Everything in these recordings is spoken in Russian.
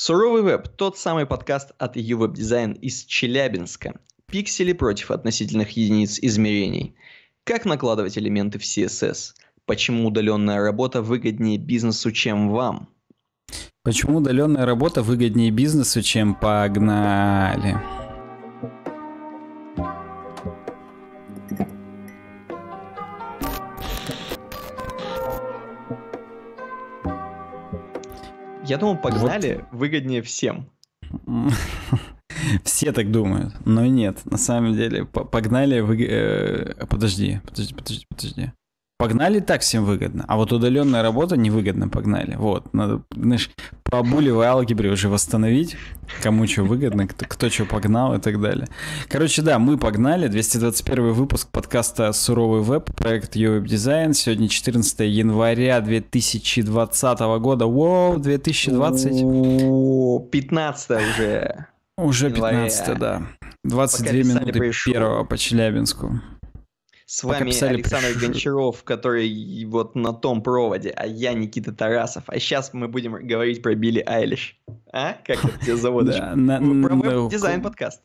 Суровый веб – тот самый подкаст от EU Design из Челябинска. Пиксели против относительных единиц измерений. Как накладывать элементы в CSS? Почему удаленная работа выгоднее бизнесу, чем вам? Почему удаленная работа выгоднее бизнесу, чем погнали? Я думал, погнали вот. выгоднее всем. Все так думают, но нет, на самом деле, погнали, вы... Э, подожди, подожди, подожди, подожди. Погнали так всем выгодно, а вот удаленная работа невыгодно погнали. Вот, надо, знаешь, по булевой алгебре уже восстановить, кому что выгодно, кто, кто что погнал и так далее. Короче, да, мы погнали. 221 выпуск подкаста «Суровый веб», проект Yo Web Сегодня 14 января 2020 года. Воу, 2020. О, 15 уже. Уже 15, да. 22 минуты первого по Челябинску. С Пока вами писали, Александр приш... Гончаров, который вот на том проводе, а я Никита Тарасов. А сейчас мы будем говорить про Билли Айлиш. А? Как это тебя зовут? Да, на, про веб-дизайн подкаст.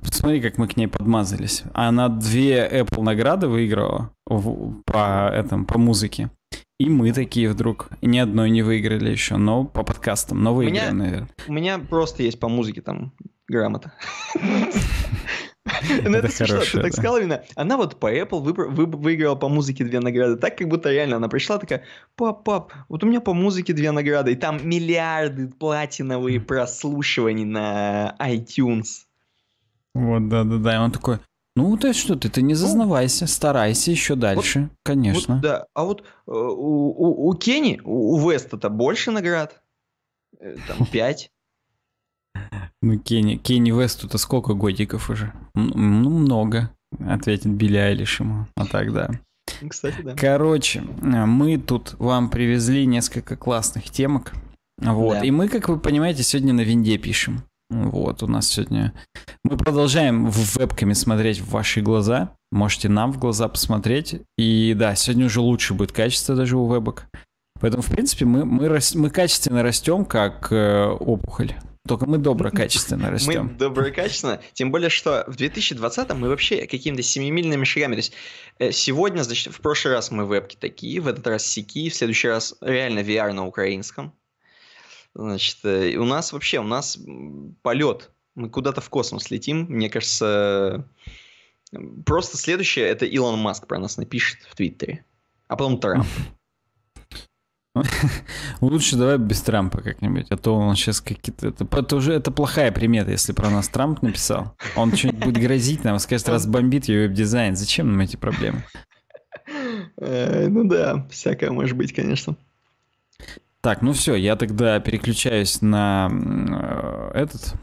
Посмотри, как мы к ней подмазались. Она две Apple награды выиграла в, по, этом, по музыке. И мы такие вдруг. ни одной не выиграли еще, но по подкастам. Но выиграли, наверное. У меня просто есть по музыке там грамота. Ну, это смешно, так сказала именно. Она вот по Apple выиграла по музыке две награды. Так, как будто реально она пришла такая, пап, пап, вот у меня по музыке две награды. И там миллиарды платиновые прослушиваний на iTunes. Вот, да-да-да. И он такой, ну, то есть что ты, ты не ну, зазнавайся, старайся еще дальше, конечно. да, а вот э, у, у, Кенни, у Веста-то больше наград, э, там пять. Ну, Кенни, Кенни Весту-то сколько годиков уже? Ну, много, ответит Билли Айлиш ему. А так, да. Ну, кстати, да. Короче, э, мы тут вам привезли несколько классных темок. Вот. Да. И мы, как вы понимаете, сегодня на винде пишем. Вот, у нас сегодня... Мы продолжаем в вебками смотреть в ваши глаза. Можете нам в глаза посмотреть. И да, сегодня уже лучше будет качество даже у вебок. Поэтому, в принципе, мы, мы, рас... мы качественно растем, как э, опухоль. Только мы доброкачественно растем. Мы доброкачественно, тем более, что в 2020 мы вообще какими-то семимильными шагами. То есть э, сегодня, значит, в прошлый раз мы вебки такие, в этот раз сики, в следующий раз реально VR на украинском. Значит, э, у нас вообще, у нас полет. Мы куда-то в космос летим, мне кажется. Просто следующее, это Илон Маск про нас напишет в Твиттере. А потом Трамп. Лучше давай без Трампа как-нибудь, а то он сейчас какие-то... Это, это уже это плохая примета, если про нас Трамп написал. Он что-нибудь будет грозить нам, скажет, разбомбит ее веб-дизайн. Зачем нам эти проблемы? Э, ну да, всякое может быть, конечно. Так, ну все, я тогда переключаюсь на э, этот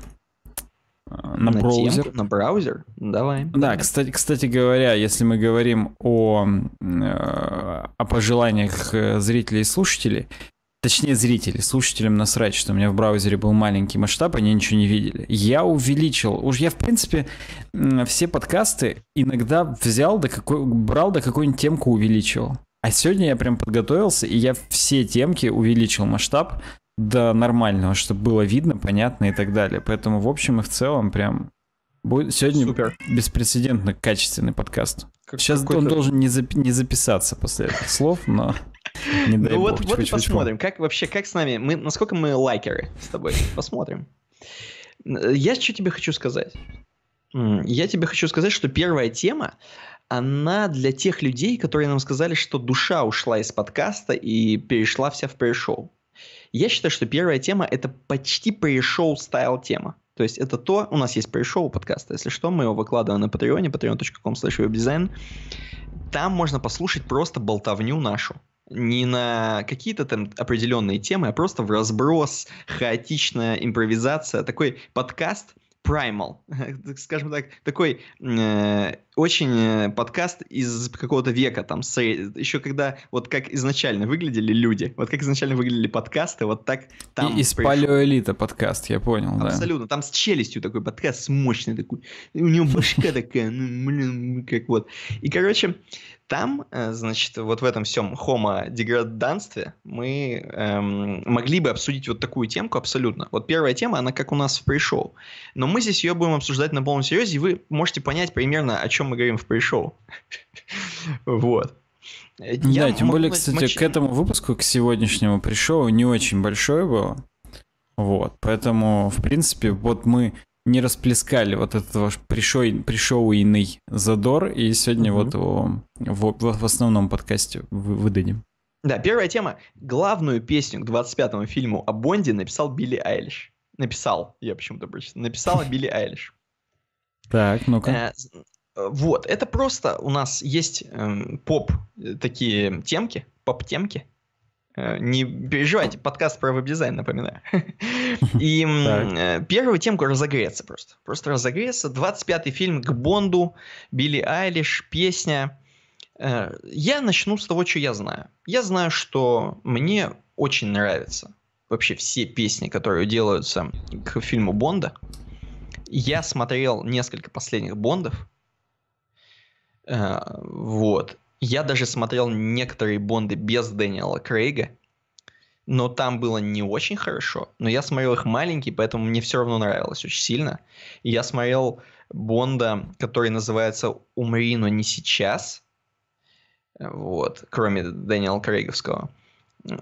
на, на браузер. Тем, на браузер? Давай. Да, кстати, кстати говоря, если мы говорим о, э, о пожеланиях э, зрителей и слушателей, точнее зрителей, слушателям насрать, что у меня в браузере был маленький масштаб, они ничего не видели. Я увеличил, уж я в принципе все подкасты иногда взял, до какой, брал до какой-нибудь темку увеличивал. А сегодня я прям подготовился, и я все темки увеличил масштаб, до нормального, чтобы было видно, понятно и так далее. Поэтому, в общем и в целом, прям будет сегодня Супер. беспрецедентно качественный подкаст. Как Сейчас он должен не, зап- не записаться после этих слов, но не ну дай ну бог. Вот, вот и посмотрим, как вообще, как с нами, мы, насколько мы лайкеры с тобой. Посмотрим. Я что тебе хочу сказать? Я тебе хочу сказать, что первая тема, она для тех людей, которые нам сказали, что душа ушла из подкаста и перешла вся в пришел. Я считаю, что первая тема это почти пришел стайл тема. То есть это то, у нас есть пришел подкаста. если что, мы его выкладываем на Patreon, patreon.com slash Там можно послушать просто болтовню нашу. Не на какие-то там определенные темы, а просто в разброс, хаотичная импровизация. Такой подкаст, primal, скажем так, такой э, очень э, подкаст из какого-то века, там, с, еще когда, вот как изначально выглядели люди, вот как изначально выглядели подкасты, вот так там... И, из палеоэлита подкаст, я понял, Абсолютно, да. там с челюстью такой подкаст, с мощной такой, у него башка такая, ну, блин, как вот. И, короче, там, э, значит, вот в этом всем хомо-деграданстве мы эм, могли бы обсудить вот такую темку абсолютно. Вот первая тема, она как у нас в пришел. Но мы здесь ее будем обсуждать на полном серьезе, и вы можете понять примерно, о чем мы говорим в пришел. Вот. да, тем более, кстати, к этому выпуску, к сегодняшнему пришел, не очень большой было. Вот, поэтому, в принципе, вот мы не расплескали вот этот ваш пришой, пришоуйный задор, и сегодня mm вот его в, в, в основном подкасте вы, выдадим. Да, первая тема. Главную песню к 25-му фильму о Бонде написал Билли Айлиш. Написал, я почему-то прочитал. Написала Билли Айлиш. Так, ну-ка. Э, э, вот, это просто у нас есть эм, поп э, такие темки, поп-темки, Э, не переживайте, подкаст про веб-дизайн, напоминаю. И э, первую темку разогреться просто. Просто разогреться. 25-й фильм к Бонду, Билли Айлиш, песня. Э, я начну с того, что я знаю. Я знаю, что мне очень нравятся вообще все песни, которые делаются к фильму Бонда. Я смотрел несколько последних Бондов. Вот. Я даже смотрел некоторые Бонды без Дэниела Крейга, но там было не очень хорошо. Но я смотрел их маленький, поэтому мне все равно нравилось очень сильно. И я смотрел Бонда, который называется «Умри, но не сейчас», вот, кроме Дэниела Крейговского.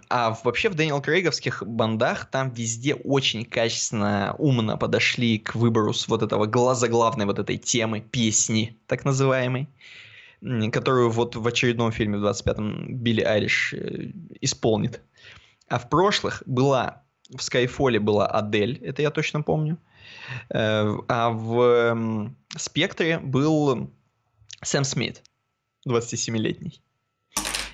А вообще в Дэниел Крейговских бандах там везде очень качественно, умно подошли к выбору с вот этого глаза главной вот этой темы, песни так называемой которую вот в очередном фильме в 25-м Билли Айриш э, исполнит. А в прошлых была, в Скайфоле была Адель, это я точно помню. Э, а в Спектре был Сэм Смит, 27-летний.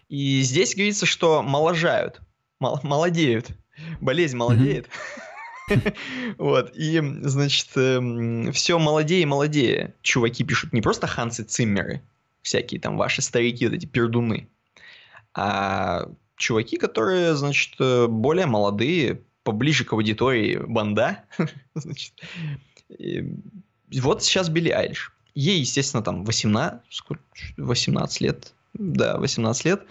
И здесь говорится, что моложают, мол- молодеют, болезнь молодеет. Вот, и, значит, э, все молодее и молодее чуваки пишут, не просто Хансы Циммеры, всякие там ваши старики, вот эти пердуны. А чуваки, которые, значит, э, более молодые, поближе к аудитории банда, значит, вот сейчас Билли Айлиш. Ей, естественно, там 18, сколько, 18 лет. Да, 18 лет.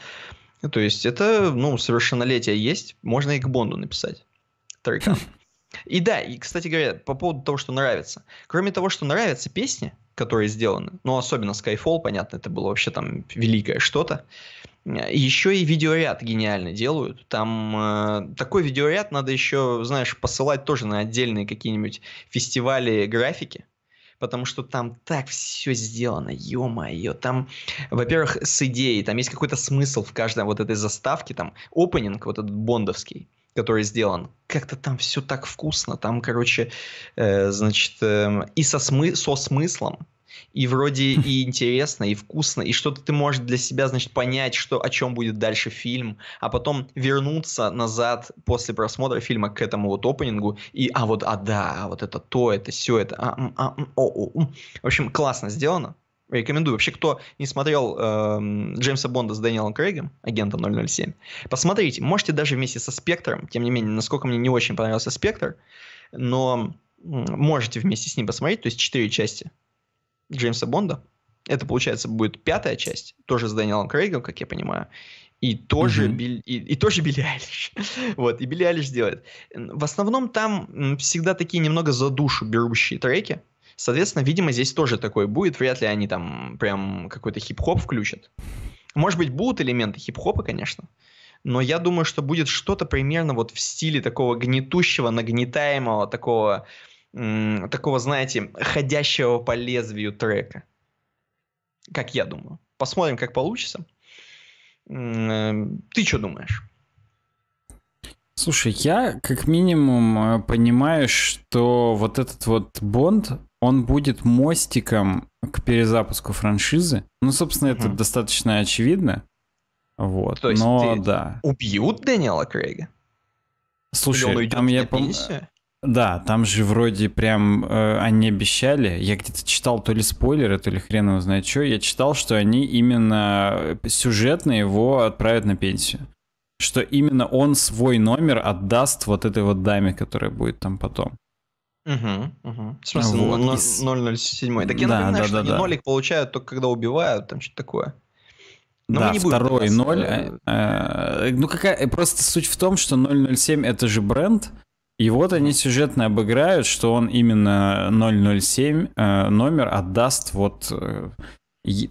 То есть это, ну, совершеннолетие есть. Можно и к Бонду написать. Трекам. И да, и, кстати говоря, по поводу того, что нравится. Кроме того, что нравятся песни, которые сделаны. Ну, особенно Skyfall, понятно, это было вообще там великое что-то. Еще и видеоряд гениально делают. Там э, такой видеоряд надо еще, знаешь, посылать тоже на отдельные какие-нибудь фестивали графики, потому что там так все сделано, ё-моё, там, во-первых, с идеей, там есть какой-то смысл в каждой вот этой заставке, там, опенинг вот этот бондовский, который сделан. Как-то там все так вкусно, там, короче, э, значит, э, и со, смы со смыслом, и вроде и интересно, и вкусно, и что-то ты можешь для себя, значит, понять, что, о чем будет дальше фильм, а потом вернуться назад после просмотра фильма к этому вот опенингу, и, а вот, а да, а вот это то, это все, это, а, а, о, о, о. В общем, классно сделано, Рекомендую. Вообще, кто не смотрел э, Джеймса Бонда с Дэниелом Крейгом, Агента 007, посмотрите. Можете даже вместе со Спектром, тем не менее, насколько мне не очень понравился Спектр, но можете вместе с ним посмотреть, то есть четыре части Джеймса Бонда. Это, получается, будет пятая часть, тоже с Дэниелом Крейгом, как я понимаю. И тоже, mm-hmm. Билли, и, и тоже Билли Алиш. вот, и Билли Алиш делает. В основном там всегда такие немного за душу берущие треки, Соответственно, видимо, здесь тоже такое будет. Вряд ли они там прям какой-то хип-хоп включат. Может быть, будут элементы хип-хопа, конечно. Но я думаю, что будет что-то примерно вот в стиле такого гнетущего, нагнетаемого, такого, м- такого, знаете, ходящего по лезвию трека. Как я думаю. Посмотрим, как получится. Э, ты что думаешь? Слушай, я как минимум э, понимаю, что вот этот вот Бонд, он будет мостиком к перезапуску франшизы. Ну, собственно, это угу. достаточно очевидно. Вот. То есть Но да. Убьют Дэниела Крейга? Слушай, там я помню. Да, там же вроде прям э, они обещали. Я где-то читал то ли спойлеры, то ли хрен его знает что. Я читал, что они именно э, сюжетно его отправят на пенсию что именно он свой номер отдаст вот этой вот даме, которая будет там потом. Угу, угу. В смысле, вот. ну, 007. Так я да, напоминаю, да, что да, они да. нолик получают только когда убивают, там что-то такое. Но да, второй ноль. Э, а, э, ну, какая. Э, просто суть в том, что 007 это же бренд. И вот они сюжетно обыграют, что он именно 007 э, номер отдаст вот э,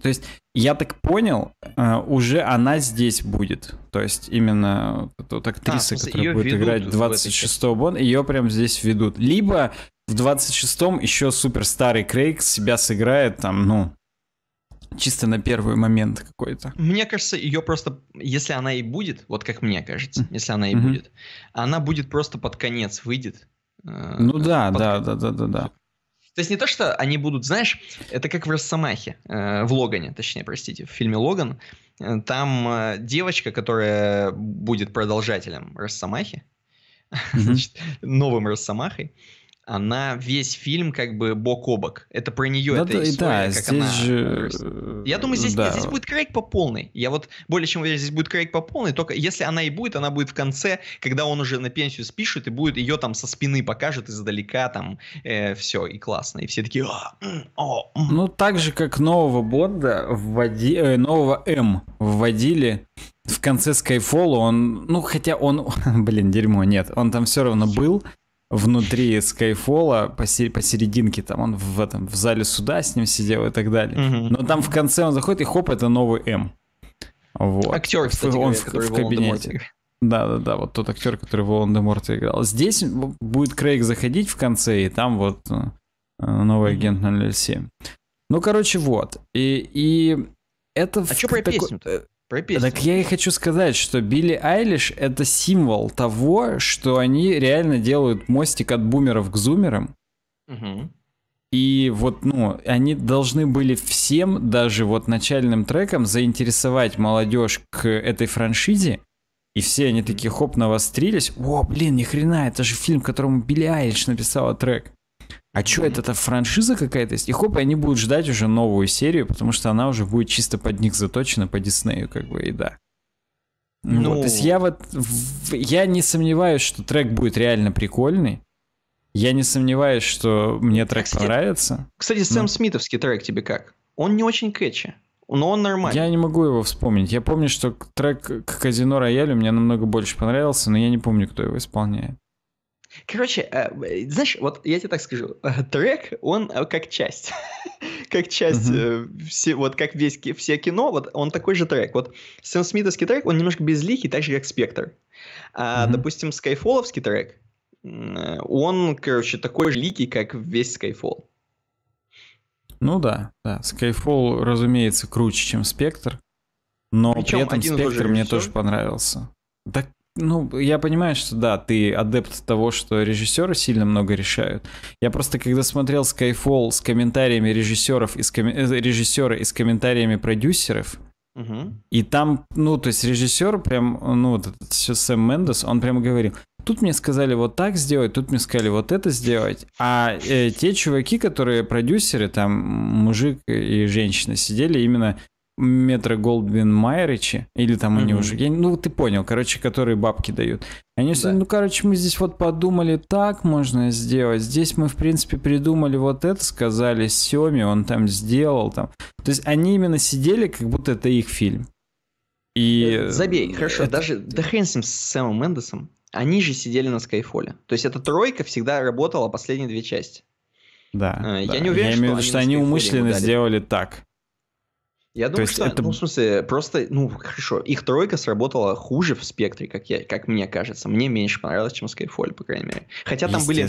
то есть, я так понял, э, уже она здесь будет. То есть, именно вот актриса, а, которая будет играть 26-го Бон, ее прям здесь ведут. Либо в 26-м еще супер старый Крейг себя сыграет там, ну, чисто на первый момент какой-то. Мне кажется, ее просто, если она и будет, вот как мне кажется, если она и будет, она будет просто под конец выйдет. Э, ну да, да, да, да, да, да. То есть не то, что они будут, знаешь, это как в Росомахе, э, в Логане, точнее, простите, в фильме Логан. Э, там э, девочка, которая будет продолжателем Росомахи, mm-hmm. значит, новым Росомахой, она весь фильм как бы бок о бок. Это про нее, да, это история, да, как здесь она... Же... Я думаю, здесь, да. здесь будет крейг по полной. Я вот более чем уверен, здесь будет крейг по полной, только если она и будет, она будет в конце, когда он уже на пенсию спишет, и будет ее там со спины покажет издалека, там, э, все, и классно. И все такие... «А, о, о. Ну, так же, как нового Бонда вводи... э, нового М вводили в конце Skyfall, он... Ну, хотя он... Блин, дерьмо, нет. Он там все равно был, внутри Скайфола посерединке там он в этом в зале суда с ним сидел и так далее. Угу. Но там в конце он заходит и хоп, это новый М. Вот. Актер, кстати, он говорит, в, в кабинете. Да, да, да, вот тот актер, который Волан-де-Морта играл. Здесь будет Крейг заходить в конце, и там вот э, новый агент 007. Ну, короче, вот. И, и это... А в... что про такой... песню про песню. Так я и хочу сказать, что Билли Айлиш — это символ того, что они реально делают мостик от бумеров к зумерам. Угу. И вот, ну, они должны были всем, даже вот начальным треком, заинтересовать молодежь к этой франшизе. И все они такие хоп навострились. О, блин, ни хрена, это же фильм, которому Билли Айлиш написала трек а что это, это франшиза какая-то есть? И хоп, и они будут ждать уже новую серию, потому что она уже будет чисто под них заточена, по Диснею, как бы, и да. Ну... Вот, ну. то есть я вот, я не сомневаюсь, что трек будет реально прикольный. Я не сомневаюсь, что мне трек кстати, понравится. Кстати, ну. Сэм но... Смитовский трек тебе как? Он не очень кэчи, но он нормальный. Я не могу его вспомнить. Я помню, что трек к Казино Роялю мне намного больше понравился, но я не помню, кто его исполняет. Короче, э, знаешь, вот я тебе так скажу, э, трек, он э, как часть, как часть, uh-huh. все, вот как весь, все кино, вот он такой же трек. Вот Сэм Смитовский трек, он немножко безликий, так же, как Спектр. А, uh-huh. допустим, Скайфоловский трек, он, короче, такой же ликий, как весь Скайфол. Ну да, да. Skyfall, разумеется, круче, чем Спектр, но Причем при этом Спектр мне тоже понравился. Да ну, я понимаю, что да, ты адепт того, что режиссеры сильно много решают. Я просто, когда смотрел Skyfall с комментариями режиссеров и с ком... Э, режиссера и с комментариями продюсеров, угу. и там, ну, то есть режиссер прям, ну, вот все Сэм Мендес, он прям говорил, тут мне сказали вот так сделать, тут мне сказали вот это сделать. А э, те чуваки, которые продюсеры, там мужик и женщина сидели именно Метро Голдвин Майричи, или там они уже, я, ну ты понял, короче, которые бабки дают. Они все, да. ну короче, мы здесь вот подумали, так можно сделать. Здесь мы, в принципе, придумали вот это, сказали Семе, он там сделал там. То есть они именно сидели, как будто это их фильм. И... Э, э, забей, хорошо, это... даже да хрен с Сэмом Мендесом, они же сидели на Скайфоле. То есть эта тройка всегда работала последние две части. Да. Э, я да. не уверен, я что имею в виду, что они умышленно сделали так. Я думаю, То что, это... ну, в смысле, просто, ну, хорошо, их тройка сработала хуже в спектре, как, я, как мне кажется. Мне меньше понравилось, чем Skyfall, по крайней мере. Хотя там были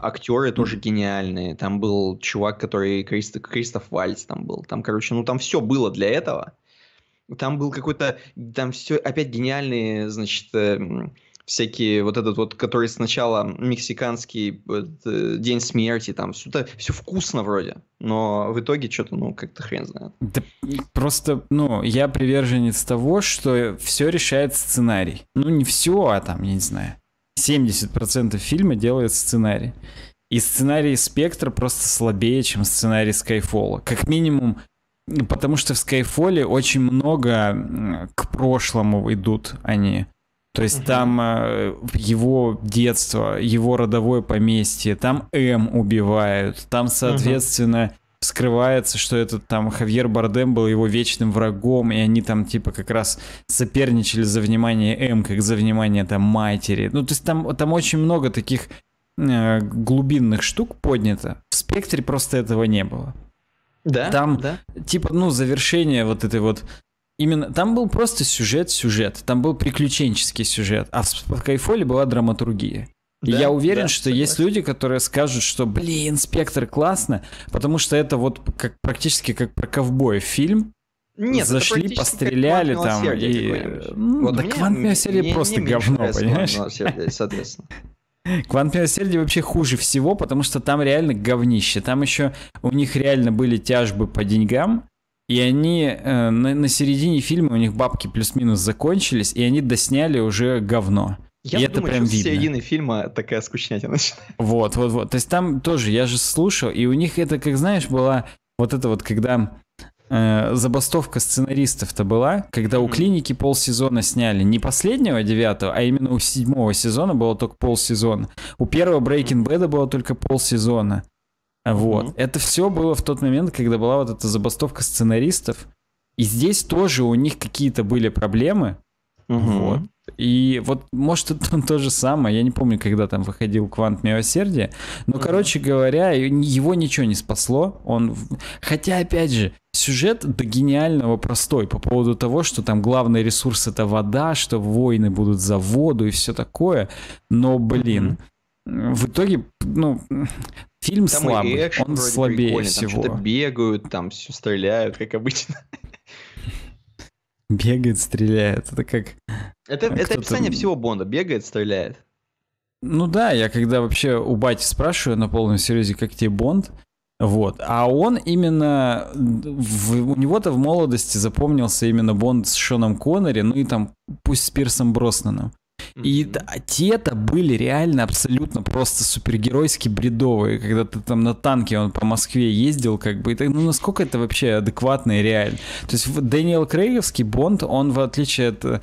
актеры тоже гениальные. Там был чувак, который Кристо Кристоф Вальц там был. Там, короче, ну, там все было для этого. Там был какой-то, там все, опять гениальные, значит, эм, всякие вот этот вот, который сначала мексиканский вот, э, день смерти, там все, это все вкусно вроде, но в итоге что-то, ну, как-то хрен знает. Да просто, ну, я приверженец того, что все решает сценарий. Ну, не все, а там, я не знаю, 70% фильма делает сценарий. И сценарий Спектра просто слабее, чем сценарий Скайфола. Как минимум, ну, потому что в Скайфоле очень много к прошлому идут они. То есть угу. там э, его детство, его родовое поместье, там М убивают, там, соответственно, угу. вскрывается, что этот там Хавьер Бардем был его вечным врагом, и они там типа как раз соперничали за внимание М, как за внимание там матери. Ну, то есть там, там очень много таких э, глубинных штук поднято. В спектре просто этого не было. Да. Там, да? типа, ну, завершение вот этой вот Именно там был просто сюжет-сюжет, там был приключенческий сюжет, а в Кайфоле была драматургия. Да, я уверен, да, что согласен. есть люди, которые скажут, что, блин, «Спектр» классно, потому что это вот как, практически как про ковбоев фильм. Нет, Зашли, постреляли там и... Ну, вот да мне, «Квант милосердия» просто мне говно, понимаешь? соответственно. Квант милосердия вообще хуже всего, потому что там реально говнище. Там еще у них реально были тяжбы по деньгам, и они э, на, на середине фильма у них бабки плюс-минус закончились, и они досняли уже говно. Я и думаю, это прям видно. с середины фильма такая скучнятина начинает. Вот, вот, вот. То есть там тоже, я же слушал, и у них это, как знаешь, была вот это вот, когда э, забастовка сценаристов-то была, когда у клиники полсезона сняли. Не последнего девятого, а именно у седьмого сезона было только полсезона. У первого Breaking Bad было только полсезона. Вот. mm Это все было в тот момент, когда была вот эта забастовка сценаристов. И здесь тоже у них какие-то были проблемы. mm Вот. И вот, может, это то же самое. Я не помню, когда там выходил «Квант милосердия». Но, mm короче говоря, его ничего не спасло. Он... Хотя, опять же, сюжет до гениального простой по поводу того, что там главный ресурс — это вода, что войны будут за воду и все такое. Но, блин, mm в итоге, ну, Фильм там слабый, экшен он слабее прикольный. всего. Там что-то бегают, там все стреляют, как обычно. Бегает, стреляет. Это как... Это, это описание всего Бонда. Бегает, стреляет. Ну да, я когда вообще у бати спрашиваю на полном серьезе, как тебе Бонд, вот. А он именно... В, у него-то в молодости запомнился именно Бонд с Шоном Коннери, ну и там пусть с Пирсом Броснаном. И а те-то были реально абсолютно просто супергеройски бредовые, когда ты там на танке он по Москве ездил, как бы, это ну насколько это вообще адекватно и реально. То есть Дэниел Крейговский Бонд, он в отличие от э,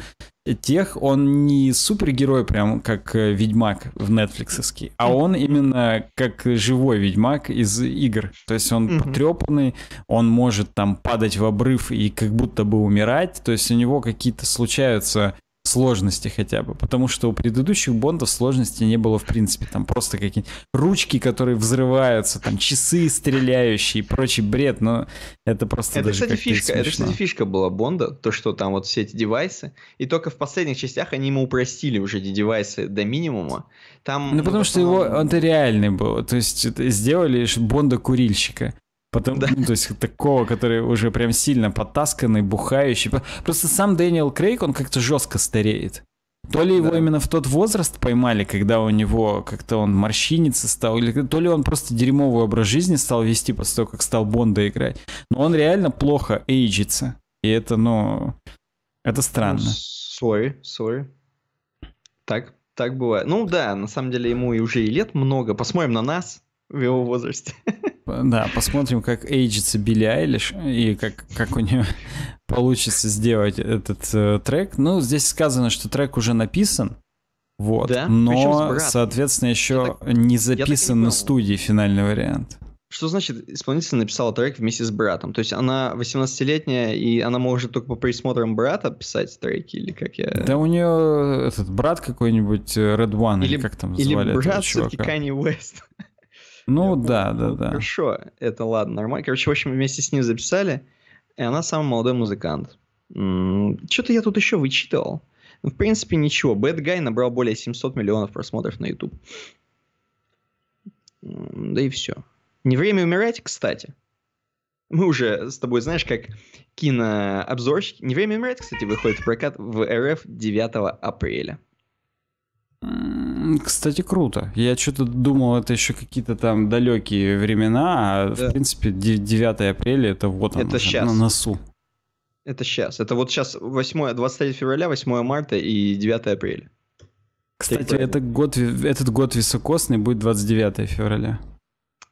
тех, он не супергерой прям как э, Ведьмак в Netflix, а он именно как живой Ведьмак из игр. То есть он потрепанный, он может там падать в обрыв и как будто бы умирать. То есть у него какие-то случаются сложности хотя бы, потому что у предыдущих Бондов сложности не было в принципе, там просто какие-то ручки, которые взрываются, там часы стреляющие и прочий бред, но это просто это, даже кстати, фишка, смешно. Это, кстати, фишка была Бонда, то, что там вот все эти девайсы, и только в последних частях они ему упростили уже эти девайсы до минимума. Там, ну, потому ну, что его, он-то реальный был, то есть сделали Бонда-курильщика. Потом, да. ну, то есть такого, который уже прям сильно потасканный, бухающий. Просто сам Дэниел Крейг, он как-то жестко стареет. То ли да. его именно в тот возраст поймали, когда у него как-то он морщинится стал, или то ли он просто дерьмовый образ жизни стал вести после того, как стал Бонда играть. Но он реально плохо эйджится. И это, ну, это странно. Ну, сори, ну, сори. Так, так бывает. Ну да, на самом деле ему и уже и лет много. Посмотрим на нас в его возрасте. Да, посмотрим, как эйджится Билли Айлиш и как, как у нее получится сделать этот э, трек. Ну, здесь сказано, что трек уже написан. Вот. Да? Но, соответственно, еще так, не записан не на студии финальный вариант. Что значит исполнитель написала трек вместе с братом? То есть она 18-летняя, и она может только по присмотрам брата писать треки, или как я... Да у нее этот брат какой-нибудь, э, Red One, или, или как там или звали Или брат все-таки Kanye West. Ну я да, помню, да, ну, да. Хорошо, это ладно, нормально. Короче, в общем, вместе с ней записали, и она самый молодой музыкант. Что-то я тут еще вычитывал. Ну, в принципе, ничего. Bad Guy набрал более 700 миллионов просмотров на YouTube. Да и все. Не время умирать, кстати. Мы уже с тобой, знаешь, как кинообзорщики. Не время умирать, кстати, выходит в прокат в РФ 9 апреля. Кстати, круто. Я что-то думал, это еще какие-то там далекие времена, а да. в принципе 9 апреля это вот это оно, сейчас. на носу. Это сейчас. Это вот сейчас 8, 23 февраля, 8 марта и 9 апреля. Кстати, типа это год, этот год високосный будет 29 февраля.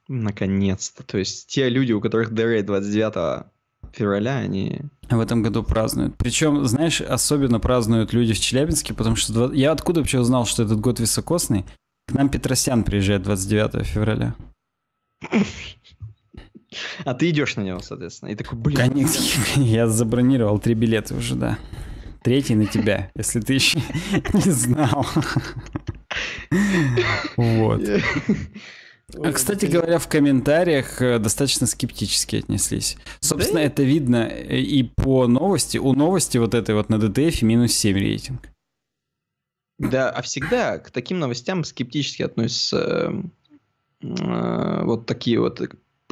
Наконец-то. То есть те люди, у которых ДР 29 февраля они в этом году празднуют. Причем, знаешь, особенно празднуют люди в Челябинске, потому что... Я откуда вообще узнал, что этот год високосный? К нам Петросян приезжает 29 февраля. А ты идешь на него, соответственно. И такой, блин... Конечно, ну я забронировал три билета уже, да. Третий на тебя, если ты еще не знал. Вот. А, кстати говоря, в комментариях э, достаточно скептически отнеслись. Собственно, да? это видно э, и по новости. У новости вот этой вот на DTF минус 7 рейтинг. Да, а всегда к таким новостям скептически относятся э, э, вот такие вот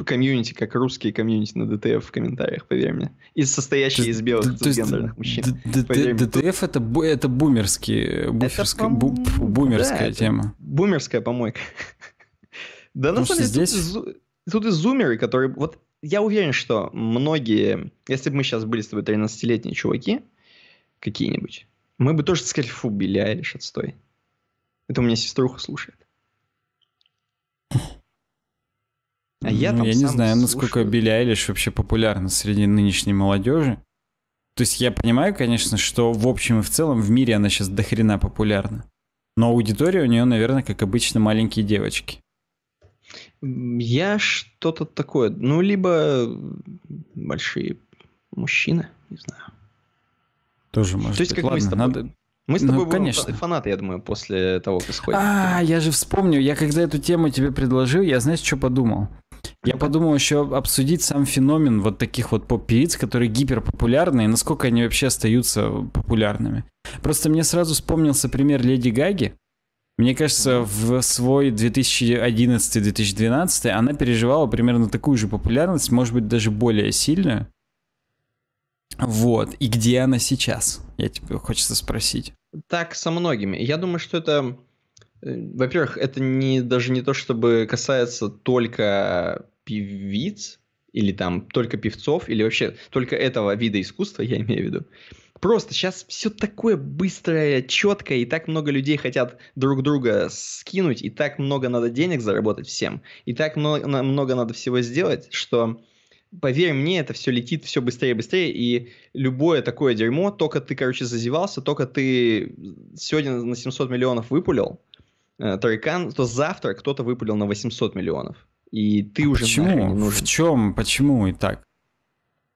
комьюнити, как русские комьюнити на ДТФ в комментариях, поверь мне. И состоящие из белых гендерных мужчин. ДТФ это, это бумерский, буферская, это, бу бумерская да, тема. Бумерская помойка. Да, Потому на самом деле, здесь... тут, тут и зумеры, которые... Вот я уверен, что многие... Если бы мы сейчас были с тобой 13-летние чуваки какие-нибудь, мы бы тоже сказали, фу, Билли Айлиш, отстой. Это у меня сеструха слушает. А я, ну, я не знаю, слушаю. насколько Билли Айлиш вообще популярна среди нынешней молодежи. То есть я понимаю, конечно, что в общем и в целом в мире она сейчас дохрена популярна. Но аудитория у нее, наверное, как обычно, маленькие девочки. Я что-то такое. Ну, либо большие мужчины, не знаю. Тоже может То есть, быть. как Ладно, мы с тобой... Надо... Мы с ну, тобой ну, конечно. фанаты, я думаю, после того, как исходит. А, я же вспомню, я когда эту тему тебе предложил, я, знаешь, что подумал? Я подумал еще обсудить сам феномен вот таких вот поп-певиц, которые гиперпопулярны, и насколько они вообще остаются популярными. Просто мне сразу вспомнился пример Леди Гаги, мне кажется, в свой 2011-2012 она переживала примерно такую же популярность, может быть, даже более сильную. Вот. И где она сейчас? Я тебе хочется спросить. Так, со многими. Я думаю, что это... Э, во-первых, это не, даже не то, чтобы касается только певиц, или там только певцов, или вообще только этого вида искусства, я имею в виду. Просто сейчас все такое быстрое, четкое, и так много людей хотят друг друга скинуть, и так много надо денег заработать всем, и так много, много надо всего сделать, что поверь мне, это все летит все быстрее и быстрее, и любое такое дерьмо, только ты, короче, зазевался, только ты сегодня на 700 миллионов выпулил э, Тарикан, то завтра кто-то выпулил на 800 миллионов. И ты а уже... Почему? В чем? Почему и так?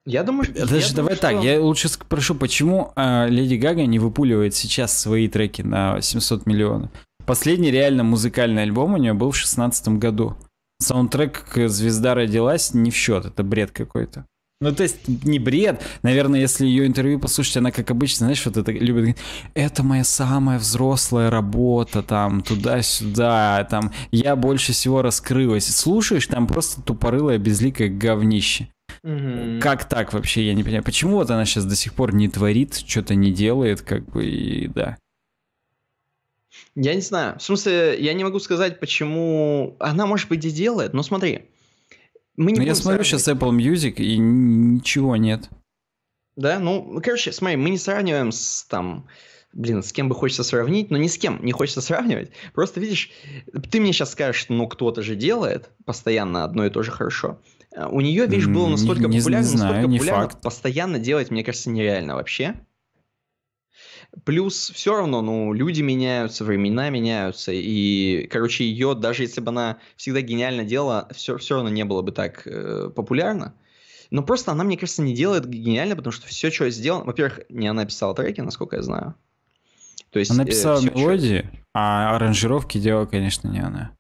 Я думаю, даже я давай думаю, так, что... я лучше спрошу, почему э, Леди Гага не выпуливает сейчас свои треки на 700 миллионов? Последний реально музыкальный альбом у нее был в 2016 году. Саундтрек к «Звезда родилась» не в счет, это бред какой-то. Ну, то есть, не бред. Наверное, если ее интервью послушать, она, как обычно, знаешь, вот это любит. Это моя самая взрослая работа, там, туда-сюда, там, я больше всего раскрылась. Слушаешь, там просто тупорылое безликое говнище. Как так вообще, я не понимаю. Почему вот она сейчас до сих пор не творит, что-то не делает, как бы, и да. Я не знаю. В смысле, я не могу сказать, почему... Она, может быть, и делает, но смотри. Мы не но ну, я смотрю сейчас Apple Music, и ничего нет. Да, ну, короче, смотри, мы не сравниваем с там блин, с кем бы хочется сравнить, но ни с кем не хочется сравнивать. Просто видишь, ты мне сейчас скажешь, ну кто-то же делает постоянно одно и то же хорошо. А, у нее вещь была настолько не, популярна, не знаю, настолько популярна, факт. постоянно делать, мне кажется, нереально вообще. Плюс все равно, ну, люди меняются, времена меняются, и, короче, ее, даже если бы она всегда гениально делала, все, все равно не было бы так э, популярно. Но просто она, мне кажется, не делает гениально, потому что все, что сделано... Во-первых, не она писала треки, насколько я знаю. То есть, она э, писала э, все, мелодии, что... а аранжировки делала, конечно, не она.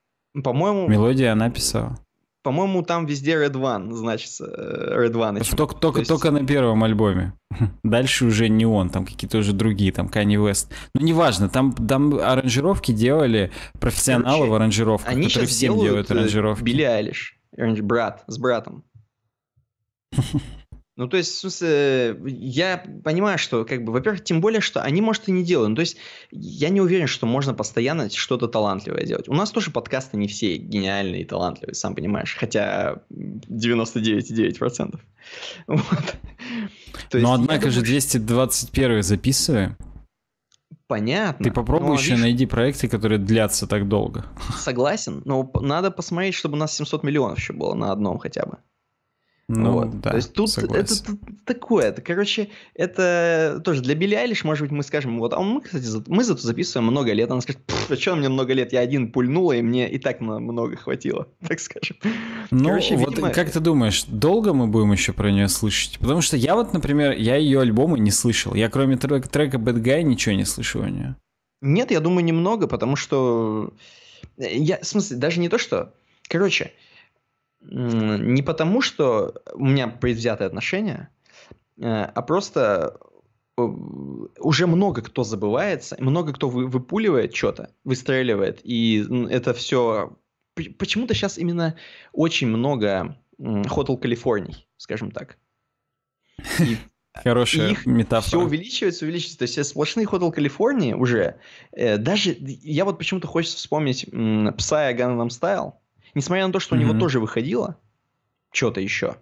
По-моему... Мелодии она писала. По-моему, там везде Red One значит э, Red One. Только, только, есть... только на первом альбоме. Дальше уже не он, там какие-то уже другие, там Kanye West. Ну, неважно, там, там аранжировки делали профессионалы Короче, в аранжировках, они которые всем делают э, аранжировки. Билли Айлиш, э, брат, с братом. Ну, то есть, в смысле, я понимаю, что, как бы, во-первых, тем более, что они, может, и не делают. Ну, то есть, я не уверен, что можно постоянно что-то талантливое делать. У нас тоже подкасты не все гениальные и талантливые, сам понимаешь, хотя 99,9%. Вот. То есть, Но, однако думаю, же, 221 записываем. Понятно. Ты попробуй но, ну, еще видишь, найди проекты, которые длятся так долго. Согласен, но надо посмотреть, чтобы у нас 700 миллионов еще было на одном хотя бы. Ну, вот. да, То есть тут это, это такое, это, короче, это тоже для Билли Айлиш, может быть, мы скажем, вот, а мы, кстати, за, мы зато записываем много лет, она скажет, а что мне много лет, я один пульнул и мне и так много хватило, так скажем. Ну, короче, вот видимо... как ты думаешь, долго мы будем еще про нее слышать? Потому что я вот, например, я ее альбомы не слышал, я кроме трек, трека Bad Guy ничего не слышал у нее. Нет, я думаю, немного, потому что... Э, я, в смысле, даже не то, что... Короче, не потому, что у меня предвзятые отношения, э, а просто э, уже много кто забывается, много кто вы, выпуливает что-то, выстреливает, и это все... Почему-то сейчас именно очень много Hotel Калифорний, скажем так. И Хорошая их метафора. Все увеличивается, увеличивается. То есть сплошные Hotel Калифорнии уже. Э, даже я вот почему-то хочется вспомнить м, Псая Gangnam Style. Несмотря на то, что mm-hmm. у него тоже выходило что-то еще,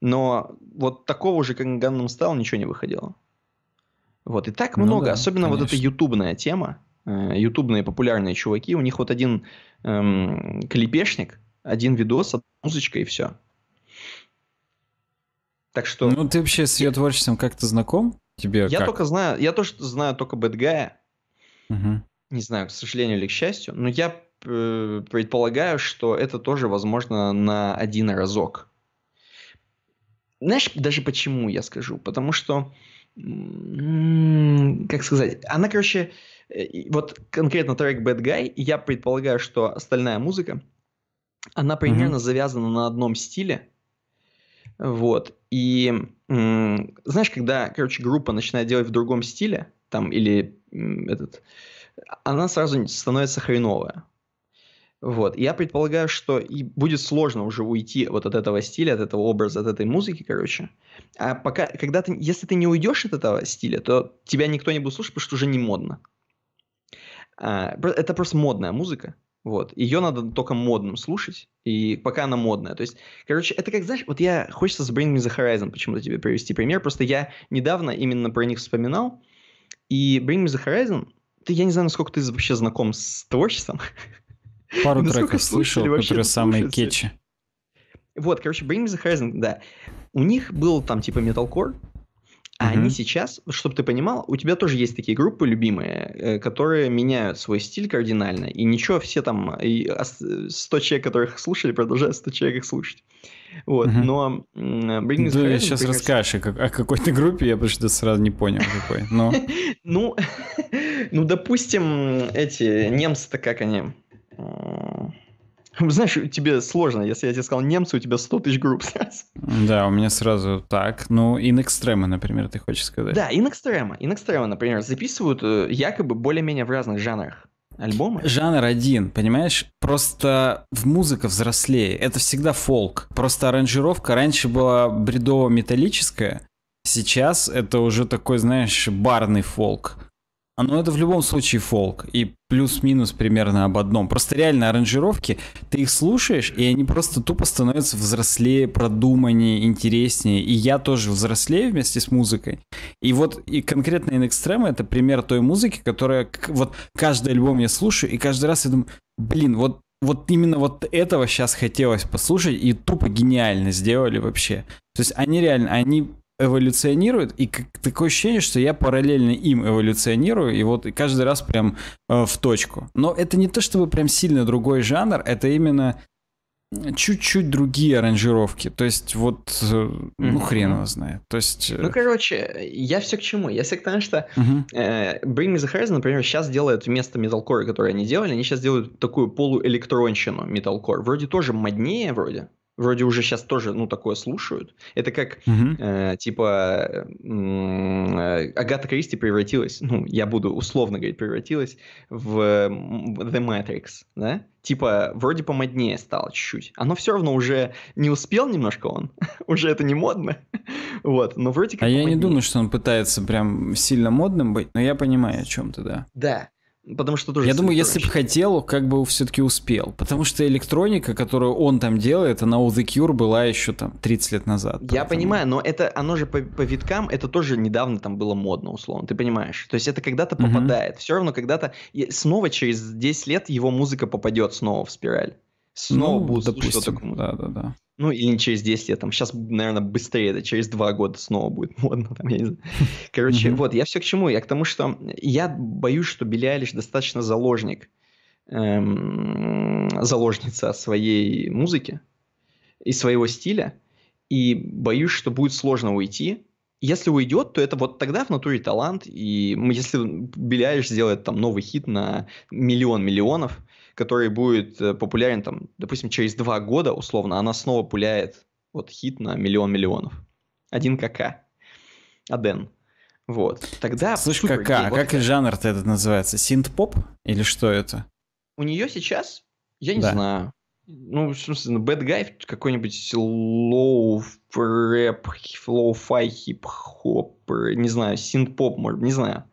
но вот такого же, как Ганном стал ничего не выходило. Вот, и так ну много, да, особенно конечно. вот эта ютубная тема, э, ютубные популярные чуваки, у них вот один эм, клепешник, один видос, одна музычка и все. Так что... Ну, ты вообще с ее творчеством как-то знаком? Тебе я как? только знаю, я тоже знаю только Бэтгая. Угу. Не знаю, к сожалению или к счастью, но я Э, предполагаю, что это тоже возможно на один разок. Знаешь, даже почему я скажу? Потому что, как сказать, она, короче, э, вот конкретно трек Bad Guy, я предполагаю, что остальная музыка, она примерно mm-hmm. завязана на одном стиле. Вот. И знаешь, когда, короче, группа начинает делать в другом стиле, там, или этот, она сразу становится хреновая. Вот. Я предполагаю, что и будет сложно уже уйти вот от этого стиля, от этого образа, от этой музыки, короче. А пока, когда ты, если ты не уйдешь от этого стиля, то тебя никто не будет слушать, потому что уже не модно. А, это просто модная музыка. Вот. Ее надо только модным слушать, и пока она модная. То есть, короче, это как, знаешь, вот я... Хочется с Bring Me The Horizon почему-то тебе привести пример. Просто я недавно именно про них вспоминал. И Bring Me The Horizon... Ты, я не знаю, насколько ты вообще знаком с творчеством. Пару треков слышал, которые самые кетчи. Вот, короче, Bring Me The Horizon, да. У них был там типа металкор, а mm-hmm. они сейчас, чтобы ты понимал, у тебя тоже есть такие группы любимые, э, которые меняют свой стиль кардинально. И ничего, все там, и 100 человек, которых слушали, продолжают 100 человек их слушать. Вот, mm-hmm. но... Bring Me The Horizon, сейчас например, расскажешь как, о какой-то группе, я почему-то сразу не понял какой. Ну, ну, допустим, эти немцы-то как они... Знаешь, тебе сложно, если я тебе сказал немцы, у тебя 100 тысяч групп сразу. Да, у меня сразу так. Ну, in extremo, например, ты хочешь сказать. Да, in extremo. In extremo, например, записывают э, якобы более-менее в разных жанрах альбомы? Жанр один, понимаешь? Просто в музыка взрослее. Это всегда фолк. Просто аранжировка раньше была бредово-металлическая, сейчас это уже такой, знаешь, барный фолк. А ну это в любом случае фолк. И плюс-минус примерно об одном. Просто реально аранжировки, ты их слушаешь, и они просто тупо становятся взрослее, продуманнее, интереснее. И я тоже взрослее вместе с музыкой. И вот и конкретно In Extreme это пример той музыки, которая вот каждый альбом я слушаю, и каждый раз я думаю, блин, вот вот именно вот этого сейчас хотелось послушать, и тупо гениально сделали вообще. То есть они реально, они эволюционирует, и как, такое ощущение, что я параллельно им эволюционирую, и вот каждый раз прям э, в точку. Но это не то чтобы прям сильно другой жанр, это именно чуть-чуть другие аранжировки. То есть вот, э, ну хрен его знает. То есть... Э, ну, короче, я все к чему. Я все к тому, что uh-huh. э, Bring Me The Horizon, например, сейчас делают вместо металкора, который они делали, они сейчас делают такую полуэлектронщину металкор. Вроде тоже моднее, вроде вроде уже сейчас тоже, ну, такое слушают. Это как, угу. э, типа, э, Агата Кристи превратилась, ну, я буду условно говорить, превратилась в The Matrix, да? Типа, вроде помоднее стало чуть-чуть. Оно все равно уже не успел немножко он, уже это не модно, вот, но вроде как... А помоднее. я не думаю, что он пытается прям сильно модным быть, но я понимаю о чем ты, да. Да, Потому что тоже. Я думаю, если бы хотел, как бы все-таки успел. Потому что электроника, которую он там делает, она у The Cure была еще там 30 лет назад. Поэтому... Я понимаю, но это оно же по, по виткам, это тоже недавно там было модно, условно. Ты понимаешь? То есть это когда-то угу. попадает. Все равно когда-то снова через 10 лет его музыка попадет снова в спираль. Снова ну, будет допустим. Что Да, да, да. Ну, или не через 10 лет, там, сейчас, наверное, быстрее, это через 2 года снова будет модно, там, я не знаю. Короче, mm-hmm. вот, я все к чему, я к тому, что я боюсь, что Беля лишь достаточно заложник, эм, заложница своей музыки и своего стиля, и боюсь, что будет сложно уйти, если уйдет, то это вот тогда в натуре талант, и мы если Беляешь сделает там новый хит на миллион миллионов, который будет э, популярен там, допустим, через два года условно, она снова пуляет вот хит на миллион миллионов. Один КК. Аден. Вот. Тогда... Слышь, КК, гей, а вот как это. жанр-то этот называется? Синт-поп? Или что это? У нее сейчас? Я не да. знаю ну, в смысле ну, Bad Guy какой-нибудь лоу рэп, лоу фай, хип-хоп, не знаю, синт-поп, может, не знаю.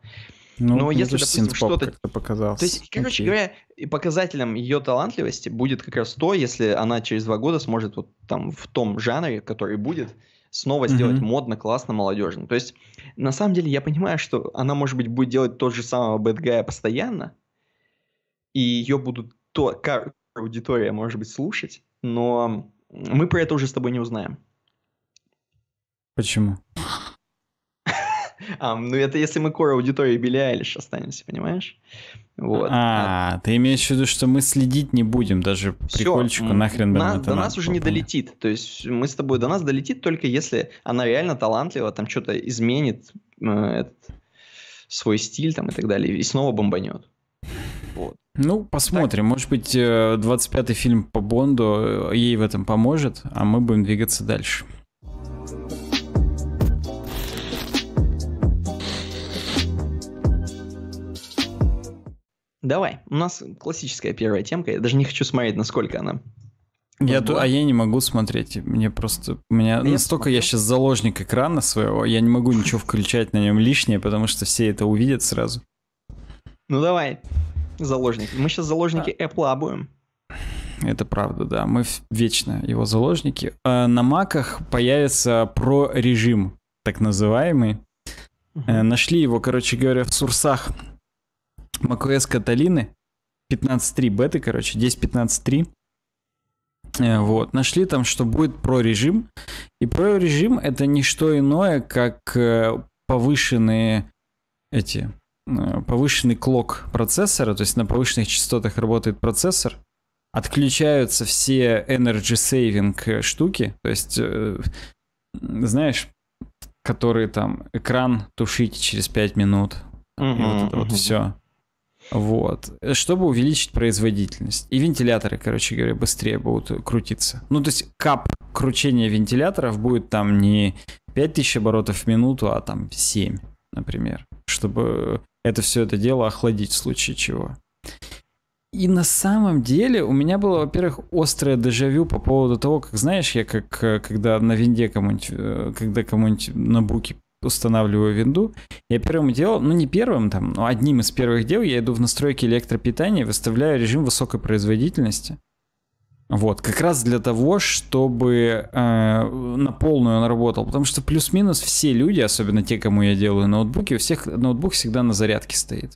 Ну, Но если, допустим, что-то... показал. То есть, короче okay. говоря, показателем ее талантливости будет как раз то, если она через два года сможет вот там в том жанре, который будет, снова сделать mm-hmm. модно, классно, молодежно. То есть, на самом деле, я понимаю, что она, может быть, будет делать тот же самого бэтгая постоянно, и ее будут то, аудитория, может быть, слушать, но мы про это уже с тобой не узнаем. Почему? А, ну это если мы кора аудитории Билли Айлиш останемся, понимаешь? Вот. А, ты имеешь в виду, что мы следить не будем, даже Все, прикольчику нахрен на, До нас уже не долетит. То есть мы с тобой до нас долетит только если она реально талантлива, там что-то изменит э, этот, свой стиль там и так далее, и снова бомбанет. Вот. Ну, посмотрим. Так. Может быть, 25-й э, фильм по Бонду э, ей в этом поможет, а мы будем двигаться дальше. Давай. У нас классическая первая темка. Я даже не хочу смотреть, насколько она. Я ту, а я не могу смотреть. Мне просто. Меня а я настолько смотрел. я сейчас заложник экрана своего, я не могу ничего включать на нем лишнее, потому что все это увидят сразу. Ну давай. Заложники. Мы сейчас заложники а. Apple будем. Это правда, да. Мы вечно его заложники. А на маках появится про режим, так называемый. uh Нашли его, короче говоря, в сурсах macOS Каталины. 15.3 беты, короче, 10.15.3. Э, вот, нашли там, что будет про режим. И про режим это не что иное, как э, повышенные эти Э, повышенный клок процессора, то есть на повышенных частотах работает процессор, отключаются все energy saving э, штуки, то есть, э, знаешь, которые там экран тушить через 5 минут, uh-huh, вот это uh-huh. вот все. Вот. Чтобы увеличить производительность. И вентиляторы, короче говоря, быстрее будут крутиться. Ну, то есть кап кручения вентиляторов будет там не 5000 оборотов в минуту, а там 7, например. Чтобы это все это дело охладить в случае чего. И на самом деле у меня было, во-первых, острое дежавю по поводу того, как, знаешь, я как э, когда на винде кому-нибудь, э, когда кому-нибудь на буке устанавливаю винду, я первым делом, ну не первым там, но одним из первых дел я иду в настройки электропитания, выставляю режим высокой производительности. Вот, как раз для того, чтобы э, на полную он работал. Потому что плюс-минус все люди, особенно те, кому я делаю ноутбуки, у всех ноутбук всегда на зарядке стоит.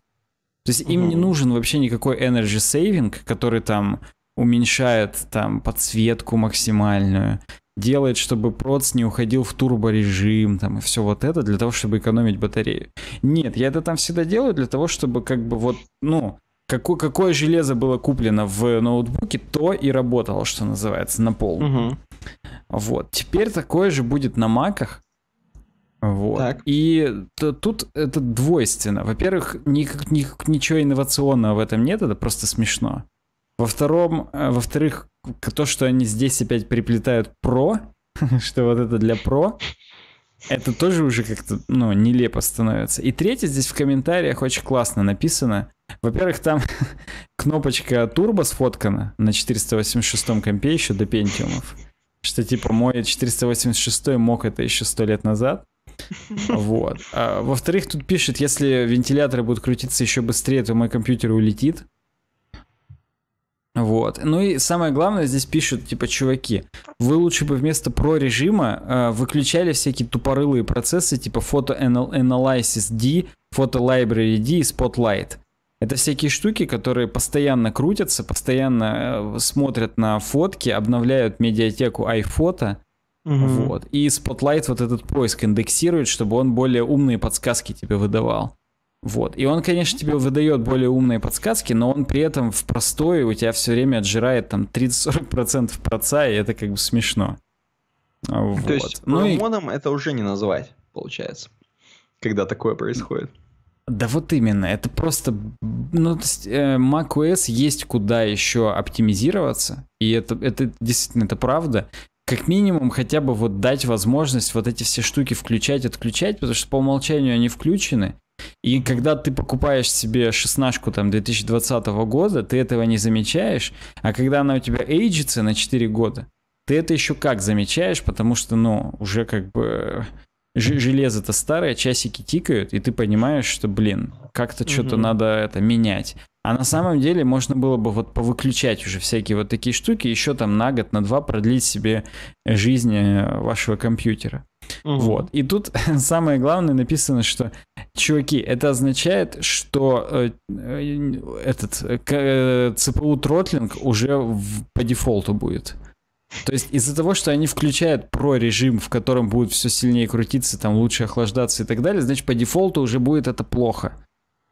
То есть им не нужен вообще никакой energy saving, который там уменьшает там подсветку максимальную, делает, чтобы проц не уходил в турборежим, там, и все вот это, для того, чтобы экономить батарею. Нет, я это там всегда делаю для того, чтобы как бы вот, ну, какое, какое железо было куплено в ноутбуке, то и работало, что называется, на пол. Угу. Вот. Теперь такое же будет на маках. Вот. Так. И то, тут это двойственно. Во-первых, никак, никак, ничего инновационного в этом нет, это просто смешно. Во втором, э, во-вторых, то, что они здесь опять приплетают про, что вот это для про, это тоже уже как-то, ну, нелепо становится. И третье здесь в комментариях очень классно написано. Во-первых, там кнопочка турбо сфоткана на 486 компе еще до пентиумов. Что типа мой 486 мог это еще сто лет назад. Вот. А, во-вторых, тут пишет, если вентиляторы будут крутиться еще быстрее, то мой компьютер улетит. Вот. Ну и самое главное, здесь пишут, типа, чуваки, вы лучше бы вместо про режима э, выключали всякие тупорылые процессы, типа Photo Analysis D, Photo Library D и Spotlight. Это всякие штуки, которые постоянно крутятся, постоянно э, смотрят на фотки, обновляют медиатеку iPhoto. Угу. Вот. И Spotlight вот этот поиск индексирует, чтобы он более умные подсказки тебе выдавал. Вот. И он, конечно, тебе выдает более умные подсказки, но он при этом в простое у тебя все время отжирает там 30-40% проца, и это как бы смешно. Вот. То есть ну и... это уже не назвать, получается, когда такое происходит. Да вот именно, это просто, ну, то есть, э, macOS есть куда еще оптимизироваться, и это, это действительно, это правда. Как минимум, хотя бы вот дать возможность вот эти все штуки включать, отключать, потому что по умолчанию они включены, и когда ты покупаешь себе шестнашку там 2020 года, ты этого не замечаешь, а когда она у тебя эйджится на 4 года, ты это еще как замечаешь, потому что, ну, уже как бы железо-то старое, часики тикают, и ты понимаешь, что, блин, как-то угу. что-то надо это менять. А на самом деле можно было бы вот повыключать уже всякие вот такие штуки, еще там на год, на два продлить себе жизнь э, вашего компьютера. Угу. Вот. И тут самое главное написано, что, чуваки, это означает, что э, э этот э, э, ЦПУ тротлинг уже в, по дефолту будет. То есть из-за того, что они включают про режим, в котором будет все сильнее крутиться, там лучше охлаждаться и так далее, значит по дефолту уже будет это плохо.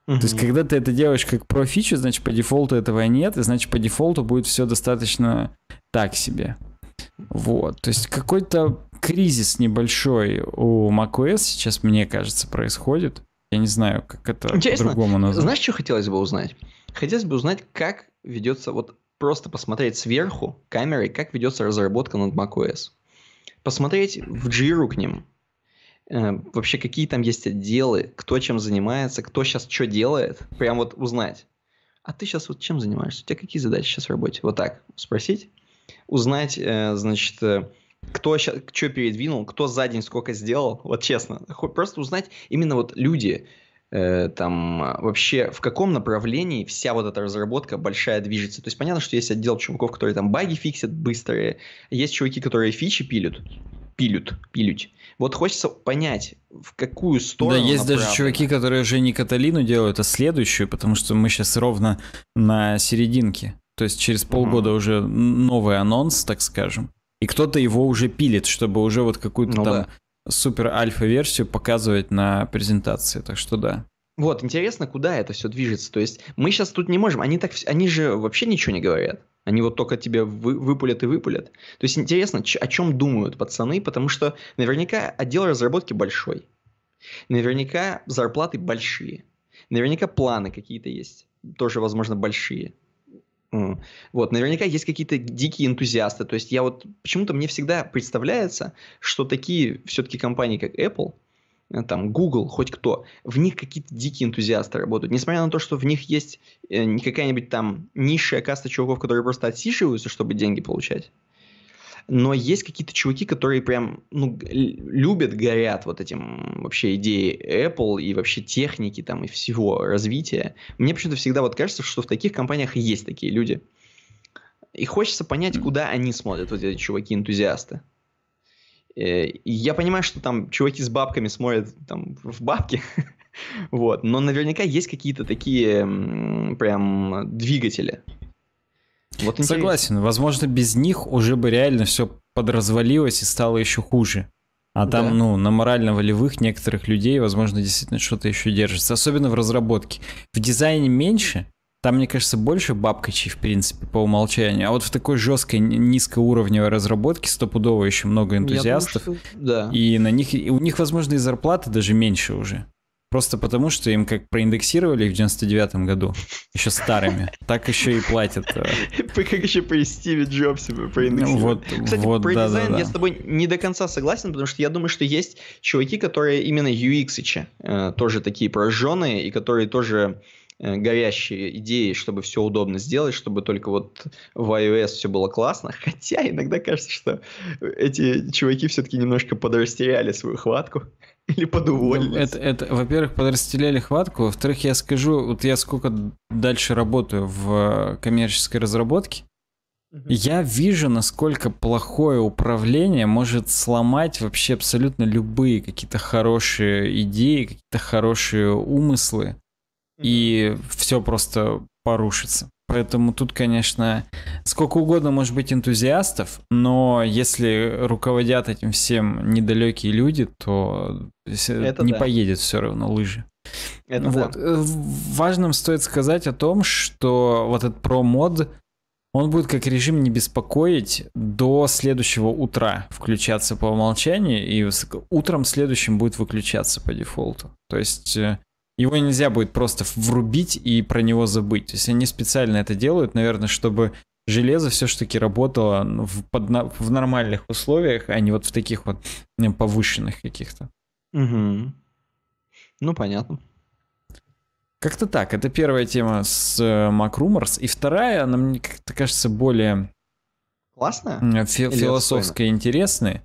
Угу. То есть когда ты это делаешь как про фичу, значит по дефолту этого нет, и значит по дефолту будет все достаточно так себе. Вот, то есть какой-то кризис небольшой у macOS сейчас, мне кажется, происходит. Я не знаю, как это по-другому назвать. Знаешь, что хотелось бы узнать? Хотелось бы узнать, как ведется вот просто посмотреть сверху камерой, как ведется разработка над macOS. Посмотреть в Jira к ним, э, вообще какие там есть отделы, кто чем занимается, кто сейчас что делает, прям вот узнать. А ты сейчас вот чем занимаешься? У тебя какие задачи сейчас в работе? Вот так спросить, узнать, э, значит, э, кто сейчас что передвинул, кто за день сколько сделал, вот честно, просто узнать именно вот люди, Э, там а, вообще в каком направлении вся вот эта разработка большая движется. То есть понятно, что есть отдел чуваков, которые там баги фиксят быстрые, есть чуваки, которые фичи пилят, пилют, пилють. Вот хочется понять, в какую сторону. Да, есть направлено. даже чуваки, которые уже не Каталину делают, а следующую, потому что мы сейчас ровно на серединке. То есть через полгода mm-hmm. уже новый анонс, так скажем. И кто-то его уже пилит, чтобы уже вот какую-то ну, там да супер альфа-версию показывать на презентации, так что да. Вот, интересно, куда это все движется. То есть мы сейчас тут не можем, они, так, они же вообще ничего не говорят. Они вот только тебе вы, выпулят и выпулят. То есть интересно, о чем думают пацаны, потому что наверняка отдел разработки большой. Наверняка зарплаты большие. Наверняка планы какие-то есть, тоже, возможно, большие. Вот, наверняка есть какие-то дикие энтузиасты. То есть я вот почему-то мне всегда представляется, что такие все-таки компании, как Apple, э, там, Google, хоть кто, в них какие-то дикие энтузиасты работают. Несмотря на то, что в них есть э, какая-нибудь там низшая каста чуваков, которые просто отсиживаются, чтобы деньги получать но есть какие-то чуваки, которые прям, ну, любят, горят вот этим вообще идеей Apple и вообще техники там и всего развития. Мне почему-то всегда вот кажется, что в таких компаниях есть такие люди. И хочется понять, куда они смотрят, вот эти чуваки-энтузиасты. Э, я понимаю, что там чуваки с бабками смотрят там в бабки, вот, но наверняка есть какие-то такие прям двигатели, вот Согласен, возможно, без них уже бы реально все подразвалилось и стало еще хуже. А там, да. ну, на морально-волевых некоторых людей, возможно, действительно что-то еще держится. Особенно в разработке. В дизайне меньше, там, мне кажется, больше бабкачей, в принципе, по умолчанию. А вот в такой жесткой низкоуровневой разработке стопудово еще много ну, энтузиастов. думаю, что... да. И на них и у них, возможно, и зарплаты даже меньше уже. Просто потому, что им как проиндексировали в 99-м году, еще старыми, так еще и платят. Э. Как еще при Стиве Джобсе проиндексировали. Вот, Кстати, про дизайн я с тобой не до конца согласен, потому что я думаю, что есть чуваки, которые именно ux э, тоже такие прожженные, и которые тоже э, горящие идеи, чтобы все удобно сделать, чтобы только вот в iOS все было классно. Хотя иногда кажется, что эти чуваки все-таки немножко подрастеряли свою хватку. Или подуволились. Ну, это, это, во-первых, подрастеряли хватку. Во-вторых, я скажу, вот я сколько дальше работаю в коммерческой разработке, угу. я вижу, насколько плохое управление может сломать вообще абсолютно любые какие-то хорошие идеи, какие-то хорошие умыслы, угу. и все просто порушится. Поэтому тут, конечно, сколько угодно может быть энтузиастов, но если руководят этим всем недалекие люди, то Это не да. поедет все равно лыжи. Это вот. да. Э, важным стоит сказать о том, что вот этот промод, он будет как режим не беспокоить до следующего утра включаться по умолчанию, и утром следующим будет выключаться по дефолту. То есть э, его нельзя будет просто врубить и про него забыть. То есть они специально это делают, наверное, чтобы железо все-таки работало ну, в, под, в нормальных условиях, а не вот в таких вот повышенных каких-то. Угу. Ну, понятно. Как-то так. Это первая тема с э, Mac И вторая, она мне как-то кажется более... Классная? Фи- философская, интересная.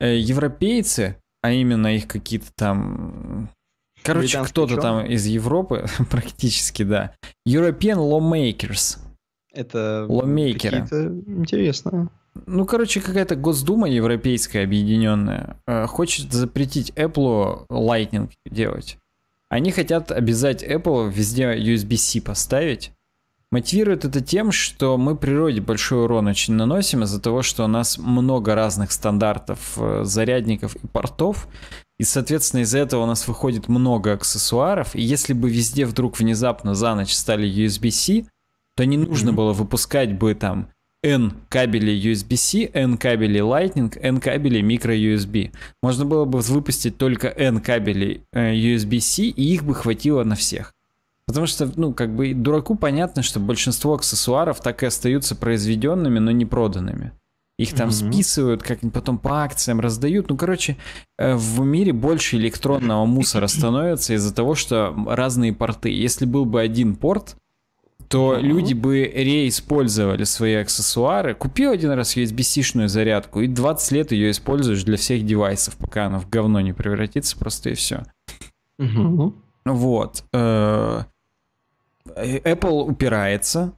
Э, европейцы, а именно их какие-то там Короче, кто-то там из Европы, практически, да. European Lawmakers. Это Ломейкеры. интересно. Ну, короче, какая-то Госдума европейская объединенная э, хочет запретить Apple Lightning делать. Они хотят обязать Apple везде USB-C поставить. Мотивирует это тем, что мы природе большой урон очень наносим из-за того, что у нас много разных стандартов э, зарядников и портов, и, соответственно, из-за этого у нас выходит много аксессуаров. И если бы везде вдруг внезапно за ночь стали USB-C, то не нужно было выпускать бы там N кабели USB-C, N кабели Lightning, N кабели micro-USB. Можно было бы выпустить только N кабелей э, USB-C, и их бы хватило на всех. Потому что, ну, как бы дураку понятно, что большинство аксессуаров так и остаются произведенными, но не проданными. Их там mm-hmm. списывают, как потом по акциям раздают. Ну, короче, э, в мире больше электронного мусора становится из-за того, что разные порты. Если был бы один порт, то mm-hmm. люди бы реиспользовали свои аксессуары. Купил один раз USB-C-шную зарядку, и 20 лет ее используешь для всех девайсов, пока она в говно не превратится, просто и все. Mm-hmm. Вот. Э, э, Apple упирается,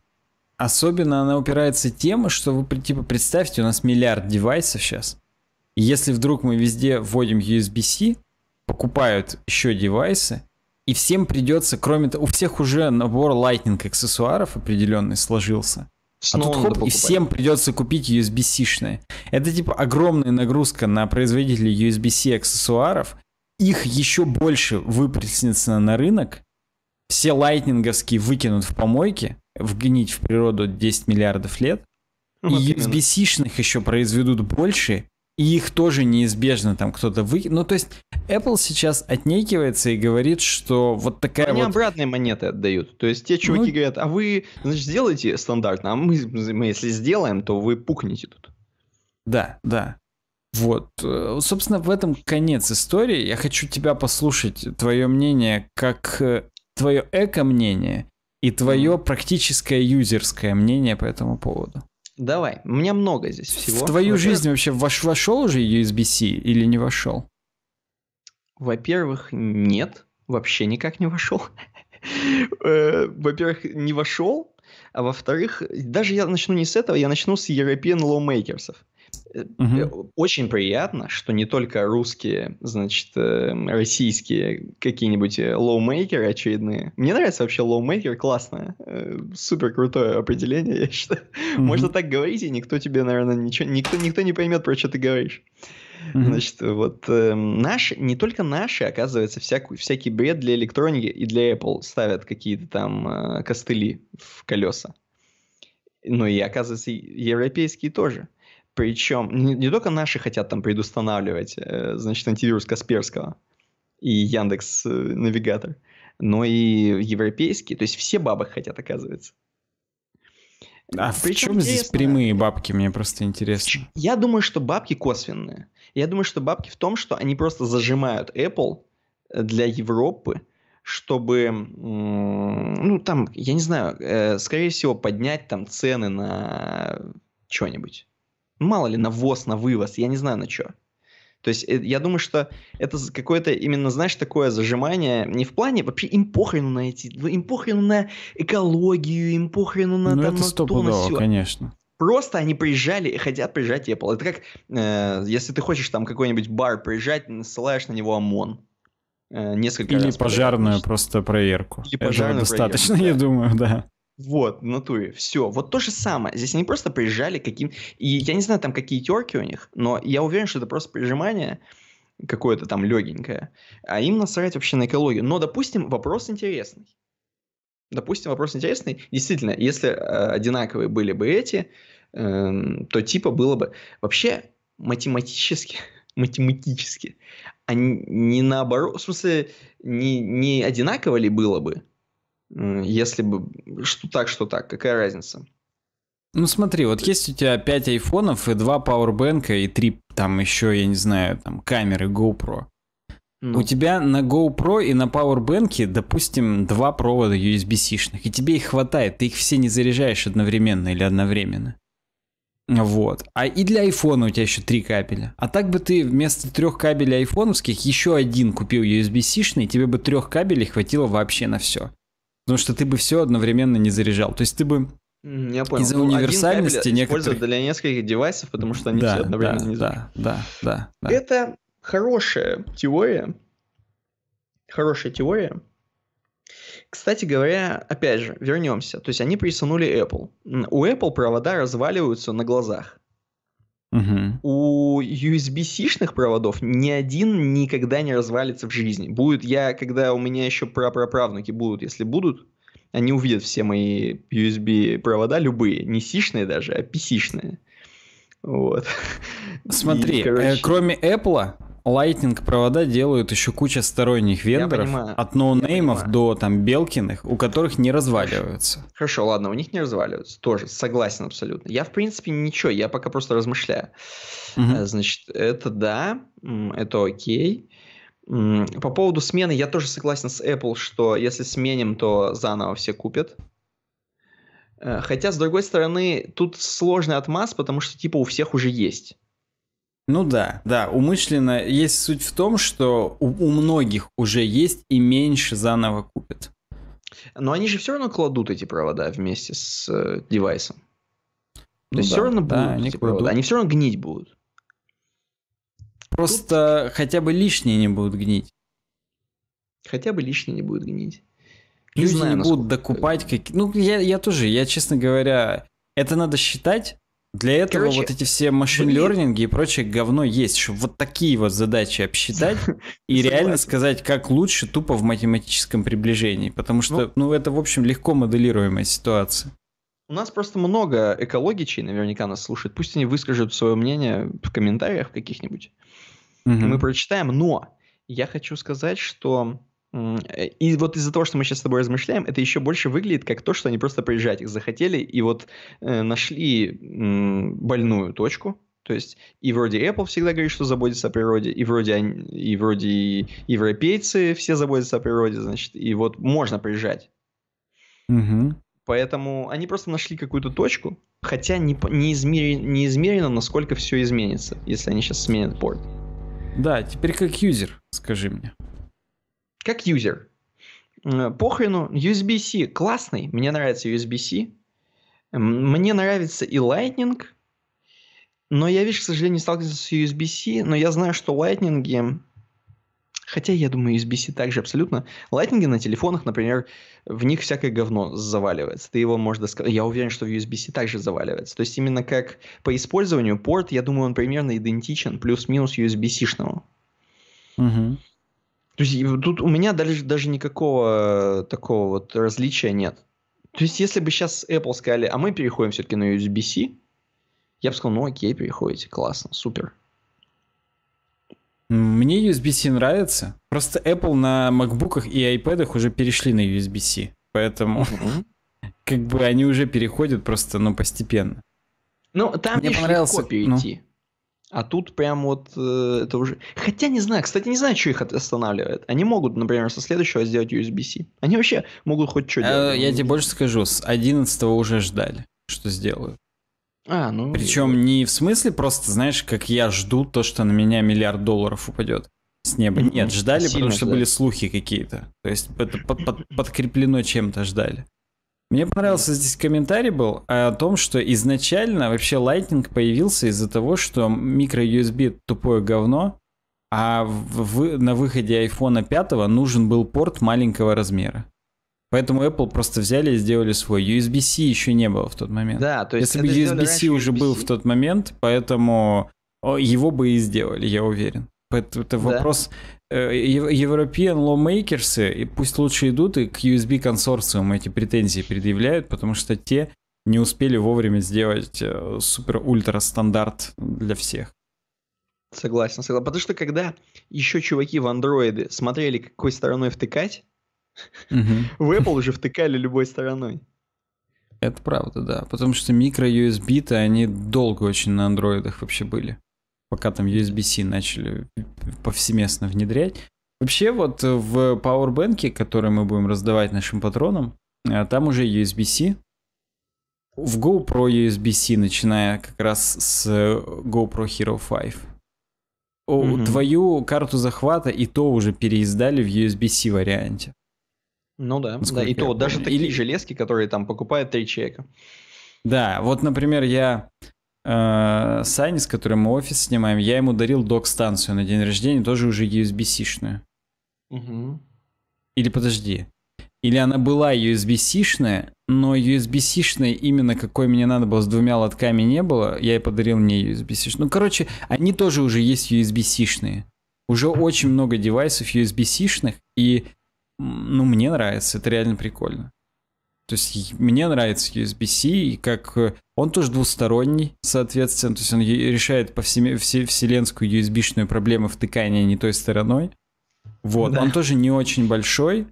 особенно она упирается тем, что вы типа представьте, у нас миллиард девайсов сейчас. И если вдруг мы везде вводим USB-C, покупают еще девайсы, и всем придется, кроме того, у всех уже набор Lightning аксессуаров определенный сложился. А Снова а тут хоп, и всем придется купить USB-C-шные. Это типа огромная нагрузка на производителей USB-C аксессуаров. Их еще больше выплеснется на рынок. Все лайтнинговские выкинут в помойки, вгнить в природу 10 миллиардов лет. Ну, вот и USB-шных еще произведут больше, и их тоже неизбежно там кто-то вы... Ну, то есть Apple сейчас отнекивается и говорит, что вот такая Они вот... обратные монеты отдают. То есть те чуваки ну... говорят, а вы, значит, сделайте стандартно, а мы, мы если сделаем, то вы пукнете тут. Да, да. Вот. Э, собственно, в этом конец истории. Я хочу тебя послушать, твое мнение, как э, твое эко-мнение и твое практическое юзерское мнение по этому поводу. Давай, у меня много здесь всего. В твою жизнь вообще вош, вошел уже USB-C или не вошел? Во-первых, нет, вообще никак не вошел. Э, во-первых, не вошел, а во-вторых, даже я начну не с этого, я начну с European Lawmakers. Угу. Очень приятно, что не только русские, значит, э, российские какие-нибудь лоумейкеры очередные. Мне нравится вообще лоумейкер, классное, супер крутое определение, я считаю. Угу. Можно так говорить, и никто тебе, наверное, ничего, никто, никто не поймет, про что ты говоришь. Угу. Значит, вот э, наши, не только наши, оказывается, всякую, всякий бред для электроники и для Apple ставят какие-то там э, костыли в колеса. Ну и, оказывается, европейские тоже. Причем не, не только наши хотят там предустанавливать, э, значит, антивирус Касперского и Яндекс э, Навигатор, но и европейские. То есть все бабы хотят, оказывается. А Причем в чем здесь прямые бабки? Мне просто интересно. Я думаю, что бабки косвенные. Я думаю, что бабки в том, что они просто зажимают Apple для Европы, чтобы, ну, там, я не знаю, э, скорее всего, поднять там цены на что-нибудь мало ли, на ввоз, на вывоз, я не знаю на что. То есть э, я думаю, что это какое-то именно, знаешь, такое зажимание не в плане, вообще им похрену на эти, ну, им похрену на экологию, им похрену на ну, это на то, конечно. Просто они приезжали и хотят приезжать Apple. Это как, э, если ты хочешь там какой-нибудь бар приезжать, насылаешь на него ОМОН. Э, несколько Или раз пожарную проверку, просто проверку. Или Этого пожарную достаточно, проверку, да. я думаю, да. Вот, в натуре, все. Вот то же самое. Здесь они просто прижали каким... И я не знаю там, какие терки у них, но я уверен, что это просто прижимание какое-то там легенькое. А им насрать вообще на экологию. Но, допустим, вопрос интересный. Допустим, вопрос интересный. Действительно, если э, одинаковые были бы эти, э, то типа было бы... Вообще, математически, математически, они не наоборот... В смысле, не, не одинаково ли было бы? Если бы что так, что так, какая разница? Ну смотри, вот есть у тебя 5 айфонов и 2 пауэрбэнка и 3 там еще, я не знаю, там камеры GoPro. Ну. У тебя на GoPro и на Powerbank, допустим, два провода USB-C-шных, и тебе их хватает, ты их все не заряжаешь одновременно или одновременно. Вот. А и для айфона у тебя еще три кабеля. А так бы ты вместо трех кабелей айфоновских еще один купил USB-C-шный, тебе бы трех кабелей хватило вообще на все. Потому что ты бы все одновременно не заряжал. То есть ты бы я понял. Из-за ну, универсальности некоторые... для нескольких девайсов, потому что они да, все одновременно да, не да, да, да, да. Это хорошая теория. Хорошая теория. Кстати говоря, опять же, вернемся. То есть они присунули Apple. У Apple провода разваливаются на глазах. Угу. У USB-C-шных проводов ни один никогда не развалится в жизни. Будет я, когда у меня еще прапраправнуки будут, если будут, они увидят все мои USB-провода, любые, не сишные даже, а pc -шные. Вот. Смотри, И, э, короче... э, кроме Apple, Lightning провода делают еще куча сторонних вендоров, понимаю, от ноунеймов до там белкиных, у которых не разваливаются. Хорошо, ладно, у них не разваливаются, тоже согласен абсолютно. Я в принципе ничего, я пока просто размышляю. Угу. Значит, это да, это окей. По поводу смены, я тоже согласен с Apple, что если сменим, то заново все купят. Э, хотя, с другой стороны, тут сложный отмаз, потому что типа у всех уже есть. Ну да, да, умышленно. Есть суть в том, что у, у многих уже есть и меньше заново купят. Но они же все равно кладут эти провода вместе с э, девайсом. То ну есть да, все равно будут да, они эти кладут. провода. Они все равно гнить будут. Просто Тут... хотя бы лишние не будут гнить. Хотя бы лишние не будут гнить. Люди не, знаю, не будут докупать какие. Ну, я, я тоже, я, честно говоря, это надо считать для этого Короче, вот эти все machine learning и прочее говно есть, чтобы вот такие вот задачи обсчитать и реально сказать, как лучше тупо в математическом приближении, потому что, ну. ну, это, в общем, легко моделируемая ситуация. У нас просто много экологичей, наверняка нас слушают. Пусть они выскажут свое мнение в комментариях каких-нибудь. Мы прочитаем, но я хочу сказать, что Э, и вот из-за того, что мы сейчас с тобой размышляем, это еще больше выглядит как то, что они просто приезжать их захотели и вот э, нашли э, больную точку. То есть и вроде Apple всегда говорит, что заботится о природе, и вроде, они, и вроде и европейцы все заботятся о природе, значит, и вот можно приезжать. Угу. Поэтому они просто нашли какую-то точку, хотя не, не, измерен, не измерено, насколько все изменится, если они сейчас сменят порт. Да, теперь как юзер, скажи мне как юзер. Похрену, USB-C классный, мне нравится USB-C, мне нравится и Lightning, но я, видишь, к сожалению, не сталкивался с USB-C, но я знаю, что Lightning, хотя я думаю, USB-C также абсолютно, Lightning на телефонах, например, в них всякое говно заваливается. Ты его, можно сказать, я уверен, что в USB-C также заваливается. То есть именно как по использованию порт, я думаю, он примерно идентичен, плюс-минус USB-C-шному. Угу. То есть тут у меня даже, даже никакого такого вот различия нет. То есть если бы сейчас Apple сказали, а мы переходим все-таки на USB-C, я бы сказал, ну окей, переходите, классно, супер. Мне USB-C нравится. Просто Apple на MacBook и iPad'ах уже перешли на USB-C. Поэтому как бы они уже переходят просто, ну, постепенно. Ну, там Мне понравился... легко ну. перейти. Ну. А тут прям вот э, это уже... Хотя не знаю, кстати, не знаю, что их останавливает. Они могут, например, со следующего сделать USB-C. Они вообще могут хоть что э, делать. Я тебе больше скажу, с 11 уже ждали, что сделают. А, ну... Причем не в смысле просто, знаешь, как я жду то, что на меня миллиард долларов упадет с неба. Нет, ждали, потому что ждали. были слухи какие-то. То есть это под, под, подкреплено чем-то ждали. Мне понравился здесь комментарий был о том, что изначально вообще Lightning появился из-за того, что микро-USB тупое говно, а в, на выходе iPhone 5 нужен был порт маленького размера. Поэтому Apple просто взяли и сделали свой. USB-C еще не было в тот момент. Да, то есть Если бы USB-C уже USB был в тот момент, поэтому его бы и сделали, я уверен. Это, это да. вопрос Э, European lawmakers, э, и пусть лучше идут и к USB консорциум эти претензии предъявляют, потому что те не успели вовремя сделать э, супер-ультра стандарт для всех. Согласен, согласен. Потому что когда еще чуваки в андроиды смотрели, какой стороной втыкать, в Apple уже втыкали любой стороной. Это правда, да. Потому что микро USB-то они долго очень на андроидах вообще были пока там USB-C начали повсеместно внедрять. Вообще вот в Powerbank, который мы будем раздавать нашим патронам, э, там уже USB-C. В GoPro USB-C, начиная как раз с э, GoPro Hero 5. О, hmm Твою карту захвата и то уже переиздали в USB-C варианте. Ну да, да и то, помню. даже такие Или... железки, которые там покупают 3 человека. Да, вот, например, я э, Сани, с которым мы офис снимаем, я ему дарил док-станцию на день рождения, тоже уже usb c Угу. Или подожди. Или она была usb c но usb c именно какой мне надо было с двумя лотками не было, я и подарил мне usb c Ну, короче, они тоже уже есть usb c Уже очень много девайсов usb c и ну, мне нравится, это реально прикольно. То есть мне нравится USB-C, и как э, он тоже двусторонний, соответственно, то есть он решает по повсем... вселенскую USB-шную проблему втыкания не той стороной. Вот, да. он тоже не очень большой.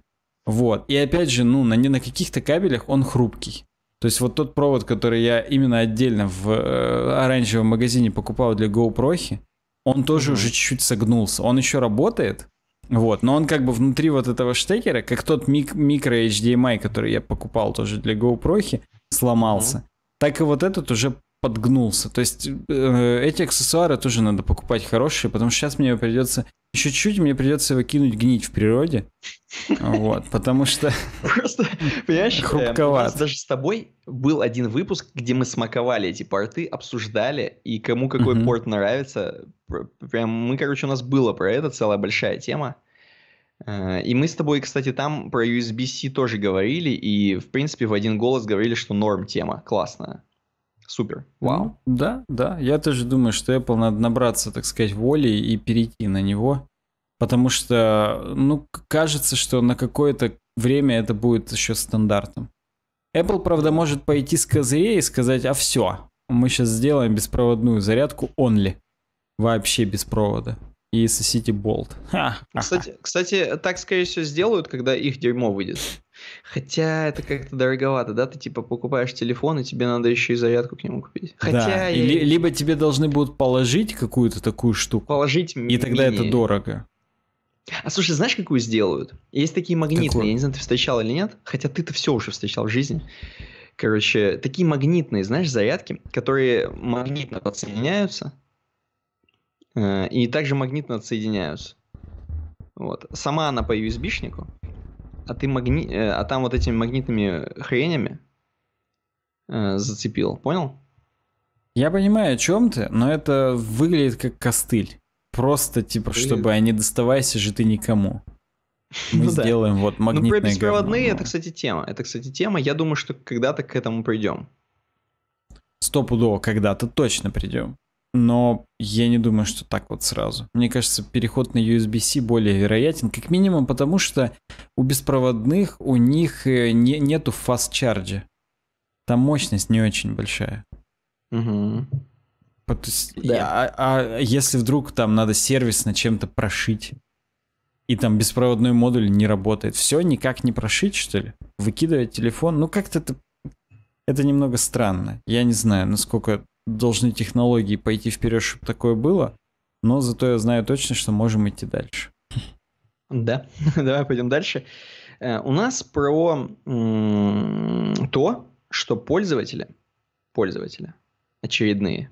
Вот, и опять же, ну, на, на каких-то кабелях он хрупкий. То есть вот тот провод, который я именно отдельно в э, оранжевом магазине покупал для GoPro, он тоже mm-hmm. уже чуть-чуть согнулся. Он еще работает, вот, но он как бы внутри вот этого штекера, как тот мик микро HDMI, который я покупал тоже для GoPro, сломался. Mm-hmm. Так и вот этот уже подгнулся. То есть э, эти аксессуары тоже надо покупать хорошие, потому что сейчас мне придется еще чуть мне придется его кинуть гнить в природе. Вот, потому что... Просто, понимаешь, э, хрупковат. даже с тобой был один выпуск, где мы смаковали эти порты, обсуждали, и кому какой порт нравится. Прям мы, короче, у нас было про это целая большая тема. Э, и мы с тобой, кстати, там про USB-C тоже говорили, и, в принципе, в один голос говорили, что норм тема, классная супер, ну, вау. да, да, я тоже думаю, что Apple надо набраться, так сказать, воли и перейти на него, потому что, ну, кажется, что на какое-то время это будет еще стандартом. Apple, правда, может пойти с козырей и сказать, а все, мы сейчас сделаем беспроводную зарядку only, вообще без провода и City Болт. Кстати, кстати, так, скорее всего, сделают, когда их дерьмо выйдет. Хотя это как-то дороговато, да? Ты типа покупаешь телефон, и тебе надо еще и зарядку к нему купить. Хотя да. и... Или, либо тебе должны будут положить какую-то такую штуку. Положить И мини. тогда это дорого. А слушай, знаешь, какую сделают? Есть такие магнитные, Какой? я не знаю, ты встречал или нет, хотя ты-то все уже встречал в жизни. Короче, такие магнитные, знаешь, зарядки, которые магнитно подсоединяются э, и также магнитно отсоединяются. Вот. Сама она по USB-шнику, а ты магни... Э, а там вот этими магнитными э, хренями э, зацепил, понял? Я понимаю, о чем ты, но это выглядит как костыль. Просто типа, выглядит... чтобы они доставайся же ты никому. Мы ну, сделаем да. вот магнитные. Ну, про беспроводные говно. это, кстати, тема. Это, кстати, тема. Я думаю, что когда-то к этому придем. Стопудово когда-то точно придем но я не думаю, что так вот сразу. Мне кажется, переход на USB-C более вероятен, как минимум потому, что у беспроводных у них э, не, нету фаст-чарджа. Там мощность не очень большая. Угу. Есть, да. а, а если вдруг там надо сервисно чем-то прошить, и там беспроводной модуль не работает, все никак не прошить, что ли? Выкидывать телефон? Ну как-то это... Это немного странно. Я не знаю, насколько должны технологии пойти вперед, чтобы такое было. Но зато я знаю точно, что можем идти дальше. Да, давай пойдем дальше. Э, у нас про то, что пользователи, пользователи очередные,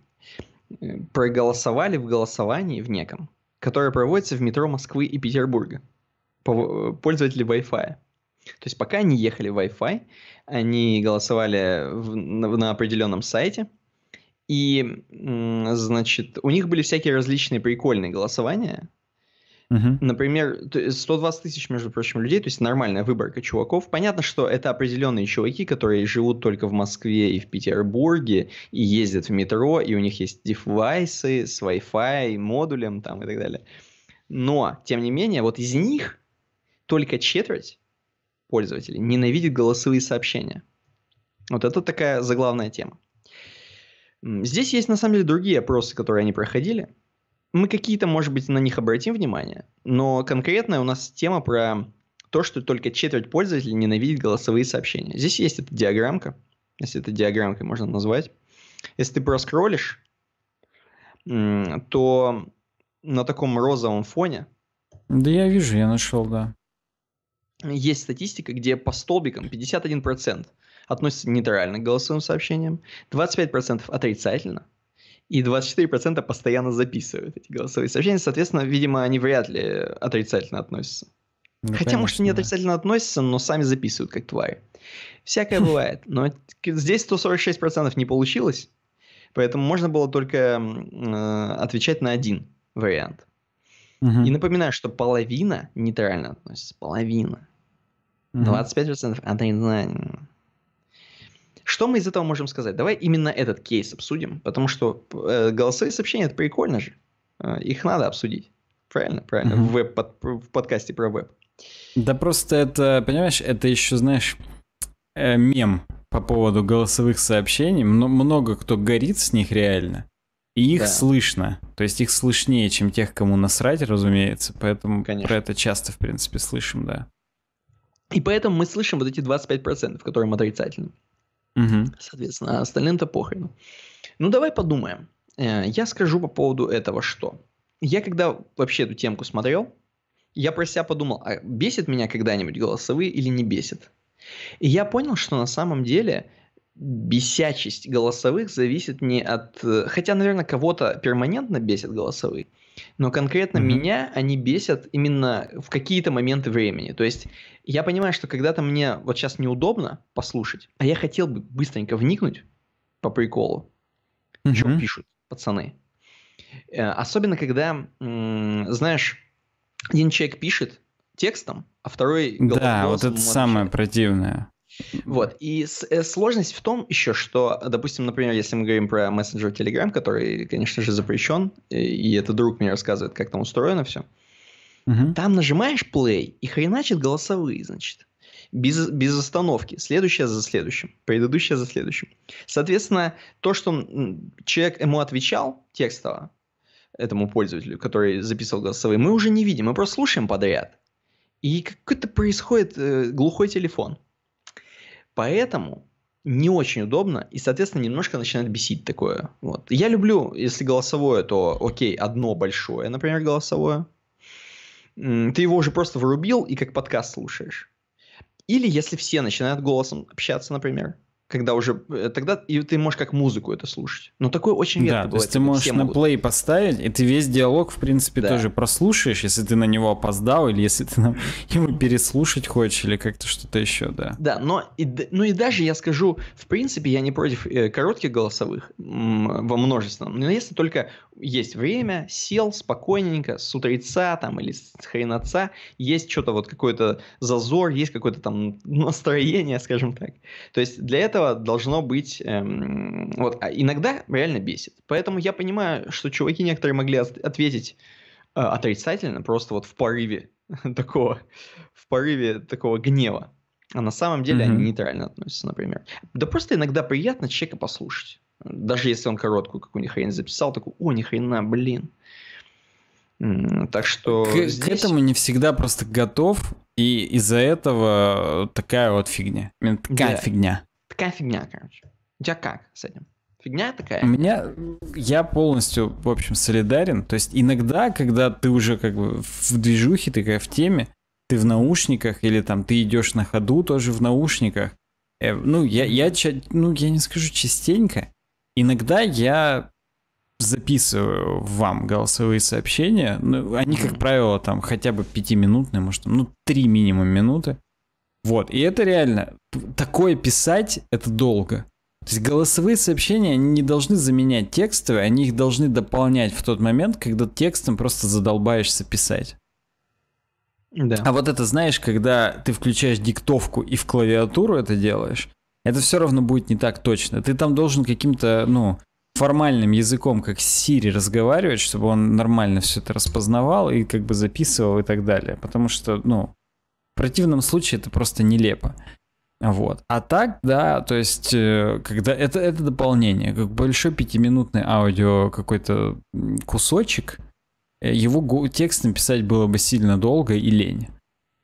э, проголосовали в голосовании в неком, которое проводится в метро Москвы и Петербурга. Э, пользователи Wi-Fi. То есть пока они ехали в Wi-Fi, они голосовали в, на, на определенном сайте, и, значит, у них были всякие различные прикольные голосования. Угу. Например, 120 тысяч, между прочим, людей, то есть нормальная выборка чуваков. Понятно, что это определенные чуваки, которые живут только в Москве и в Петербурге, и ездят в метро, и у них есть девайсы с Wi-Fi, модулем там и так далее. Но, тем не менее, вот из них только четверть пользователей ненавидит голосовые сообщения. Вот это такая заглавная тема. Здесь есть на самом деле другие опросы, которые они проходили. Мы какие-то, может быть, на них обратим внимание, но конкретная у нас тема про то, что только четверть пользователей ненавидит голосовые сообщения. Здесь есть эта диаграммка, если это диаграммкой можно назвать. Если ты проскролишь, то на таком розовом фоне... Да я вижу, я нашел, да. Есть статистика, где по столбикам 51% относятся нейтрально к голосовым сообщениям, 25% отрицательно, и 24% постоянно записывают эти голосовые сообщения. Соответственно, видимо, они вряд ли отрицательно относятся. Ну, Хотя, конечно, может, и не отрицательно да. относятся, но сами записывают как твари. Всякое бывает. Но здесь 146% не получилось, поэтому можно было только э, отвечать на один вариант. Угу. И напоминаю, что половина нейтрально относится. Половина. Угу. 25% отрицательно. Что мы из этого можем сказать? Давай именно этот кейс обсудим, потому что э, голосовые сообщения это прикольно же. Э, их надо обсудить. Правильно, правильно. Угу. В, веб под, в подкасте про веб. Да просто это, понимаешь, это еще, знаешь, э, мем по поводу голосовых сообщений. Мно- много кто горит с них реально. И их да. слышно. То есть их слышнее, чем тех, кому насрать, разумеется. Поэтому Конечно. про это часто, в принципе, слышим, да. И поэтому мы слышим вот эти 25%, которые отрицательны. Угу. Соответственно, а остальным-то похрену. Ну, давай подумаем. Э, я скажу по поводу этого что. Я когда вообще эту темку смотрел, я про себя подумал, а бесит меня когда-нибудь голосовые или не бесит? И я понял, что на самом деле бесячесть голосовых зависит не от... Э, хотя, наверное, кого-то перманентно бесит голосовые – но конкретно mm-hmm. меня они бесят именно в какие-то моменты времени. То есть я понимаю, что когда-то мне вот сейчас неудобно послушать, а я хотел бы быстренько вникнуть по приколу, mm-hmm. что пишут пацаны. Э, особенно когда, знаешь, один человек пишет текстом, а второй... Да, вот это самое противное. Вот. И с, э, сложность в том еще, что, допустим, например, если мы говорим про мессенджер Telegram, который, конечно же, запрещен, и, и это друг мне рассказывает, как там устроено все. Угу. Там нажимаешь play и хреначит голосовые, значит. Без, без остановки. Следующее за следующим. Предыдущее за следующим. Соответственно, то, что человек ему отвечал текстово, этому пользователю, который записывал голосовые, мы уже не видим. Мы просто слушаем подряд. И какой-то происходит э, глухой телефон. Поэтому не очень удобно и, соответственно, немножко начинает бесить такое. Вот. Я люблю, если голосовое, то окей, одно большое, например, голосовое. Ты его уже просто вырубил и как подкаст слушаешь. Или если все начинают голосом общаться, например, когда уже э, тогда и ты можешь как музыку это слушать. Но такое очень редко да, бывает. То есть ты можешь на могут. плей поставить, и ты весь диалог, в принципе, да. тоже прослушаешь, если ты на него опоздал, или если ты нам его переслушать хочешь, или как-то что-то еще, да. Да, но и, ну и даже я скажу, в принципе, я не против э, коротких голосовых м, во множественном, но если только есть время, сел спокойненько с утреца там или с хренаца, есть что-то вот какой-то зазор, есть какое-то там настроение, скажем так. То есть для этого должно быть, эм, вот, а иногда реально бесит. Поэтому я понимаю, что чуваки некоторые могли ответить э, отрицательно, просто вот в порыве такого, в порыве такого гнева. А на самом деле mm-hmm. они нейтрально относятся, например. Да просто иногда приятно человека послушать. Даже если он короткую какую-нибудь хрень записал, такой, о, нихрена, блин. Так что к, здесь... к этому не всегда просто готов, и из-за этого такая вот фигня. Такая да. фигня. Такая фигня, короче. У тебя как с этим? Фигня такая? У меня... Я полностью, в общем, солидарен. То есть иногда, когда ты уже как бы в движухе, ты как в теме, ты в наушниках или там ты идешь на ходу тоже в наушниках. Э, ну, я, я, ну, я не скажу частенько, Иногда я записываю вам голосовые сообщения. Ну, они, как правило, там хотя бы пятиминутные, может, ну, три минимум минуты. Вот, и это реально, такое писать, это долго. То есть голосовые сообщения, они не должны заменять текстовые, они их должны дополнять в тот момент, когда текстом просто задолбаешься писать. Да. А вот это знаешь, когда ты включаешь диктовку и в клавиатуру это делаешь, это все равно будет не так точно. Ты там должен каким-то, ну, формальным языком, как Siri, разговаривать, чтобы он нормально все это распознавал и как бы записывал и так далее. Потому что, ну, в противном случае это просто нелепо. Вот. А так, да, то есть, э, когда это, это дополнение, как большой пятиминутный аудио какой-то кусочек, э, его текст написать было бы сильно долго и лень.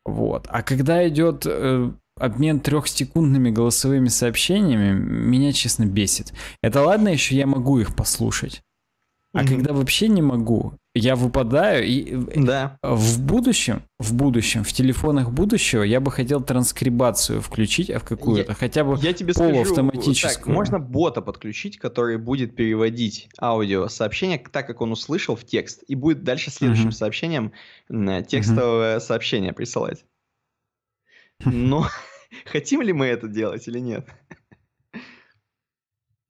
Вот. А когда идет э, обмен трехсекундными голосовыми сообщениями меня, честно, бесит. Это ладно еще, я могу их послушать. А угу. когда вообще не могу, я выпадаю и да. в будущем, в будущем, в телефонах будущего я бы хотел транскрибацию включить, а в какую-то я, хотя бы я тебе полуавтоматическую. Скажу, так, можно бота подключить, который будет переводить аудио сообщение, так как он услышал в текст, и будет дальше следующим угу. сообщением э, текстовое угу. сообщение присылать. Но хотим ли мы это делать или нет?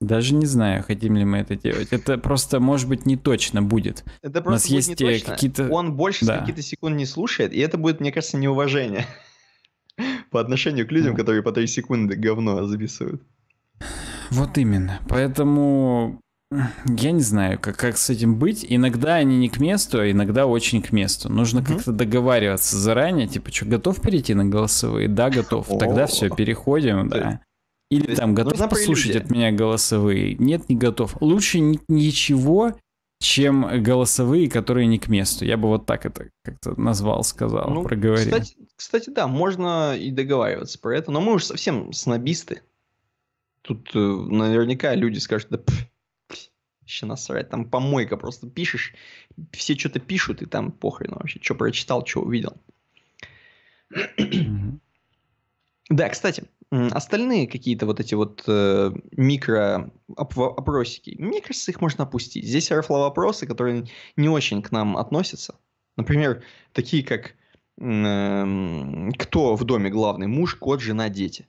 Даже не знаю, хотим ли мы это делать. Это просто, может быть, не точно будет. Это просто У нас есть э, какие-то. Он больше да. какие-то секунды не слушает, и это будет, мне кажется, неуважение по отношению к людям, ну. которые по 3 секунды говно записывают. Вот именно. Поэтому я не знаю, как, как с этим быть. Иногда они не к месту, а иногда очень к месту. Нужно угу. как-то договариваться заранее, типа, что, готов перейти на голосовые? Да, готов. Тогда все, переходим, да. Или там, готов послушать от меня голосовые? Нет, не готов. Лучше ничего, чем голосовые, которые не к месту. Я бы вот так это как-то назвал, сказал, ну, проговорил. Кстати, да, можно и договариваться про это, но мы уж совсем снобисты. Тут э, наверняка люди скажут, да Вообще насрать, там помойка, просто пишешь, все что-то пишут, и там похрен вообще, что прочитал, что увидел. Да, кстати, остальные какие-то вот эти вот э, микро-опросики, мне кажется, их можно опустить. Здесь аэрофло-вопросы, которые не очень к нам относятся. Например, такие как э, «Кто в доме главный? Муж, кот, жена, дети?»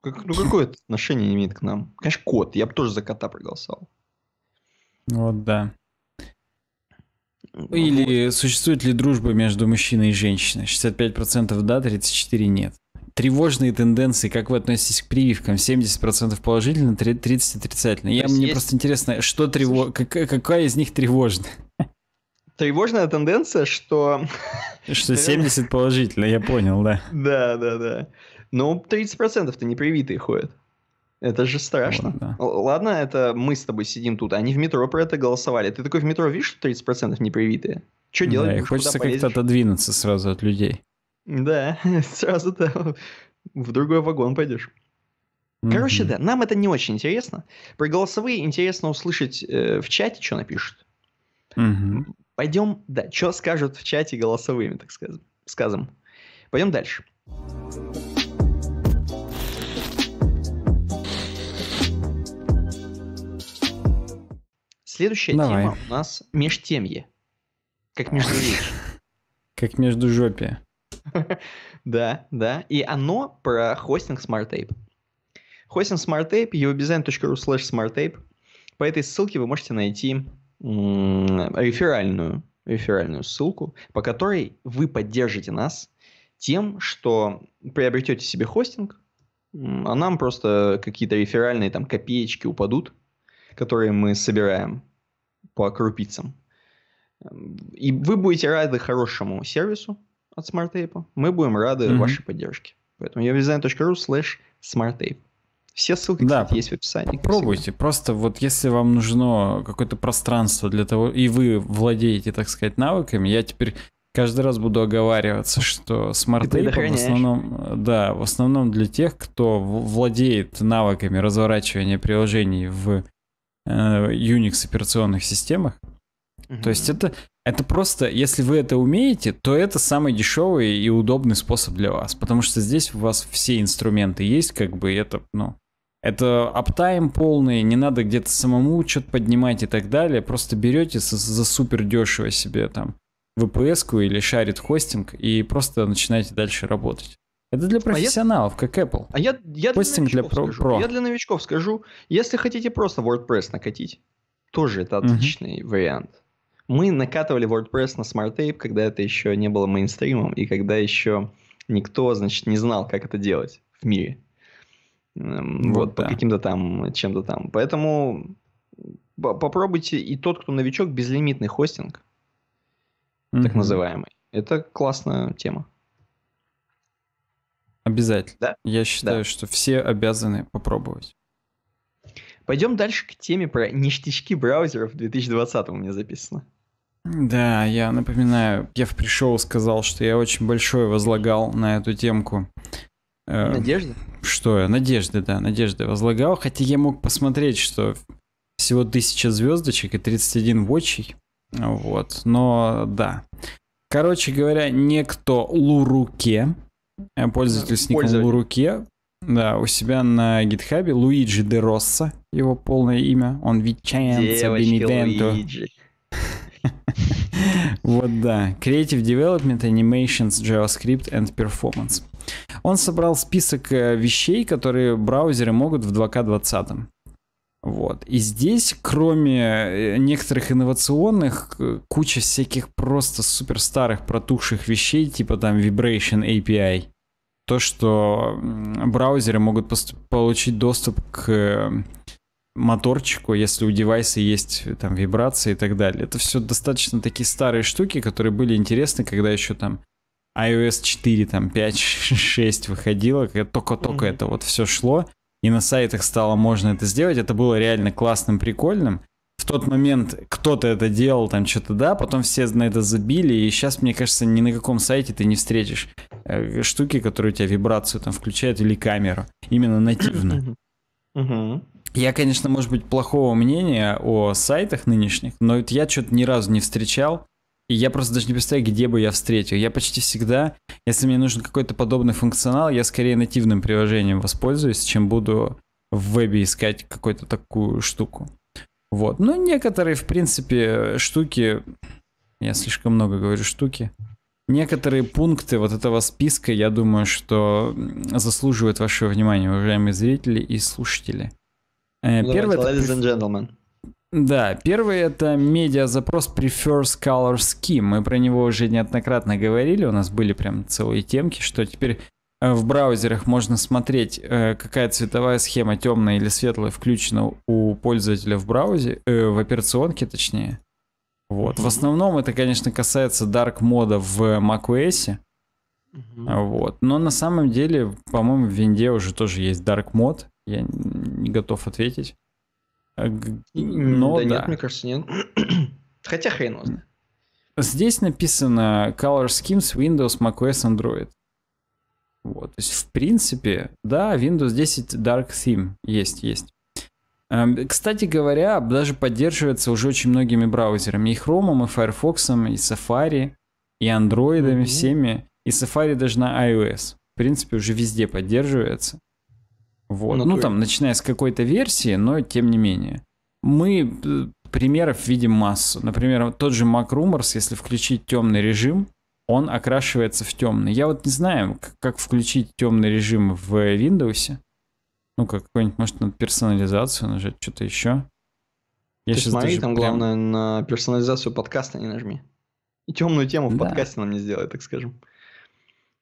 как, Ну какое это отношение имеет к нам? Конечно, кот. Я бы тоже за кота проголосовал. Вот да. Ну, Или существует ли дружба между мужчиной и женщиной? 65% да, 34% нет. Тревожные тенденции, как вы относитесь к прививкам? 70% положительно, 30% отрицательно. Ну, я, мне есть... просто интересно, что трево... как, какая из них тревожна? Тревожная тенденция, что... Что 70 положительно, я понял, да. Да, да, да. Но 30% то не непривитые ходят. Это же страшно. Вот, да. Ладно, это мы с тобой сидим тут, они в метро про это голосовали. Ты такой в метро видишь, что 30% непривитые? Что делать? Да, и хочется как-то отодвинуться сразу от людей. Да, сразу ты в другой вагон пойдешь. Короче, mm-hmm. да, нам это не очень интересно. Про голосовые интересно услышать э, в чате, что напишут. Mm-hmm. Пойдем, да, что скажут в чате голосовыми, так сказать, сказом. Пойдем дальше. Следующая Давай. тема у нас межтемье. Как между Как между жопе. Да, да. И оно про хостинг SmartTape. Хостинг SmartTape, eurodesign.ru slash SmartTape. По этой ссылке вы можете найти реферальную, реферальную ссылку, по которой вы поддержите нас тем, что приобретете себе хостинг, а нам просто какие-то реферальные там копеечки упадут – которые мы собираем по крупицам. И вы будете рады хорошему сервису от SmartTape. Мы будем рады mm-hmm. вашей поддержке. Поэтому evdesign.ru slash smarttape. Все ссылки, да, кстати, есть в описании. пробуйте Просто вот если вам нужно какое-то пространство для того, и вы владеете, так сказать, навыками, я теперь каждый раз буду оговариваться, что смарт в основном, да, в основном для тех, кто владеет навыками разворачивания приложений в Э, Unix операционных системах. Mm-hmm. То есть это, это просто, если вы это умеете, то это самый дешевый и удобный способ для вас, потому что здесь у вас все инструменты есть, как бы это, ну, это аптайм полный, не надо где-то самому что-то поднимать и так далее, просто берете за, за супер дешево себе там VPS-ку или шарит хостинг и просто начинаете дальше работать. Это для а профессионалов, а как Apple. А я, я Хостинг для, для скажу. про. Я для новичков скажу, если хотите просто WordPress накатить, тоже это отличный mm-hmm. вариант. Мы накатывали WordPress на Smart Tape, когда это еще не было мейнстримом, и когда еще никто, значит, не знал, как это делать в мире. Эм, вот, вот да. по каким-то там, чем-то там. Поэтому попробуйте и тот, кто новичок, безлимитный хостинг, mm-hmm. так называемый. Это классная тема. Обязательно. Да? Я считаю, да. что все обязаны попробовать. Пойдем дальше к теме про ништячки браузеров в 2020 у меня записано. Да, я напоминаю, я в пришел сказал, что я очень большое возлагал на эту темку. Эм, надежды. Что я? надежды, да, надежды возлагал. Хотя я мог посмотреть, что всего тысяча звездочек и 31 вочей. Вот, но да. Короче говоря, некто Луруке Э, Пользователь с ником в руке. Да, у себя на гитхабе Луиджи де Росса, его полное имя. Он Виченцо Бенеденто. Вот да. Creative Development, Animations, JavaScript and Performance. Он собрал список э, вещей, которые браузеры могут в 2К20. Вот. И здесь, кроме э, некоторых инновационных, куча всяких просто супер старых протухших вещей, типа там Vibration API, то, что браузеры могут получить доступ к эм, моторчику, если у девайса есть э, там вибрации и так далее. Это все достаточно такие старые штуки, которые были интересны, когда еще там iOS 4, там 5, 6 выходило, когда только-только mm-hmm. это вот все шло, и на сайтах стало можно это сделать. Это было реально классным, прикольным в тот момент кто-то это делал, там что-то да, потом все на это забили, и сейчас, мне кажется, ни на каком сайте ты не встретишь э, штуки, которые у тебя вибрацию там включают или камеру, именно нативно. Я, конечно, может быть, плохого мнения о сайтах нынешних, но это я что-то ни разу не встречал, и я просто даже не представляю, где бы я встретил. Я почти всегда, если мне нужен какой-то подобный функционал, я скорее нативным приложением воспользуюсь, чем буду в вебе искать какую-то такую штуку. Вот. Но ну, некоторые, в принципе, штуки... Я слишком много говорю штуки. Некоторые пункты вот этого списка, я думаю, что заслуживают вашего внимания, уважаемые зрители и слушатели. Ну, Первый это... Ladies and gentlemen. Да, первый это медиа-запрос Prefers Color Scheme. Мы про него уже неоднократно говорили, у нас были прям целые темки, что теперь Э, в браузерах можно смотреть, э, какая цветовая схема темная или светлая включена у пользователя в браузере, э, в операционке точнее. Вот. В основном это, конечно, касается dark мода в macOS. Uh-huh. Вот. Но на самом деле, по-моему, в винде уже тоже есть dark мод. Я не готов ответить. А, но да, да. нет, мне кажется, нет. Хотя хрен знает. Здесь написано Color Schemes Windows macOS Android. Вот. То есть, в принципе, да, Windows 10 Dark Theme есть, есть. Эм, кстати говоря, даже поддерживается уже очень многими браузерами. И Chrome, и Firefox, и Safari, и Android, mm-hmm. всеми. И Safari даже на iOS. В принципе, уже везде поддерживается. Вот. Ну, ну там, начиная с какой-то версии, но тем не менее. Мы э, примеров видим массу. Например, тот же Mac Rumors, если включить темный режим, он окрашивается в темный. Я вот не знаю, как, как включить темный режим в Windows. Ну, как какой-нибудь, может, на персонализацию нажать, что-то еще. Я Ты сейчас смотри, там прям... главное на персонализацию подкаста не нажми. И темную тему да. подкасте нам не сделай, так скажем.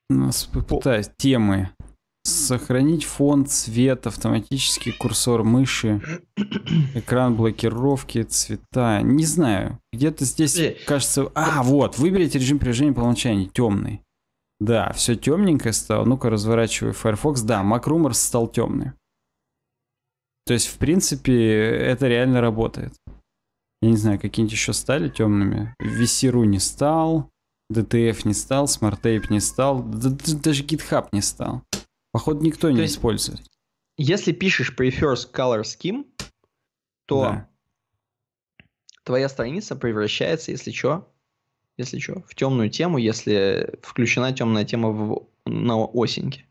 У нас попытаюсь. По... Темы. Сохранить фон, цвет, автоматический курсор мыши, экран блокировки, цвета. Не знаю. Где-то здесь э, кажется... А, вот, выберите режим приложения по умолчанию. Темный. Да, все темненькое стало. Ну-ка, разворачиваю Firefox. Да, MacRumors стал темный. То есть, в принципе, это реально работает. Я не знаю, какие-нибудь еще стали темными. VC.ru не стал, DTF не стал, Smart Tape не стал, даже GitHub не стал. Походу, никто То не есть, использует. Если пишешь prefers color scheme, то да. твоя страница превращается, если что, если что, в темную тему, если включена темная тема в, на осеньке.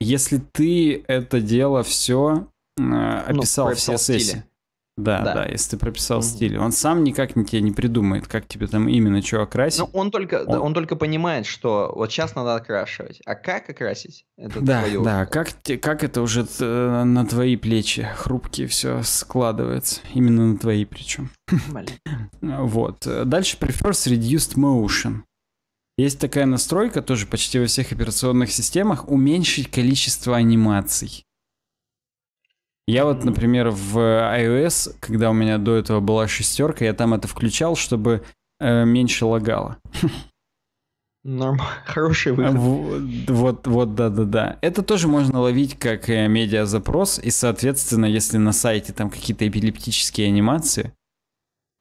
Если ты это дело все э, ну, описал ну, CSS. сессии. Да, да, да, если ты прописал mm стиль. Он сам никак не тебе не придумает, как тебе там именно что окрасить. Ну, он только, он... Да, он только понимает, что вот сейчас надо окрашивать. А как окрасить? Это да, твое... да, как, как это уже э, на твои плечи хрупкие все складывается. Именно на твои причем. вот. Дальше prefers reduced motion. Есть такая настройка тоже почти во всех операционных системах уменьшить количество анимаций. Я вот, например, в iOS, когда у меня до этого была шестерка, я там это включал, чтобы э, меньше лагало. Норм, хороший а выход. Вот, вот, вот, да, да, да. Это тоже можно ловить как э, медиа-запрос, и, соответственно, если на сайте там какие-то эпилептические анимации,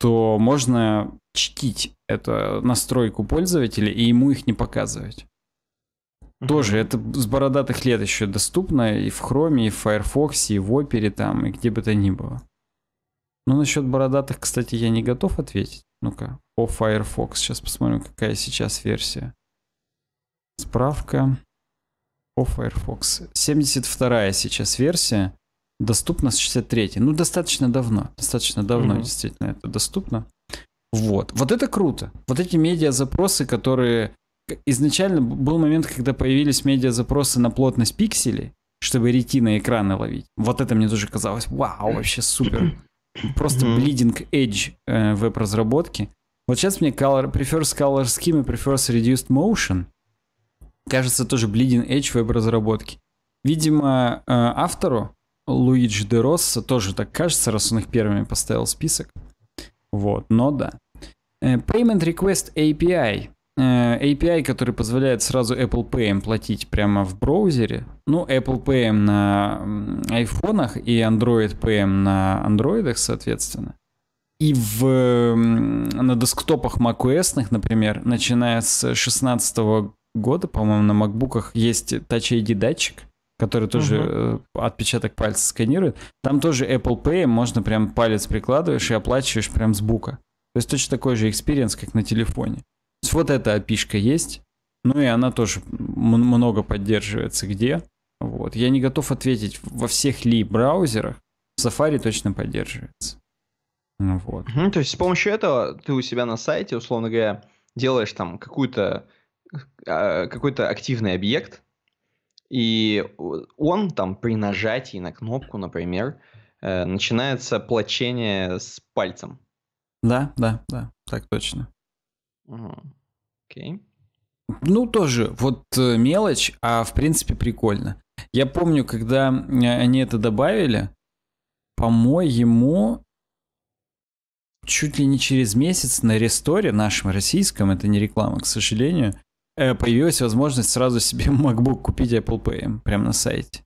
то можно чтить эту настройку пользователя и ему их не показывать. Тоже, это с бородатых лет еще доступно и в Chrome, и в Firefox, и в Opera там, и где бы то ни было. Ну, насчет бородатых, кстати, я не готов ответить. Ну-ка, о Firefox. Сейчас посмотрим, какая сейчас версия. Справка о Firefox. 72 сейчас версия. Доступна с 63 Ну, достаточно давно. Достаточно давно, mm-hmm. действительно, это доступно. Вот. Вот это круто. Вот эти медиа-запросы, которые изначально был момент, когда появились медиа-запросы на плотность пикселей, чтобы ретина экраны ловить. Вот это мне тоже казалось, вау, вообще супер. Просто bleeding edge э, веб-разработки. Вот сейчас мне color, prefers color scheme и prefers reduced motion. Кажется, тоже bleeding edge веб-разработки. Видимо, э, автору Луиджи де Росса тоже так кажется, раз он их первыми поставил список. Вот, но да. Э, payment Request API Э, API, который позволяет сразу Apple Pay платить прямо в браузере. Ну, Apple Pay на айфонах и Android Pay на андроидах, соответственно. И в, на десктопах macOS, например, начиная с 16 года, по-моему, на макбуках есть Touch ID датчик, который тоже угу. отпечаток пальца сканирует. Там тоже Apple Pay, можно прям палец прикладываешь и оплачиваешь прям с бука. То есть точно такой же экспириенс, как на телефоне есть вот эта опишка есть, ну и она тоже много поддерживается где. Вот. Я не готов ответить во всех ли браузерах, Safari точно поддерживается. Ну вот. Угу, то есть с помощью этого ты у себя на сайте, условно говоря, делаешь там какую-то а, какой-то активный объект, и он там при нажатии на кнопку, например, э, начинается плачение с пальцем. Да, да, да, так точно. Угу. Окей. Ну, тоже, вот э, мелочь, а в принципе прикольно. Я помню, когда э, они это добавили, по-моему, чуть ли не через месяц на ресторе нашем российском, это не реклама, к сожалению, э, появилась возможность сразу себе MacBook купить Apple Pay прямо на сайте.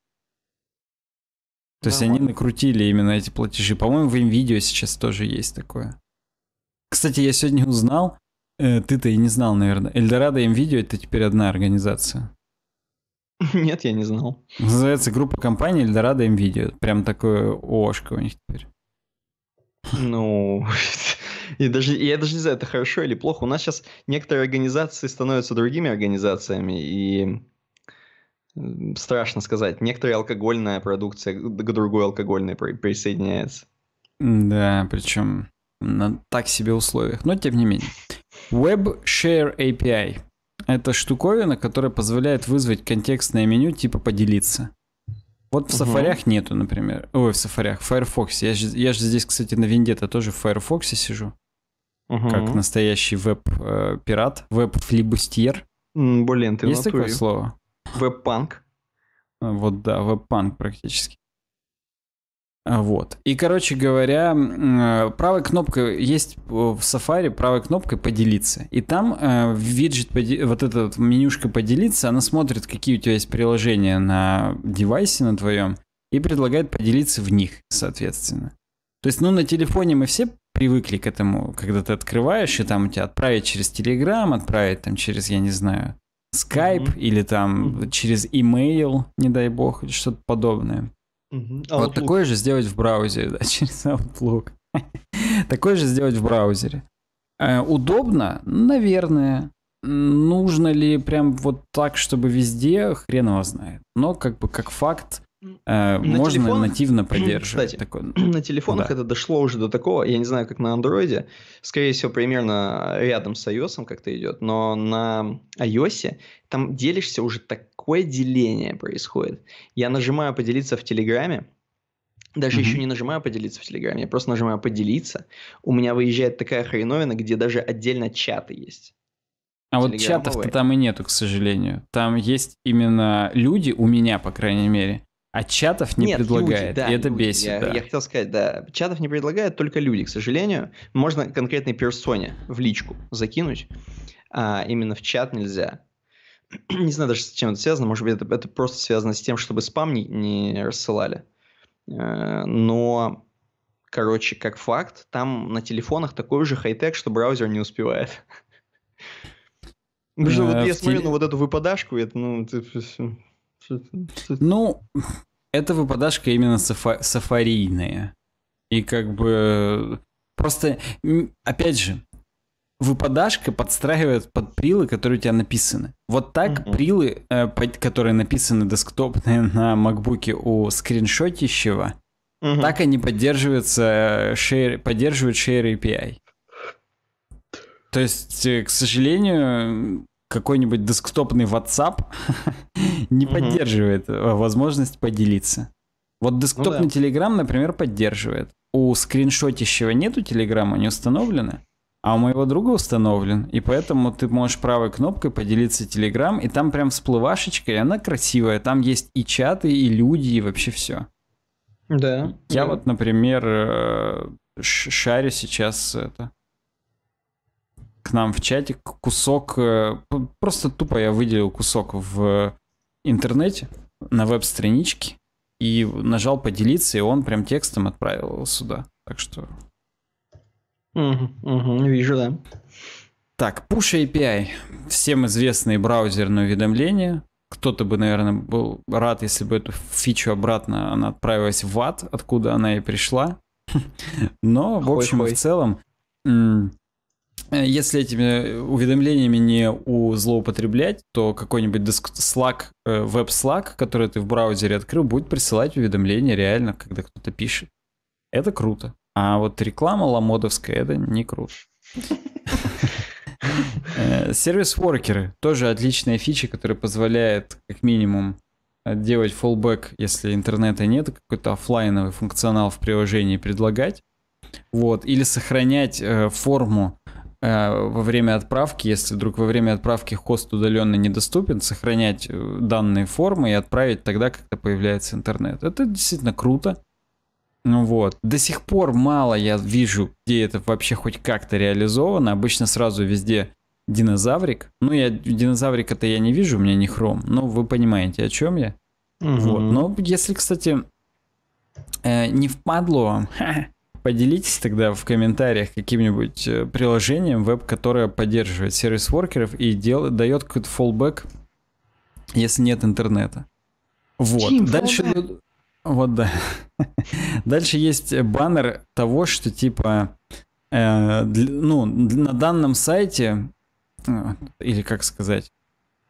То есть они накрутили именно эти платежи. По-моему, в видео сейчас тоже есть такое. Кстати, я сегодня узнал, Э, ты-то и не знал, наверное. Эльдорадо и видео это теперь одна организация. Нет, я не знал. Называется группа компаний Эльдорадо им видео. Прям такое ООшка у них теперь. Ну, и даже, я даже не знаю, это хорошо или плохо. У нас сейчас некоторые организации становятся другими организациями, и страшно сказать. Некоторая алкогольная продукция к другой алкогольной присоединяется. Да, причем на так себе условиях, но тем не менее. Web Share API. Это штуковина, которая позволяет вызвать контекстное меню типа поделиться. Вот в сафарях угу. нету, например. Ой, в сафарях, в Firefox. Я же, я же здесь, кстати, на Виндета тоже в Firefox сижу. Угу. Как настоящий веб-пират, э, веб-флибустьер. Блин, ты Есть натуре. такое слово? Веб-панк. Э, вот да, веб-панк практически. А, вот. И, короче говоря, э, правой кнопкой есть в Safari правой кнопкой поделиться. И там э, виджет, вот эта вот менюшка поделиться, она смотрит, какие у тебя есть приложения на девайсе на твоем, и предлагает поделиться в них, соответственно. То есть, ну, на телефоне мы все привыкли к этому, когда ты открываешь, и там у тебя отправить через Telegram, отправить там через, я не знаю, Skype mm-hmm. или там через email, не дай бог, или что-то подобное. Угу. А вот такое же сделать в браузере, да, через Outlook. такое же сделать в браузере. Э, удобно? Наверное. Нужно ли прям вот так, чтобы везде, хрен его знает. Но как бы как факт, э, на можно телефон... нативно поддерживать. Кстати, такой... Ну, на телефонах да. это дошло уже до такого, я не знаю, как на андроиде, скорее всего, примерно рядом с iOS как-то идет, но на iOS там делишься уже так какое деление происходит. Я нажимаю «Поделиться в Телеграме», даже mm-hmm. еще не нажимаю поделиться в Телеграме, я просто нажимаю поделиться. У меня выезжает такая хреновина, где даже отдельно чаты есть. А вот чатов-то там и нету, к сожалению. Там есть именно люди, у меня, по крайней мере, а чатов не Нет, предлагает. Люди, да, и это люди. бесит. Я, да. я хотел сказать, да, чатов не предлагает только люди, к сожалению. Можно конкретной персоне в личку закинуть, а именно в чат нельзя. не знаю даже, с чем это связано. Может быть, это, это просто связано с тем, чтобы спам не, не рассылали. Э, но, короче, как факт, там на телефонах такой же хай-тек, что браузер не успевает. Потому что э, вот я смотрю на вот эту выпадашку, это, ну... Ну, это выпадашка именно сафарийная. И как бы... Э, просто, опять же, выпадашка подстраивает под прилы, которые у тебя написаны. Вот так mm-hmm. прилы, э, которые написаны десктопные на макбуке у скриншотищего, mm-hmm. так они поддерживаются, share, э, поддерживают Share API. То есть, э, к сожалению, какой-нибудь десктопный WhatsApp не поддерживает возможность поделиться. Вот ну десктопный ну, Telegram, например, поддерживает. У скриншотищего нету Telegram, не установлено а у моего друга установлен, и поэтому ты можешь правой кнопкой поделиться Telegram, и там прям всплывашечка, и она красивая, там есть и чаты, и люди, и вообще все. Да. Я да. вот, например, э, шарю сейчас это к нам в чатик кусок, э, просто тупо я выделил кусок в интернете на веб-страничке и нажал поделиться, и он прям текстом отправил сюда. Так что Угу, угу, вижу, да. Так, Push API. Всем известные браузерные уведомления. Кто-то бы, наверное, был рад, если бы эту фичу обратно она отправилась в ад, откуда она и пришла. Но, в общем и в целом, э, если этими уведомлениями не у злоупотреблять, то какой-нибудь Slack, э, веб-Slack, который ты в браузере открыл, будет присылать уведомления реально, когда кто-то пишет. Это круто. А вот реклама ламодовская, это не круто. Э, Сервис-воркеры тоже отличная фича, которая позволяет как минимум э, делать фоллбэк, если интернета нет, какой-то офлайновый функционал в приложении предлагать. Вот. Или сохранять э, форму э, во время отправки, если вдруг во время отправки хост удаленно недоступен, сохранять э, данные формы и отправить тогда, когда появляется интернет. Это действительно круто. Ну вот. До сих пор мало я вижу, где это вообще хоть как-то реализовано. Обычно сразу везде динозаврик. Ну, я динозаврика-то я не вижу, у меня не хром. Ну, вы понимаете, о чем я. Угу. Вот. Но если, кстати, э, не впадло вам, поделитесь тогда в комментариях каким-нибудь э, приложением веб, которое поддерживает сервис-воркеров и дел... дает какой-то фоллбэк, если нет интернета. Вот. Чем Дальше... Фоллбэк? Вот да. Дальше есть баннер того, что типа, э, ну, на данном сайте, э, или как сказать,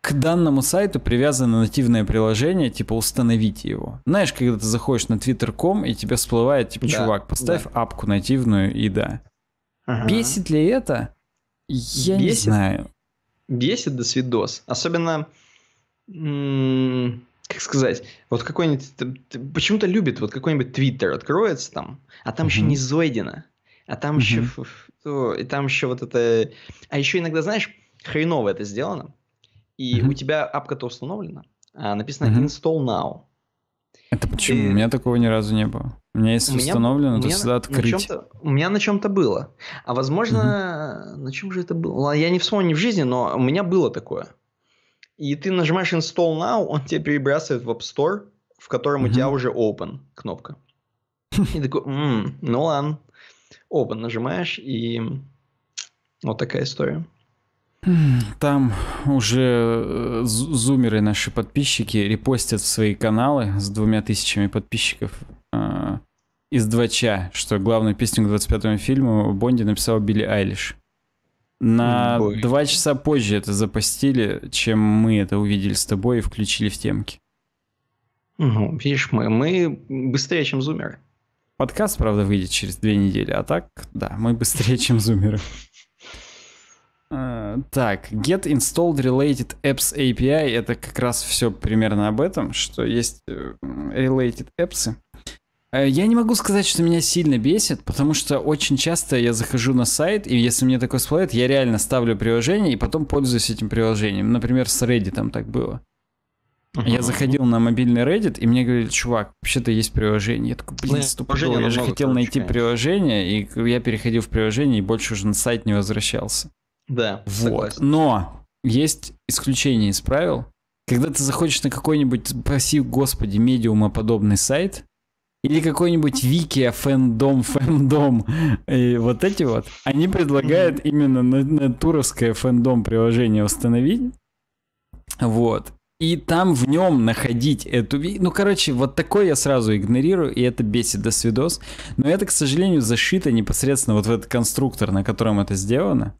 к данному сайту привязано нативное приложение, типа установите его. Знаешь, когда ты заходишь на twitter.com и тебе всплывает, типа, да, чувак, поставь да. апку нативную и да. Ага. Бесит ли это? Я Бесит. не знаю. Бесит до свидос. Особенно... М- как сказать, вот какой-нибудь, почему-то любит, вот какой-нибудь Твиттер откроется там, а там еще не Зойдина, а там еще, и там еще вот это, а еще иногда, знаешь, хреново это сделано, и у тебя апка-то установлена, а написано install now. Это почему? Э, у меня такого ни разу не было. У меня есть установлено, то всегда открыть. у меня на чем-то было. А возможно, на чем же это было? Я не вспомню в жизни, но у меня было такое. И ты нажимаешь Install Now, он тебя перебрасывает в App Store, в котором mm-hmm. у тебя уже Open кнопка. И такой, ну ладно. Open нажимаешь, и вот такая история. Там уже э, зумеры, наши подписчики, репостят в свои каналы с двумя тысячами подписчиков э, из Двача, что главную песню к 25-му фильму Бонди написал Билли Айлиш. На Бой. два часа позже это запостили, чем мы это увидели с тобой и включили в темки. Угу, видишь, мы, мы быстрее, чем зумеры. Подкаст, правда, выйдет через две недели, а так, да, мы быстрее, чем зумеры. А, так, get installed related apps API это как раз все примерно об этом, что есть э, related apps, Э, я не могу сказать, что меня сильно бесит, потому что очень часто я захожу на сайт, и если мне такой всплывает, я реально ставлю приложение и потом пользуюсь этим приложением. Например, с Reddit там так было. Я заходил на мобильный Reddit, и мне говорили, чувак, вообще-то есть приложение. Я такой, блин, стопудово, я же хотел короче, найти конечно. приложение, и я переходил в приложение, и больше уже на сайт не возвращался. Да, Вот. Согласен. Но есть исключение из правил. Когда ты заходишь на какой-нибудь, прости господи, медиума подобный сайт, или какой-нибудь Вики, а фэндом, фэндом, и вот эти вот, они предлагают именно натуровское фэндом приложение установить, вот, и там в нем находить эту... Ну, короче, вот такое я сразу игнорирую, и это бесит до свидос. Но это, к сожалению, зашито непосредственно вот в этот конструктор, на котором это сделано.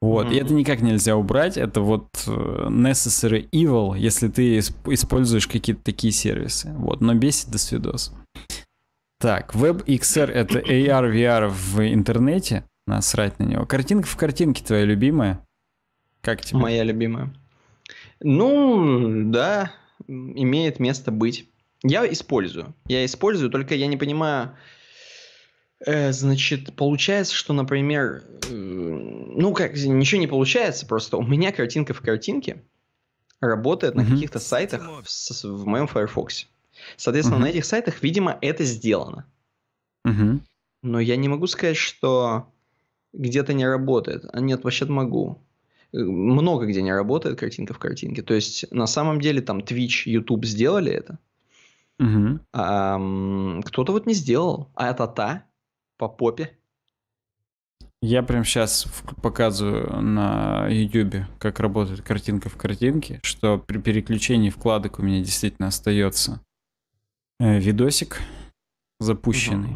Вот, mm-hmm. и это никак нельзя убрать, это вот э, necessary evil, если ты используешь какие-то такие сервисы. Вот, но бесит до свидос. Так, WebXR это AR, VR в интернете. Насрать на него. Картинка в картинке твоя любимая. Как тебе? Моя любимая. Ну, да, имеет место быть. Я использую. Я использую, только я не понимаю. Э, значит, получается, что, например, э, ну как, ничего не получается, просто у меня картинка в картинке работает mm-hmm. на каких-то сайтах в, в моем Firefox. Соответственно, uh-huh. на этих сайтах, видимо, это сделано. Uh-huh. Но я не могу сказать, что где-то не работает. А, нет, вообще-то могу. Э, много где не работает картинка в картинке. То есть, на самом деле, там Twitch, YouTube сделали это. uh А, кто-то вот не сделал. А это та по попе. Я прям сейчас показываю на YouTube, как работает картинка в картинке, что при переключении вкладок у меня действительно остается Э, видосик запущенный.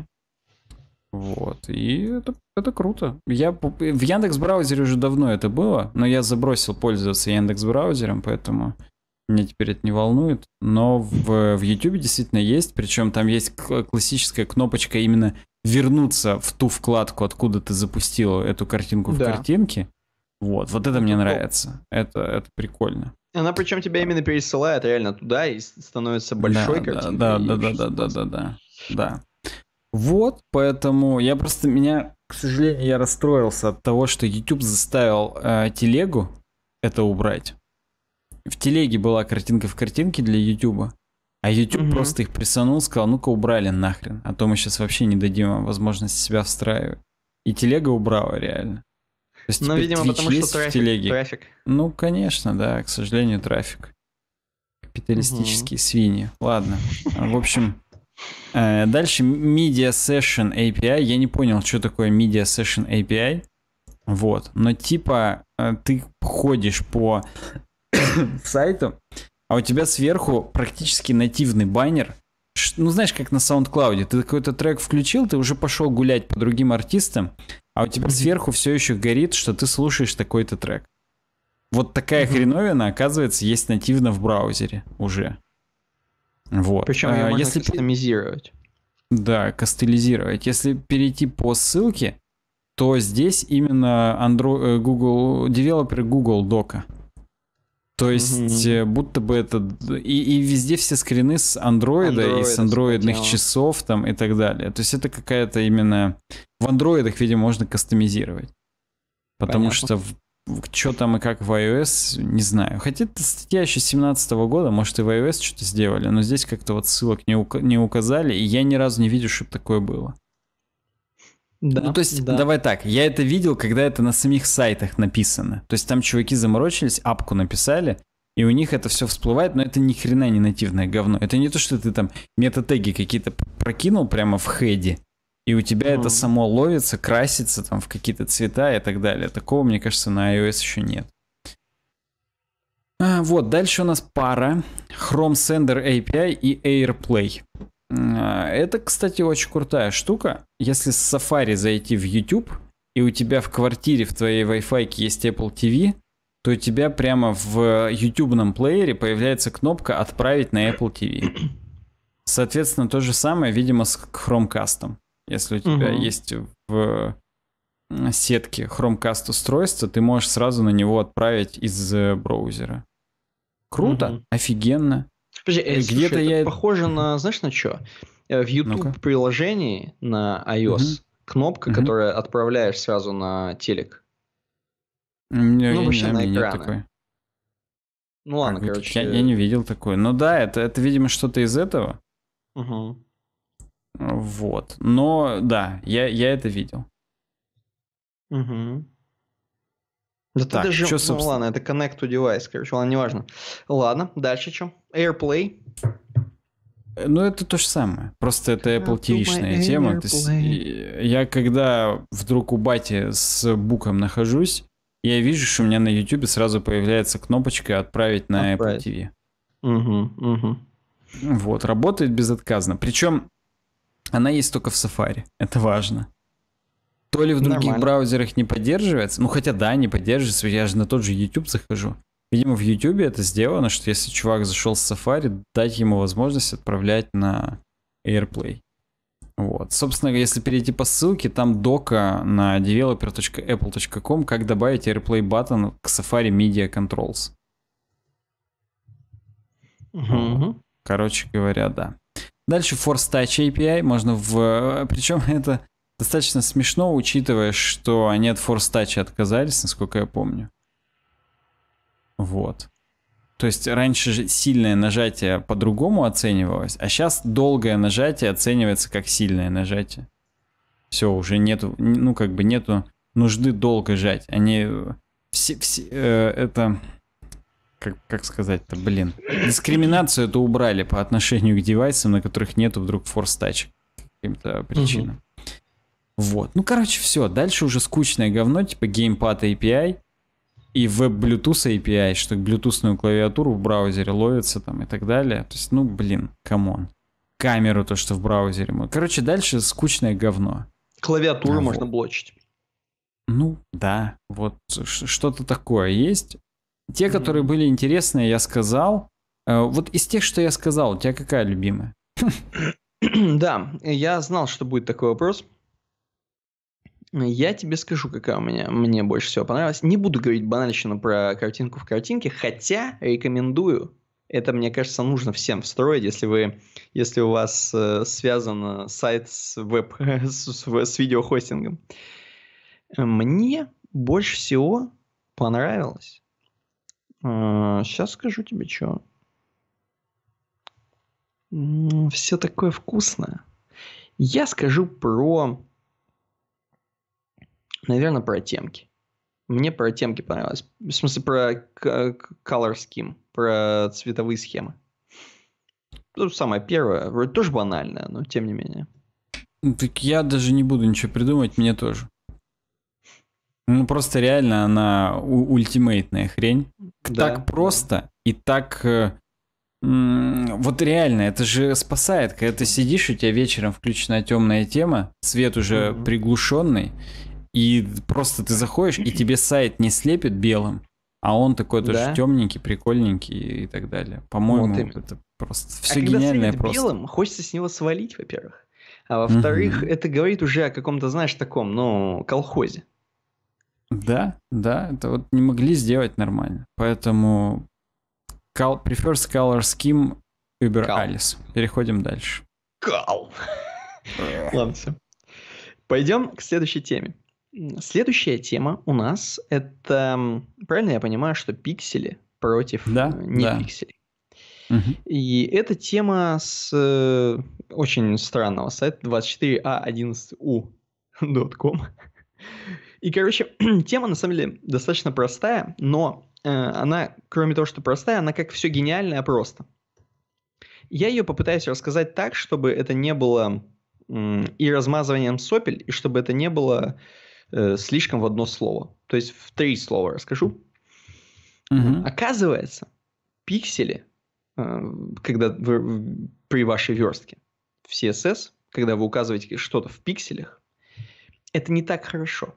Угу. Вот. И это, это круто. Я в Яндекс браузере уже давно это было, но я забросил пользоваться Яндекс браузером, поэтому меня теперь это не волнует. Но в, в YouTube действительно есть, причем там есть классическая кнопочка именно вернуться в ту вкладку, откуда ты запустил эту картинку в картинке. Вот, вот это мне нравится. Это, это прикольно. Она причем тебя именно пересылает реально туда и становится большой да, картинкой. Да, да, да, да, да, да, да, да. Вот, поэтому я просто меня, к сожалению, я расстроился от того, что YouTube заставил э, телегу это убрать. В телеге была картинка в картинке для YouTube. А YouTube угу. просто их присанул, сказал, ну-ка убрали нахрен, а то мы сейчас вообще не дадим вам возможность себя встраивать. И телега убрала реально. То есть, ну, типа, видимо, Twitch потому что трафик, в телеге. трафик. Ну, конечно, да, к сожалению, трафик. Капиталистические угу. свиньи. Ладно. В общем, э, дальше Media Session API. Я не понял, что такое Media Session API. Вот. Но типа э, ты ходишь по сайту, а у тебя сверху практически нативный баннер. Ну, знаешь, как на SoundCloud. Ты какой-то трек включил, ты уже пошел гулять по другим артистам, а у тебя сверху все еще горит, что ты слушаешь такой-то трек. Вот такая mm-hmm. хреновина, оказывается, есть нативно в браузере уже. Вот. Причем ее а, можно если... кастомизировать. Да, кастелизировать. Если перейти по ссылке, то здесь именно Android, э, Google, э, девелопер Google Дока. То есть, mm-hmm. будто бы это... И, и везде все скрины с андроида и с андроидных часов там и так далее. То есть, это какая-то именно... В андроидах, видимо, можно кастомизировать. Потому Понятно. что что там и как в iOS, не знаю. Хотя это статья еще 17 года, может и в iOS что-то сделали, но здесь как-то вот ссылок не, ук... не указали, и я ни разу не видел, чтобы такое было. Ну, да, ну, то есть, да. давай так, я это видел, когда это на самих сайтах написано. То есть там чуваки заморочились, апку написали, и у них это все всплывает, но это ни хрена не нативное говно. Это не то, что ты там метатеги какие-то прокинул прямо в хеде, и у тебя mm. это ну. само ловится, красится там в какие-то цвета и так далее. Такого, мне кажется, на iOS еще нет. А, вот, дальше у нас пара Chrome Sender API и AirPlay. А, это, кстати, очень крутая штука. Если с Safari зайти в YouTube, и у тебя в квартире в твоей Wi-Fi есть Apple TV, то у тебя прямо в ютубном плеере появляется кнопка «Отправить на Apple TV». Соответственно, то же самое, видимо, с Chromecast. Если у тебя угу. есть в сетке Chromecast устройство, ты можешь сразу на него отправить из э, браузера. Круто, угу. офигенно. Подожди, э, Где-то я... похоже на, знаешь, на что? Э, в YouTube приложении на iOS угу. кнопка, угу. которая отправляешь сразу на телек. Не, ну, вообще не, на экраны. Такой. Ну ладно, как короче. Я, я не видел такое. Ну да, это, это видимо, что-то из этого. Угу. Вот. Но да, я, я это видел. Угу. Да так, даже, что, ну собственно... ну ладно, это connect to device, короче, ладно, неважно. Ладно, дальше что? AirPlay. Э, ну, это то же самое. Просто это Apple TV-шная тема. То есть, я когда вдруг у бати с буком нахожусь, я вижу, что у меня на YouTube сразу появляется кнопочка «Отправить на Apple TV». Угу, угу. Вот, работает безотказно. Причем она есть только в Safari. Это важно. То ли в других Нормально. браузерах не поддерживается. Ну хотя да, не поддерживается. Я же на тот же YouTube захожу. Видимо, в YouTube это сделано, что если чувак зашел с Safari, дать ему возможность отправлять на AirPlay. Вот. Собственно, если перейти по ссылке, там дока на developer.apple.com, как добавить AirPlay button к Safari Media Controls. Угу. Короче говоря, да. Дальше Force Touch API можно в... Причем это достаточно смешно, учитывая, что они от Force Touch отказались, насколько я помню. Вот. То есть раньше же сильное нажатие по-другому оценивалось, а сейчас долгое нажатие оценивается как сильное нажатие. Все, уже нету, ну как бы нету нужды долго жать. Они э, все, все э, это как, как сказать-то, блин. Дискриминацию это убрали по отношению к девайсам, на которых нету вдруг форс-тач. Каким-то причинам. Угу. Вот. Ну, короче, все. Дальше уже скучное говно, типа геймпад API и веб-Bluetooth API, что блютусную клавиатуру в браузере ловится там и так далее. То есть, ну, блин, камон. Камеру то, что в браузере. мы. Короче, дальше скучное говно. Клавиатуру а можно вот. блочить. Ну, да. Вот что-то такое есть. Те, mm-hmm. которые были интересные, я сказал. Э, вот из тех, что я сказал, у тебя какая любимая? Да, я знал, что будет такой вопрос. Я тебе скажу, какая у меня мне больше всего понравилась. Не буду говорить банальщину про картинку в картинке, хотя рекомендую. Это, мне кажется, нужно всем встроить, если вы, если у вас э, связан сайт с веб, с, с, с видеохостингом. Мне больше всего понравилось. Э, сейчас скажу тебе, что. Все такое вкусное. Я скажу про Наверное, про темки. Мне про темки понравилось. В смысле, про color scheme, про цветовые схемы. Ну, самое первое, вроде тоже банальное, но тем не менее. Ну, так я даже не буду ничего придумывать, мне тоже. Ну, просто реально она ультимейтная хрень. Да, так просто и так... Э, вот реально, это же спасает, когда ты сидишь, у тебя вечером включена темная тема, свет уже приглушенный, и просто ты заходишь, и тебе сайт не слепит белым, а он такой тоже да. темненький, прикольненький и так далее. По-моему, вот это просто все а гениальное когда просто. белым, хочется с него свалить, во-первых. А во-вторых, угу. это говорит уже о каком-то, знаешь, таком, ну, колхозе. Да, да, это вот не могли сделать нормально. Поэтому call, prefers color scheme Uber Кал. Alice. Переходим дальше. Кал. Ладно, все. Пойдем к следующей теме. Следующая тема у нас это, правильно я понимаю, что пиксели против да, э, не да. пикселей. Угу. И эта тема с э, очень странного сайта 24a11u.com. И, короче, тема на самом деле достаточно простая, но э, она, кроме того, что простая, она как все гениальное просто. Я ее попытаюсь рассказать так, чтобы это не было и размазыванием сопель, и чтобы это не было э, слишком в одно слово. То есть в три слова расскажу. Угу. Оказывается, пиксели, э, когда вы, при вашей верстке в CSS, когда вы указываете что-то в пикселях, это не так хорошо.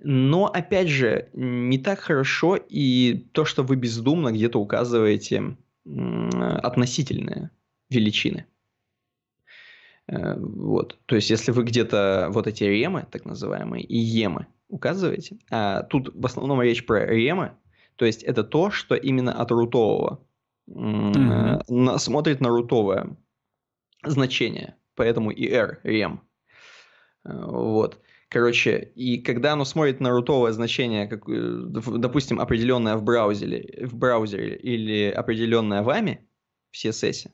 Но, опять же, не так хорошо и то, что вы бездумно где-то указываете э, относительные величины. Э, вот. То есть, если вы где-то вот эти ремы, так называемые, и емы указываете, а тут в основном речь про ремы, то есть это то, что именно от рутового mm-hmm. смотрит на рутовое значение, поэтому и R, рем. Э, вот. Короче, и когда оно смотрит на рутовое значение, как, э, допустим, определенное в браузере, в браузере или определенное вами в CSS,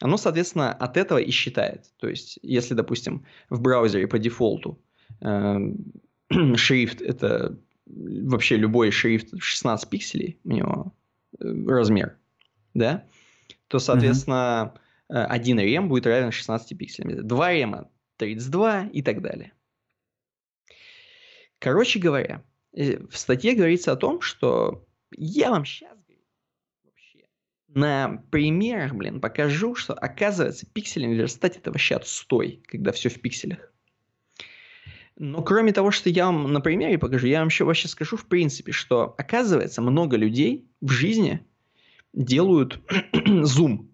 оно, соответственно, от этого и считает. То есть, если, допустим, в браузере по дефолту э, шрифт это вообще любой шрифт 16 пикселей, у него эм, размер, да, то, соответственно, mm-hmm. Uh -huh. один рем будет равен 16 пикселям. Два рема 32 и так далее. Короче говоря, э, в статье говорится о том, что я вам сейчас на примерах, блин, покажу, что оказывается пиксельный верстать это вообще отстой, когда все в пикселях. Но кроме того, что я вам на примере покажу, я вам еще вообще скажу в принципе, что оказывается много людей в жизни делают зум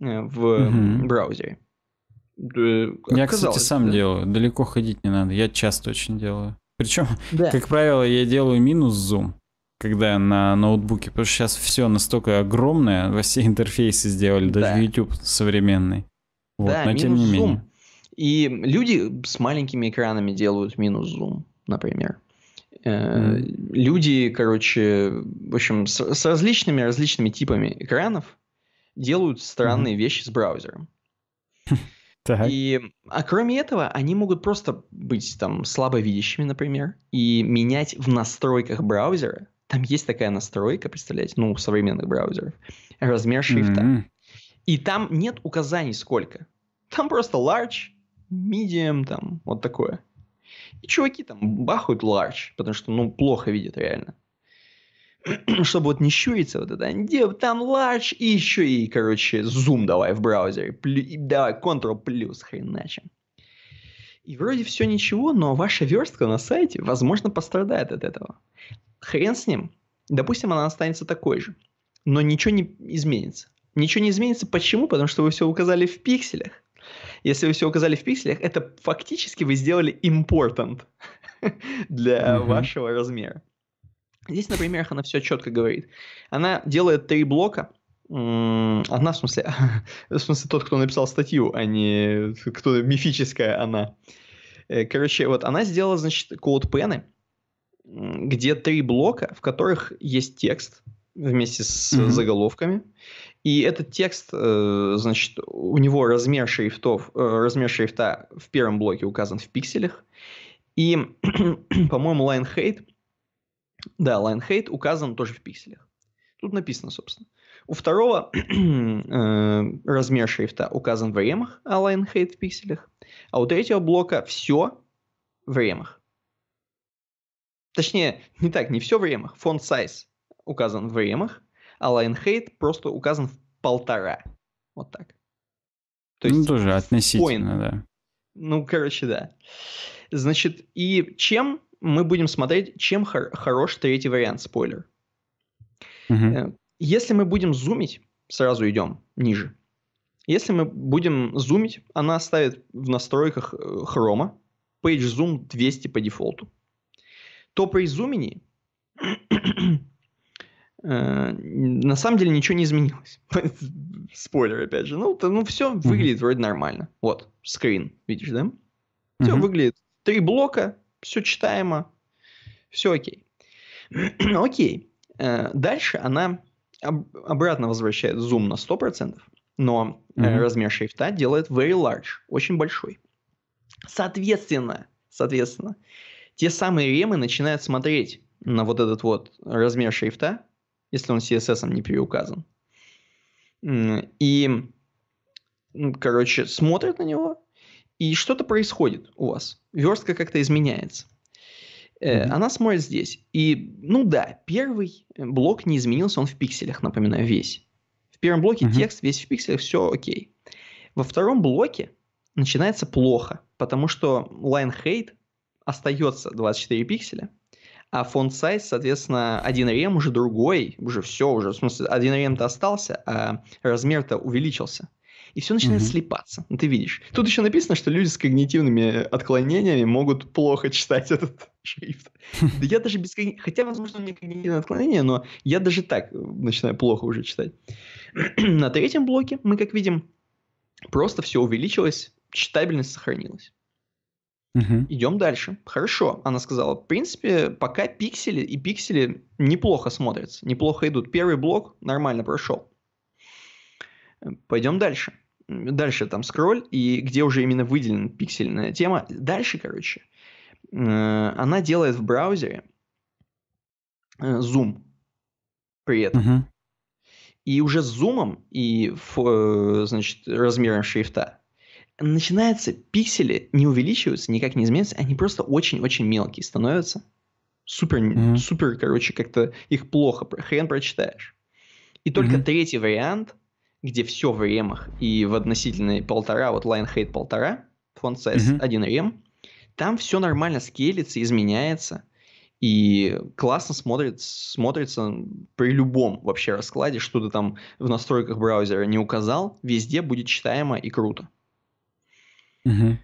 э, в угу. браузере. Э, я, кстати, сам да. делаю. Далеко ходить не надо. Я часто очень делаю. Причем, да. как правило, я делаю минус зум когда на ноутбуке, потому что сейчас все настолько огромное, во все интерфейсы сделали, даже да. YouTube современный. Вот, да, но тем не менее. менее. И люди с маленькими экранами делают минус зум, например. Mm. Люди, короче, в общем, с, с различными различными типами экранов делают странные mm. вещи с браузером. Так. И, а кроме этого, они могут просто быть там слабовидящими, например, и менять в настройках браузера там есть такая настройка, представляете, ну, у современных браузеров, размер шрифта. Mm-hmm. И там нет указаний сколько. Там просто large, medium, там, вот такое. И чуваки там бахают large, потому что, ну, плохо видят реально. Чтобы вот не щуриться вот это, где там large, и еще и, короче, зум давай в браузере, плю, давай Ctrl плюс, хреначим. И вроде все ничего, но ваша верстка на сайте, возможно, пострадает от этого хрен с ним, допустим, она останется такой же, но ничего не изменится. Ничего не изменится. Почему? Потому что вы все указали в пикселях. Если вы все указали в пикселях, это фактически вы сделали important для mm-hmm. вашего размера. Здесь например, она все четко говорит. Она делает три блока. Она, в смысле, в смысле тот, кто написал статью, а не кто то мифическая она. Э, короче, вот она сделала, значит, код пены где три блока, в которых есть текст вместе с mm-hmm. заголовками. И этот текст, э, значит, у него размер шрифтов, э, размер шрифта в первом блоке указан в пикселях. И, по-моему, line height, да, line height указан тоже в пикселях. Тут написано, собственно. У второго э, размер шрифта указан в ремах, а line height в пикселях. А у третьего блока все в ремах. Точнее, не так, не все в ремах. Фонд size указан в ремах, а line height просто указан в полтора. Вот так. То ну, есть ну, тоже относительно, point. да. Ну, короче, да. Значит, и чем мы будем смотреть, чем хор- хорош третий вариант, спойлер. Угу. Если мы будем зумить, сразу идем ниже. Если мы будем зумить, она ставит в настройках э, хрома page zoom 200 по дефолту то по изумени э, на самом деле ничего не изменилось. Спойлер, опять же. Ну, то, ну все выглядит mm-hmm. вроде нормально. Вот, скрин, видишь, да? Все mm-hmm. выглядит. Три блока, все читаемо, все окей. окей. Э, дальше она об- обратно возвращает зум на 100%, но mm-hmm. размер шрифта делает very large, очень большой. Соответственно, соответственно, те самые ремы начинают смотреть на вот этот вот размер шрифта, если он CSS не переуказан. И, ну, короче, смотрят на него, и что-то происходит у вас. Верстка как-то изменяется. Mm-hmm. Она смотрит здесь. И, ну да, первый блок не изменился, он в пикселях, напоминаю, весь. В первом блоке mm-hmm. текст весь в пикселях, все окей. Во втором блоке начинается плохо, потому что line height остается 24 пикселя, а фонд сайз, соответственно, один рем уже другой, уже все, уже, в смысле, один рем-то остался, а размер-то увеличился. И все начинает mm-hmm. слипаться. Ну, ты видишь. Тут еще написано, что люди с когнитивными отклонениями могут плохо читать этот шрифт. Да я даже без когнитивных... Хотя, возможно, у меня когнитивное отклонение, но я даже так э, начинаю плохо уже читать. На третьем блоке мы, как видим, просто все увеличилось, читабельность сохранилась. Угу. Идем дальше. Хорошо, она сказала. В принципе, пока пиксели и пиксели неплохо смотрятся, неплохо идут. Первый блок нормально прошел. Э, Пойдем дальше. Дальше там скроль, и где уже именно выделена пиксельная тема. Дальше, короче, э, она делает в браузере зум э, при этом. Угу. И уже с зумом и, значит, размером шрифта начинается, пиксели не увеличиваются, никак не изменятся, они просто очень-очень мелкие становятся. Супер, mm-hmm. супер, короче, как-то их плохо, хрен прочитаешь. И только mm-hmm. третий вариант, где все в ремах и в относительной полтора, вот Lionhead полтора, фонд size mm-hmm. 1 рем, там все нормально скелится, изменяется, и классно смотрит, смотрится при любом вообще раскладе, что ты там в настройках браузера не указал, везде будет читаемо и круто. Угу.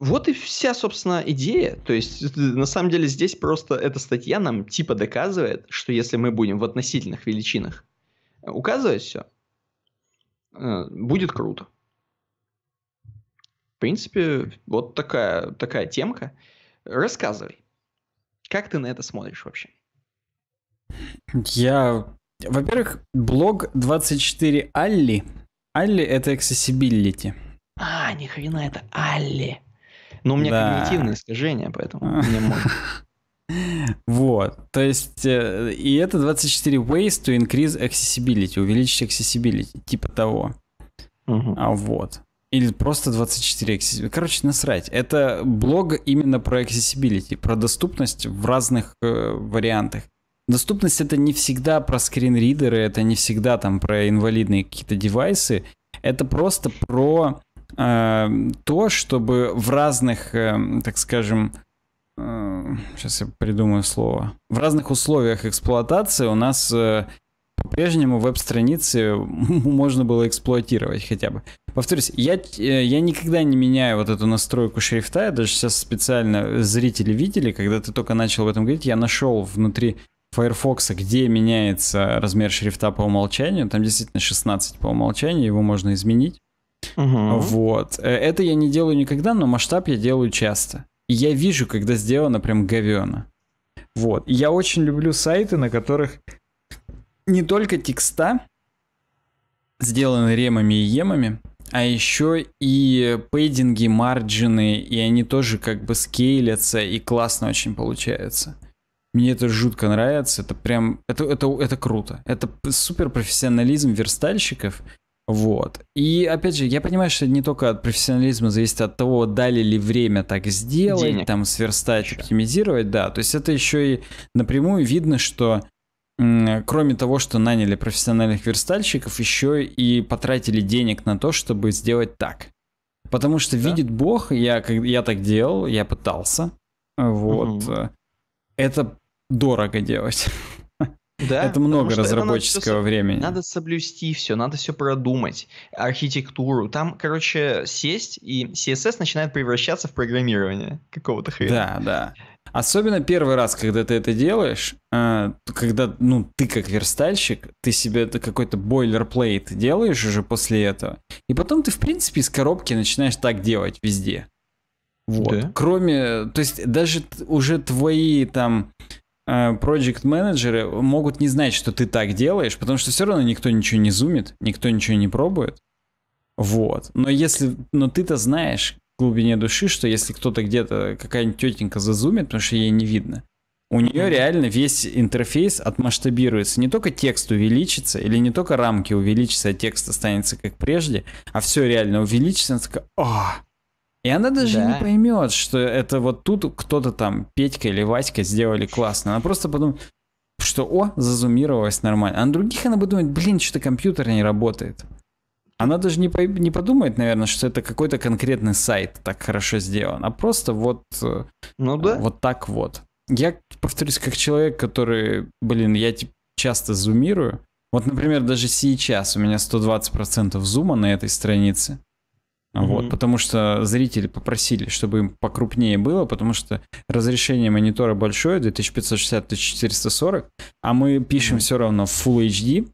Вот и вся, собственно, идея. То есть, э, на самом деле, здесь просто эта статья нам типа доказывает, что если мы будем в относительных величинах э, указывать все, э, будет круто. В принципе, вот такая, такая темка. Рассказывай. Как ты на это смотришь вообще? Я... Во-первых, блог 24 Алли. Алли — это accessibility а, ни хрена, это Алли. Но ну, у меня да. когнитивное искажение, поэтому не можно. Вот, то есть, э, и это 24 ways to increase accessibility, увеличить accessibility, типа того. А вот. Или просто 24 accessibility. Короче, насрать. Это блог именно про accessibility, про доступность в разных э, вариантах. Доступность это не всегда про скринридеры, это не всегда там про инвалидные какие-то девайсы. Это просто про Эм, то, чтобы в разных, эм, так скажем, сейчас эм, я придумаю слово, в разных условиях эксплуатации у нас э, по-прежнему веб-страницы можно было эксплуатировать хотя бы. Повторюсь, я, э, я никогда не меняю вот эту настройку шрифта, я даже сейчас специально э, зрители видели, когда ты только начал об этом говорить, я нашел внутри Firefox, где меняется размер шрифта по умолчанию, там действительно 16 по умолчанию, его можно изменить. Угу. Вот. Э, это я не делаю никогда, но масштаб я делаю часто. И я вижу, когда сделано прям говенно. Вот. я очень люблю сайты, на которых не только текста сделаны ремами и емами, а еще и пейдинги, марджины, и они тоже как бы скейлятся, и классно очень получается. Мне это жутко нравится, это прям, это, это, это круто. Это супер профессионализм верстальщиков, вот. И опять же, я понимаю, что не только от профессионализма зависит от того, дали ли время так сделать, Денег. там сверстать, еще. оптимизировать, да. То есть это еще и напрямую видно, что кроме того, что наняли профессиональных верстальщиков, еще и потратили денег на то, чтобы сделать так. Потому что да? видит Бог, я, я так делал, я пытался. Вот. Угу. Это дорого делать. Да, это много разработческого надо времени. Все, надо соблюсти все, надо все продумать, архитектуру. Там, короче, сесть, и CSS начинает превращаться в программирование какого-то хрена. Да, да. Особенно первый раз, когда ты это делаешь, а, когда, ну, ты как верстальщик, ты себе это какой-то бойлерплейт делаешь уже после этого. И потом ты, в принципе, из коробки начинаешь так делать везде. Вот. Да. Кроме, то есть даже уже твои там проект э, менеджеры могут не знать, что ты так делаешь, потому что все равно никто ничего не зумит, никто ничего не пробует. Вот. Но если, но ты-то знаешь в глубине души, что если кто-то где-то, какая-нибудь тетенька зазумит, потому что ей не видно, у нее реально весь интерфейс отмасштабируется. Не только текст увеличится, или не только рамки увеличатся, а текст останется как прежде, а все реально увеличится, она такая, о, «А, и она даже да. не поймет, что это вот тут кто-то там, Петька или Васька, сделали классно. Она просто подумает, что о, зазумировалось нормально. А на других она будет думать, блин, что-то компьютер не работает. Она даже не, по- не подумает, наверное, что это какой-то конкретный сайт так хорошо сделан, а просто вот, э, ну, да. вот так вот. Я, повторюсь, как человек, который, блин, я типа, часто зумирую. Вот, например, даже сейчас у меня 120% зума на этой странице. Mm-hmm. Вот, потому что зрители попросили, чтобы им покрупнее было, потому что разрешение монитора большое, 2560-1440, а мы пишем mm-hmm. все равно в Full HD.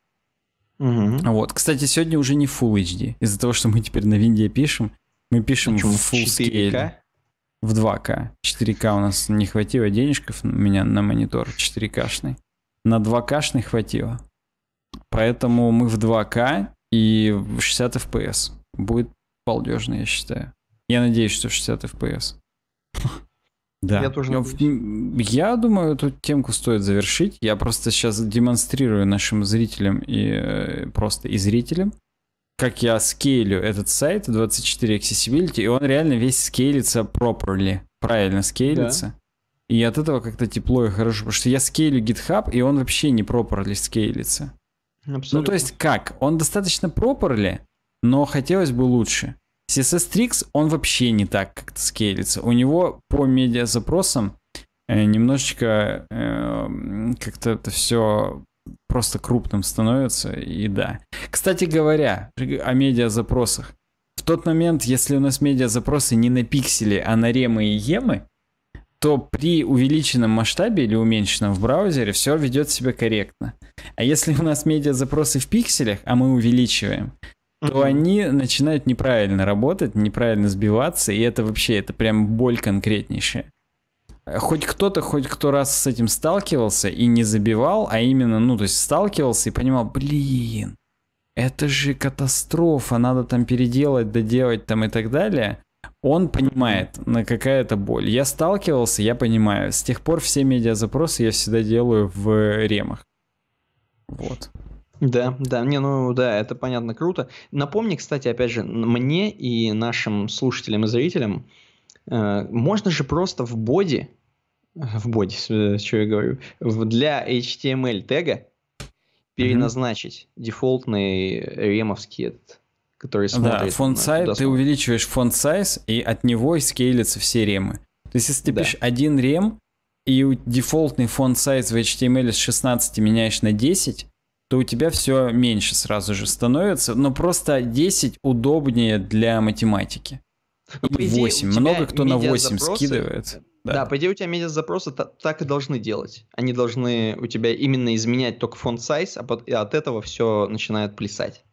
Mm-hmm. Вот, кстати, сегодня уже не Full HD, из-за того, что мы теперь на винде пишем, мы пишем Почему? в Full 4K? Scale. В 2К. 4К у нас не хватило денежков у меня на монитор 4 шный. На 2 шный хватило. Поэтому мы в 2К и 60 FPS. Будет балдежно, я считаю. Я надеюсь, что 60 FPS. Да. Я тоже надеюсь. Я думаю, эту темку стоит завершить. Я просто сейчас демонстрирую нашим зрителям и э, просто и зрителям, как я скейлю этот сайт 24 Accessibility, и он реально весь скейлится properly, правильно скейлится. Да. И от этого как-то тепло и хорошо, потому что я скейлю GitHub, и он вообще не properly скейлится. Абсолютно. Ну, то есть как? Он достаточно properly, но хотелось бы лучше. CSS Tricks, он вообще не так как-то скейлится. У него по медиа запросам э, немножечко э, как-то это все просто крупным становится, и да. Кстати говоря, о медиа запросах. В тот момент, если у нас медиа запросы не на пиксели, а на ремы и емы, то при увеличенном масштабе или уменьшенном в браузере все ведет себя корректно. А если у нас медиа запросы в пикселях, а мы увеличиваем, то mm-hmm. они начинают неправильно работать, неправильно сбиваться, и это вообще, это прям боль конкретнейшая. Хоть кто-то, хоть кто раз с этим сталкивался и не забивал, а именно, ну, то есть сталкивался и понимал, блин, это же катастрофа, надо там переделать, доделать там и так далее. Он понимает, на какая это боль. Я сталкивался, я понимаю. С тех пор все медиазапросы я всегда делаю в ремах. Вот. Да, да, не, ну да, это понятно, круто. Напомни, кстати, опять же, мне и нашим слушателям и зрителям, э, можно же просто в боди, в боди, э, что я говорю, для HTML тега переназначить mm-hmm. дефолтный ремовский этот, который смотрит. Да, фонд сайт, ты увеличиваешь фонд сайз, и от него скейлятся все ремы. То есть, если ты да. пишешь один рем, и дефолтный фонд сайз в HTML с 16 меняешь на 10, то у тебя все меньше сразу же становится, но просто 10 удобнее для математики. Ну, и по 8. Много кто на 8 скидывает. Да. да, по идее, у тебя медиа-запросы так и должны делать. Они должны у тебя именно изменять только фонд сайз, а под, и от этого все начинает плясать.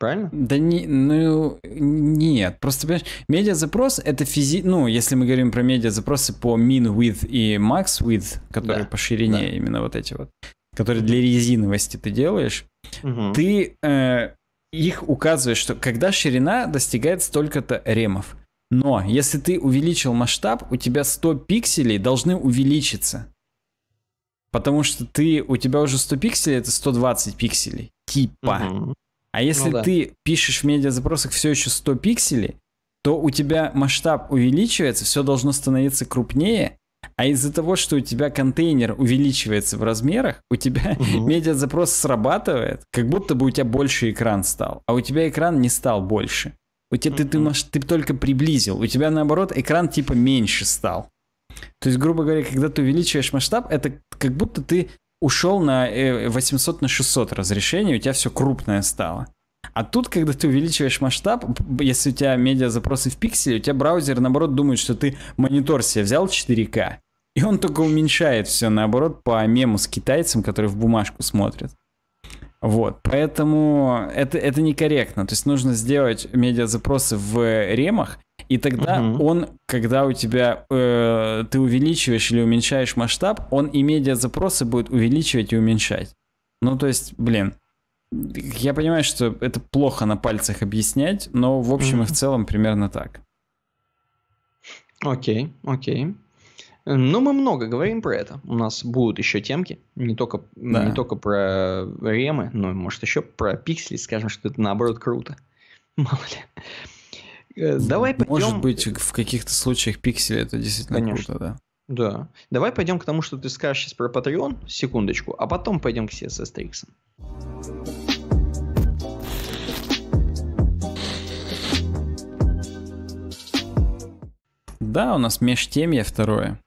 Правильно? Да не, ну нет, просто понимаешь, медиа-запрос это физи... Ну, если мы говорим про медиа-запросы по min width и max width, которые да, по ширине да. именно вот эти вот, которые для резиновости ты делаешь, угу. ты э, их указываешь, что когда ширина достигает столько-то ремов. Но если ты увеличил масштаб, у тебя 100 пикселей должны увеличиться. Потому что ты, у тебя уже 100 пикселей, это 120 пикселей. Типа. Угу. А если ну, да. ты пишешь в медиазапросах все еще 100 пикселей, то у тебя масштаб увеличивается, все должно становиться крупнее, а из-за того, что у тебя контейнер увеличивается в размерах, у тебя угу. запрос срабатывает, как будто бы у тебя больше экран стал, а у тебя экран не стал больше. У тебя ты, ты, ты только приблизил, у тебя наоборот экран типа меньше стал. То есть, грубо говоря, когда ты увеличиваешь масштаб, это как будто ты ушел на 800 э, на 600 разрешение, у тебя все крупное стало. А тут, когда ты увеличиваешь масштаб, если у тебя медиа запросы в пикселе, у тебя браузер, наоборот, думает, что ты монитор себе взял 4К. И он только уменьшает все, наоборот, по мему с китайцем, который в бумажку смотрит. Вот, поэтому это, это некорректно. То есть нужно сделать медиа запросы в ремах, и тогда угу. он, когда у тебя э, ты увеличиваешь или уменьшаешь масштаб, он и медиа запросы будет увеличивать и уменьшать. Ну, то есть, блин, я понимаю, что это плохо на пальцах объяснять, но в общем и в целом примерно так. Окей, okay, окей. Okay. Ну, мы много говорим про это. У нас будут еще темки. Не только, да. не только про ремы, но, может, еще про пиксели. Скажем, что это, наоборот, круто. Мало ли. Э, давай пойдем... Может быть, в каких-то случаях пиксели это действительно Конечно. круто, да. Да. Давай пойдем к тому, что ты скажешь сейчас про Patreon, секундочку, а потом пойдем к CSS Tricks. да, у нас межтемье второе.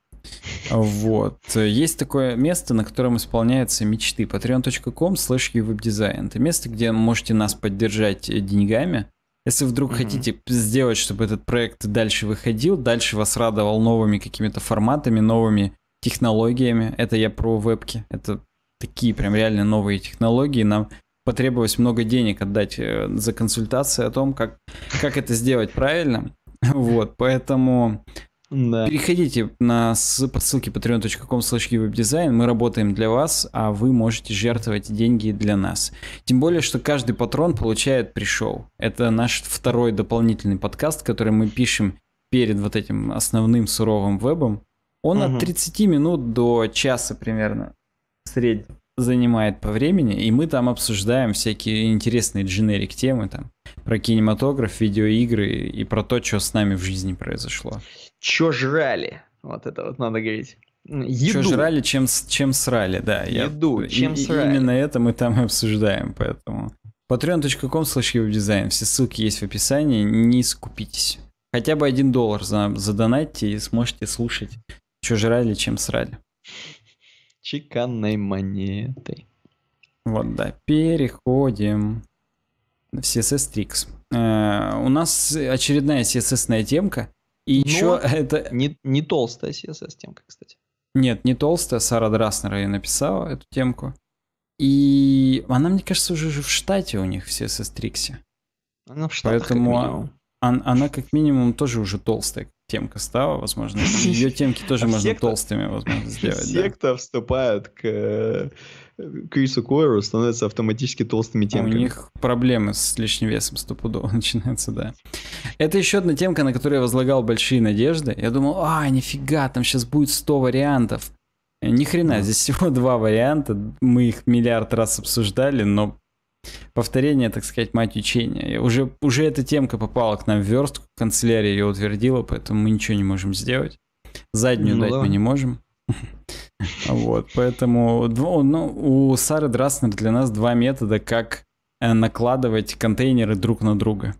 Вот. Есть такое место, на котором исполняются мечты. patreon.com slash веб-дизайн. Это место, где можете нас поддержать э, деньгами. Если вдруг mm-hmm. хотите сделать, чтобы этот проект дальше выходил, дальше вас радовал новыми какими-то форматами, новыми технологиями. Это я про вебки. Это такие прям реально новые технологии. Нам потребовалось много денег отдать э, за консультации о том, как, как это сделать правильно. Вот, поэтому да. переходите на, по ссылке patreon.com веб-дизайн. Мы работаем для вас, а вы можете жертвовать деньги для нас. Тем более, что каждый патрон получает пришел. Это наш второй дополнительный подкаст, который мы пишем перед вот этим основным суровым вебом. Он угу. от 30 минут до часа примерно в среднем занимает по времени, и мы там обсуждаем всякие интересные дженерик темы там про кинематограф, видеоигры и про то, что с нами в жизни произошло. Чё жрали? Вот это вот надо говорить. Еду. Чё жрали, чем, чем срали, да. Еду, я, чем и, срали. Именно это мы там и обсуждаем, поэтому. patreon.com slash дизайн. Все ссылки есть в описании, не скупитесь. Хотя бы один доллар за, задонатьте и сможете слушать, что жрали, чем срали чеканной монетой. Вот, да. Переходим в CSS Tricks. Э, у нас очередная css темка. И Но ну, еще это... Не, не толстая CSS-темка, кстати. Нет, не толстая. Сара Драснер ее написала, эту темку. И она, мне кажется, уже в штате у них в CSS Tricks. Она в штатах, Поэтому как она, она как минимум тоже уже толстая темка стала, возможно. Ее темки тоже а можно толстыми, возможно, сделать. Все, да. кто вступают к э, Крису Койру, становятся автоматически толстыми а темками. у них проблемы с лишним весом стопудово начинаются, да. Это еще одна темка, на которую я возлагал большие надежды. Я думал, а, нифига, там сейчас будет 100 вариантов. Э, ни хрена, здесь всего два варианта. Мы их миллиард раз обсуждали, но повторение, так сказать, мать учения. Уже, уже эта темка попала к нам в верстку, канцелярия ее утвердила, поэтому мы ничего не можем сделать. Заднюю ну, дать да. мы не можем. Вот, поэтому ну, у Сары Драснер для нас два метода, как э, накладывать контейнеры друг на друга.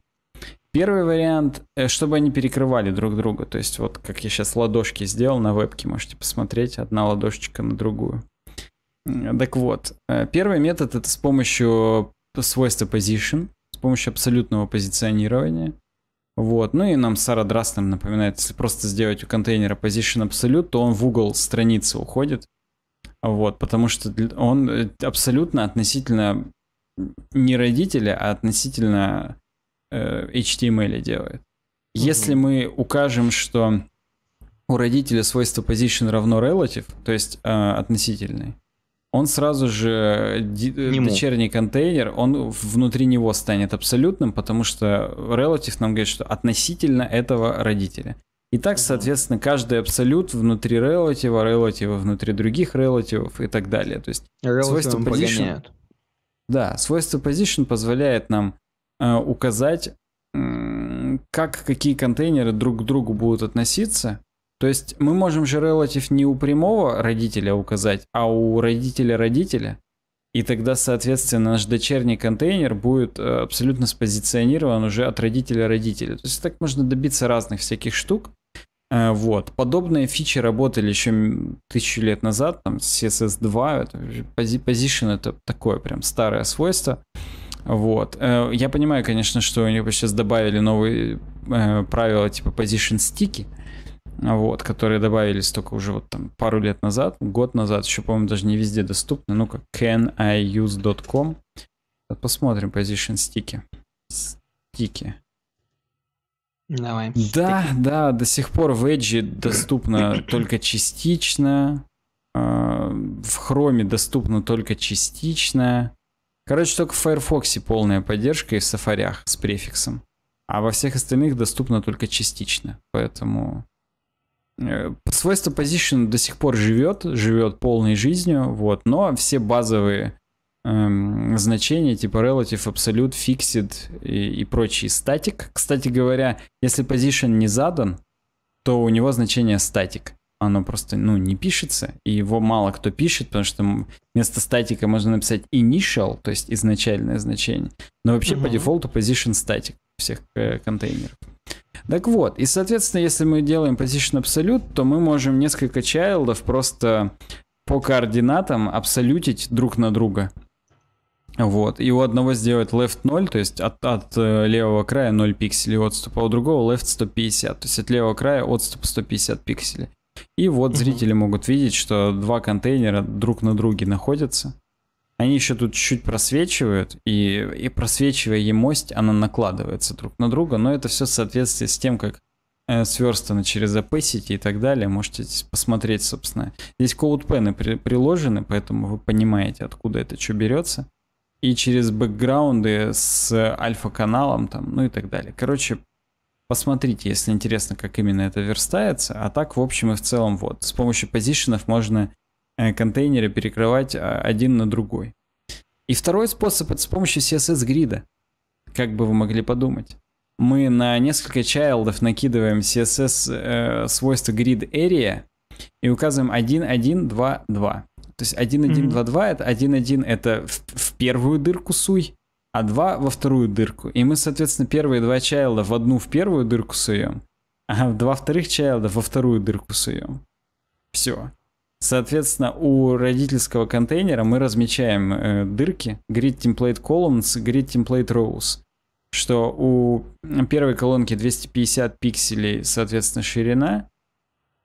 Первый вариант, э, чтобы они перекрывали друг друга. То есть вот как я сейчас ладошки сделал на вебке, можете посмотреть, одна ладошечка на другую. Так вот, э, первый метод это с помощью свойство position с помощью абсолютного позиционирования. Вот, ну и нам Сара Драстер напоминает, если просто сделать у контейнера position absolute, то он в угол страницы уходит. Вот, потому что он э, абсолютно относительно не родителя, а относительно э, HTML делает. Если мы укажем, что у родителя свойство position равно relative, то есть э, относительный, он сразу же э, э, Нему. дочерний контейнер, он внутри него станет абсолютным, потому что relative нам говорит, что относительно этого родителя. И так, соответственно, каждый абсолют внутри relative, relative внутри других релативов и так далее. То есть Релативом свойство position, погоняют. Да, свойство position позволяет нам э, указать, э, как какие контейнеры друг к другу будут относиться, то есть мы можем же релатив не у прямого родителя указать, а у родителя родителя. И тогда, соответственно, наш дочерний контейнер будет э, абсолютно спозиционирован уже от родителя родителя. То есть так можно добиться разных всяких штук. Э, вот. Подобные фичи работали еще тысячу лет назад, там, с CSS2, это position это такое прям старое свойство. Вот. Э, я понимаю, конечно, что у них сейчас добавили новые правила типа position стики, вот, которые добавились только уже вот там пару лет назад, год назад, еще, по-моему, даже не везде доступны. Ну-ка, caniuse.com. Посмотрим position стики. Стики. Давай. Да, стики. да, до сих пор в Edge доступно только частично. А, в Chrome доступно только частично. Короче, только в Firefox полная поддержка и в Safari с префиксом. А во всех остальных доступно только частично. Поэтому Э, Свойство Position до сих пор живет, живет полной жизнью, вот, но все базовые эм, значения типа relative, absolute, fixed и, и прочий статик. Кстати говоря, если position не задан, то у него значение static, Оно просто, ну, не пишется, и его мало кто пишет, потому что вместо статика можно написать initial, то есть изначальное значение. Но вообще mm-hmm. по дефолту position static всех э, контейнеров. Так вот, и соответственно, если мы делаем position absolute, то мы можем несколько чайлдов просто по координатам абсолютить друг на друга. Вот, и у одного сделать left 0, то есть от, от э, левого края 0 пикселей отступа, а у другого left 150, то есть от левого края отступ 150 пикселей. И вот зрители могут видеть, что два контейнера друг на друге находятся они еще тут чуть-чуть просвечивают, и, и просвечивая емость, она накладывается друг на друга, но это все в соответствии с тем, как э, сверстано через Apache и так далее. Можете посмотреть, собственно. Здесь CodePen при, приложены, поэтому вы понимаете, откуда это что берется. И через бэкграунды с альфа-каналом там, ну и так далее. Короче, посмотрите, если интересно, как именно это верстается. А так, в общем и в целом, вот. С помощью позиционов можно Э, контейнеры перекрывать а, один на другой. И второй способ это с помощью CSS грида. Как бы вы могли подумать. Мы на несколько чайлдов накидываем CSS э, свойства grid area и указываем 1, 1, 2, 2. То есть 1, 1, mm-hmm. 2, 2 это 1, 1 это в, в первую дырку суй, а 2 во вторую дырку. И мы, соответственно, первые два чайлда в одну в первую дырку суем, а два вторых чайлда во вторую дырку суем. Все. Соответственно, у родительского контейнера мы размечаем э, дырки grid template columns, grid template rows что у первой колонки 250 пикселей, соответственно, ширина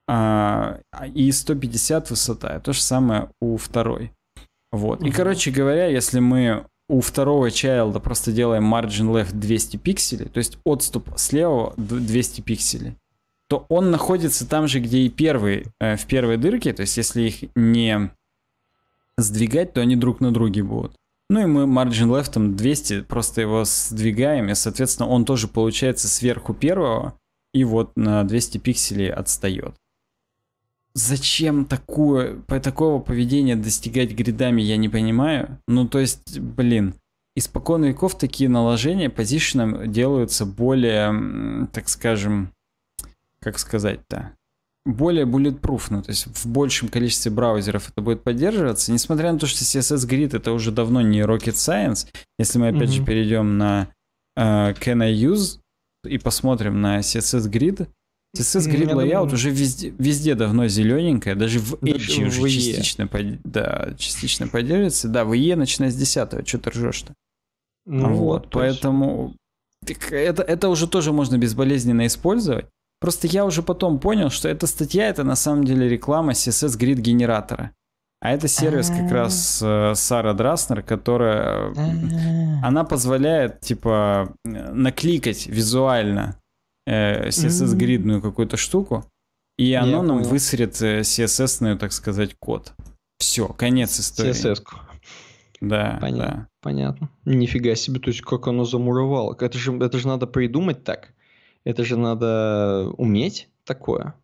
а, и 150 высота. То же самое у второй. Вот. И, короче говоря, если мы у второго child просто делаем margin left 200 пикселей, то есть отступ с левого 200 пикселей, то он находится там же, где и первый, э, в первой дырке. То есть, если их не сдвигать, то они друг на друге будут. Ну и мы margin left 200, просто его сдвигаем, и, соответственно, он тоже получается сверху первого, и вот на 200 пикселей отстает. Зачем такое, по такого поведения достигать гридами, я не понимаю. Ну то есть, блин, испокон веков такие наложения позиционом делаются более, так скажем, как сказать-то, более bulletproof, ну, то есть в большем количестве браузеров это будет поддерживаться, несмотря на то, что CSS Grid это уже давно не rocket science, если мы опять mm-hmm. же перейдем на э, Can I Use и посмотрим на CSS Grid, CSS Grid Layout думаю... уже везде, везде давно зелененькая, даже в Edge уже e. частично, под... да, частично поддерживается, да, в E начиная с 10 что ты ржешь-то? Ну, вот, точно. поэтому это, это уже тоже можно безболезненно использовать. Просто я уже потом понял, что эта статья это на самом деле реклама CSS Grid генератора. А это сервис как а. раз э, Сара Драснер, которая... А. Она позволяет, типа, накликать визуально э, CSS-гридную какую-то штуку, и оно нам высорит э, CSS-ную, так сказать, код. Все, конец истории. css Да, Понятно. да. Понятно. Нифига себе, то есть как оно замуровало. Это же, это же надо придумать так, это же надо уметь такое.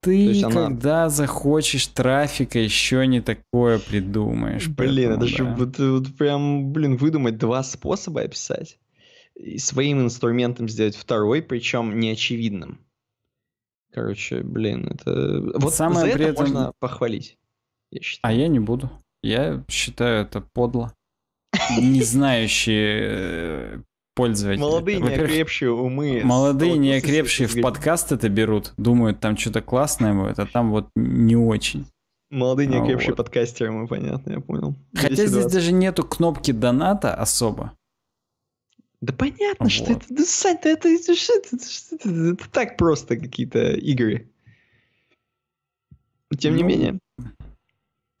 Ты она... когда захочешь трафика, еще не такое придумаешь. Блин, поэтому, это да. же вот, вот прям, блин, выдумать два способа описать. И своим инструментом сделать второй, причем неочевидным. Короче, блин, это... Вот Самое за при это этом... можно похвалить, я считаю. А я не буду. Я считаю это подло. Не знающие пользователи. Молодые, неокрепшие умы. Молодые, неокрепшие в подкаст это берут, думают, там что-то классное будет, а там вот не очень. Молодые, неокрепшие а подкастеры, мы понятно, я понял. Хотя здесь даже нету кнопки доната особо. Да понятно, что это, да, Сань, это, это, так просто какие-то игры. Тем не ну, менее.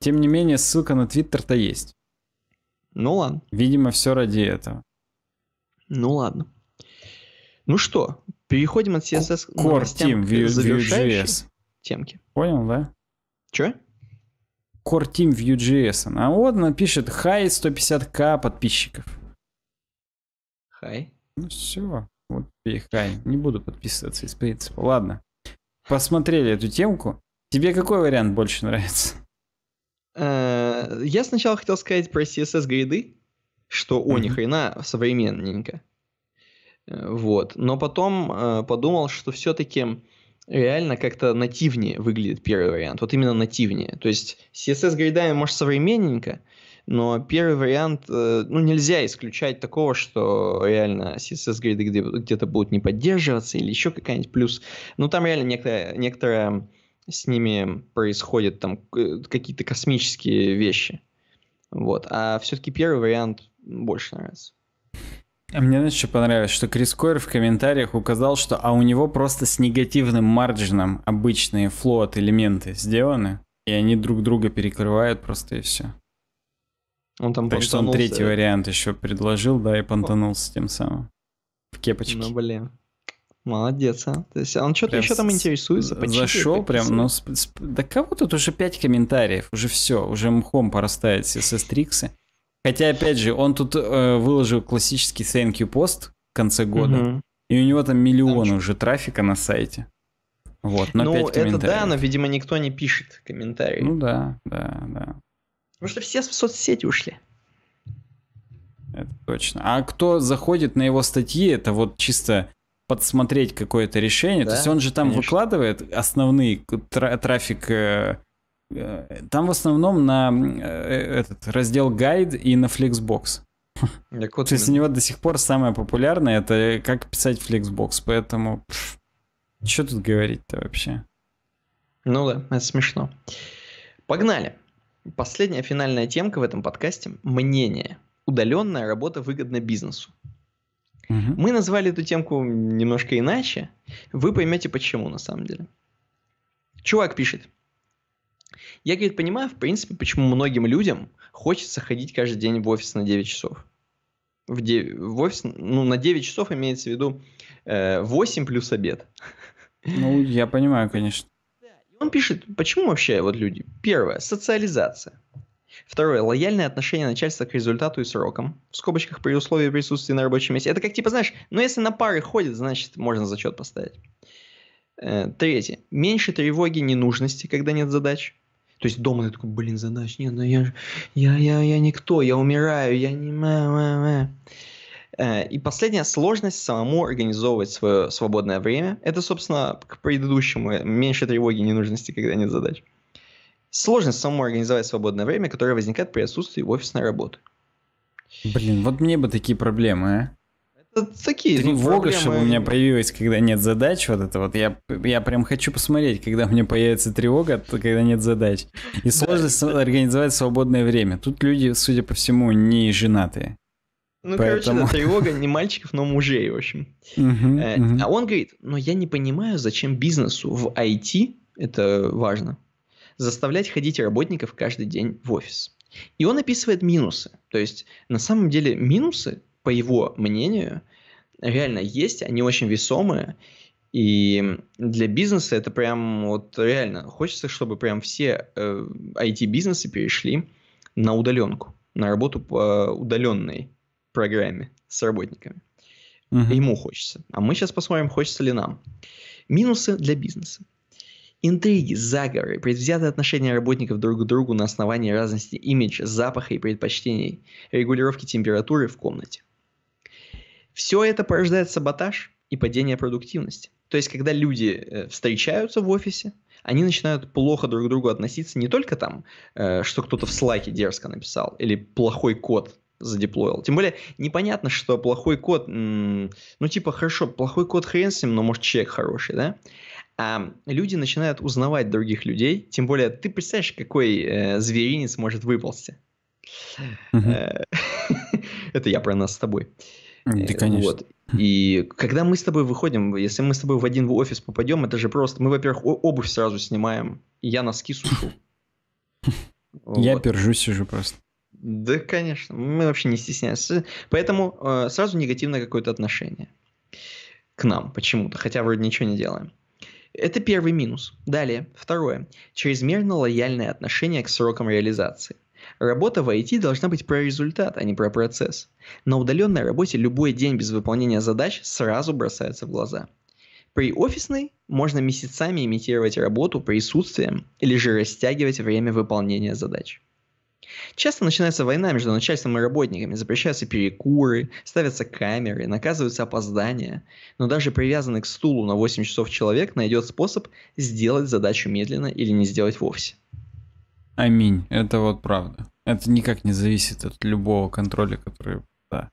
Тем не менее, ссылка на твиттер-то есть. Ну ладно. Видимо, все ради этого. Ну ладно. Ну что, переходим от CSS Core новостям Team, Vue.js. темке. Понял, да? Че? Core Team Vue.js. А вот напишет Хай 150к подписчиков. Хай. Ну все, вот и хай. Не буду подписываться из принципа. Ладно. Посмотрели эту темку. Тебе какой вариант больше нравится? Э, я сначала хотел сказать про CSS гриды, что о, ни хрена, современненько. Э, вот. Но потом э, подумал, что все-таки реально как-то нативнее выглядит первый вариант. Вот именно нативнее. То есть CSS гридами, может, современненько, но первый вариант, э, ну, нельзя исключать такого, что реально CSS гриды где-то будут не поддерживаться или еще какая-нибудь плюс. Ну, там реально некоторая, некоторая с ними происходит там э, какие-то космические вещи. Вот. А все-таки первый вариант больше нравится. А мне знаешь, что понравилось, что Крис Койер в комментариях указал, что а у него просто с негативным марджином обычные флот элементы сделаны, и они друг друга перекрывают просто и все. Он там так что он третий вариант еще предложил, да, и понтанулся О. тем самым. В кепочке. Ну, блин. Молодец, а. То есть а он что-то еще там интересуется, почитает. Зашел прям, ну, сп- сп- да кого тут уже пять комментариев, уже все, уже мхом порастает все стриксы. Хотя, опять же, он тут э, выложил классический thank you пост в конце года, угу. и у него там миллион там уже трафика на сайте. Вот, но ну, это да, но, видимо, никто не пишет комментарии. Ну да, да, да. Потому что все в соцсети ушли. Это точно. А кто заходит на его статьи, это вот чисто подсмотреть какое-то решение. Да, То есть он же там конечно. выкладывает основный трафик э, Э, там в основном на э, этот раздел гайд и на Flexbox. вот То есть у него до сих пор самое популярное это как писать Flexbox, поэтому что тут говорить-то вообще? Ну да, это смешно. Погнали. Последняя финальная темка в этом подкасте – мнение. Удаленная работа выгодна бизнесу. Угу. Мы назвали эту темку немножко иначе. Вы поймете почему на самом деле. Чувак пишет – я, говорит, понимаю, в принципе, почему многим людям хочется ходить каждый день в офис на 9 часов. В, 9, в офис, ну, на 9 часов имеется в виду э, 8 плюс обед. Ну, я понимаю, конечно. Он пишет, почему вообще вот люди? Первое, социализация. Второе. Лояльное отношение начальства к результату и срокам. В скобочках при условии присутствия на рабочем месте. Это как типа, знаешь, ну если на пары ходит, значит можно зачет поставить. Э, третье. Меньше тревоги ненужности, когда нет задач. То есть дома ты такой, блин, задач, нет, ну я, я, я, я никто, я умираю, я не... Мэ, мэ, мэ. Э, и последняя сложность самому организовывать свое свободное время. Это, собственно, к предыдущему, э, меньше тревоги и ненужности, когда нет задач. Сложность самому организовать свободное время, которое возникает при отсутствии офисной работы. Блин, вот мне бы такие проблемы, а такие. Тревога, чтобы у меня появилась, когда нет задач, вот это вот. Я, я прям хочу посмотреть, когда у меня появится тревога, когда нет задач. И сложность организовать свободное время. Тут люди, судя по всему, не женатые. Ну, Поэтому... короче, это тревога не мальчиков, но мужей, в общем. Э, а он говорит, но я не понимаю, зачем бизнесу в IT, это важно, заставлять ходить работников каждый день в офис. И он описывает минусы. То есть, на самом деле, минусы по его мнению, реально есть, они очень весомые, и для бизнеса это прям вот реально хочется, чтобы прям все э, IT-бизнесы перешли на удаленку, на работу по удаленной программе с работниками. Угу. Ему хочется. А мы сейчас посмотрим, хочется ли нам. Минусы для бизнеса. Интриги, заговоры, предвзятые отношения работников друг к другу на основании разности имидж, запаха и предпочтений, регулировки температуры в комнате. Все это порождает саботаж и падение продуктивности. То есть, когда люди э, встречаются в офисе, они начинают плохо друг к другу относиться не только там, э, что кто-то в слайке дерзко написал, или плохой код задеплоил. Тем более, непонятно, что плохой код, ну, типа, хорошо, плохой код хрен с ним, но, может, человек хороший, да? А люди начинают узнавать других людей, тем более, ты представляешь, какой э, зверинец может выползти. Э, это я про нас с тобой. Да, э, конечно. Вот. И когда мы с тобой выходим, если мы с тобой в один в офис попадем, это же просто... Мы, во-первых, обувь сразу снимаем, и я носки сушу. Я пержусь сижу просто. Да, конечно, мы вообще не стесняемся. Поэтому э, сразу негативное какое-то отношение к нам почему-то, хотя вроде ничего не делаем. Это первый минус. Далее, второе. Чрезмерно лояльное отношение к срокам реализации. Работа в IT должна быть про результат, а не про процесс. На удаленной работе любой день без выполнения задач сразу бросается в глаза. При офисной можно месяцами имитировать работу присутствием или же растягивать время выполнения задач. Часто начинается война между начальством и работниками, запрещаются перекуры, ставятся камеры, наказываются опоздания. Но даже привязанный к стулу на 8 часов человек найдет способ сделать задачу медленно или не сделать вовсе. Аминь, это вот правда. Это никак не зависит от любого контроля, который... Да,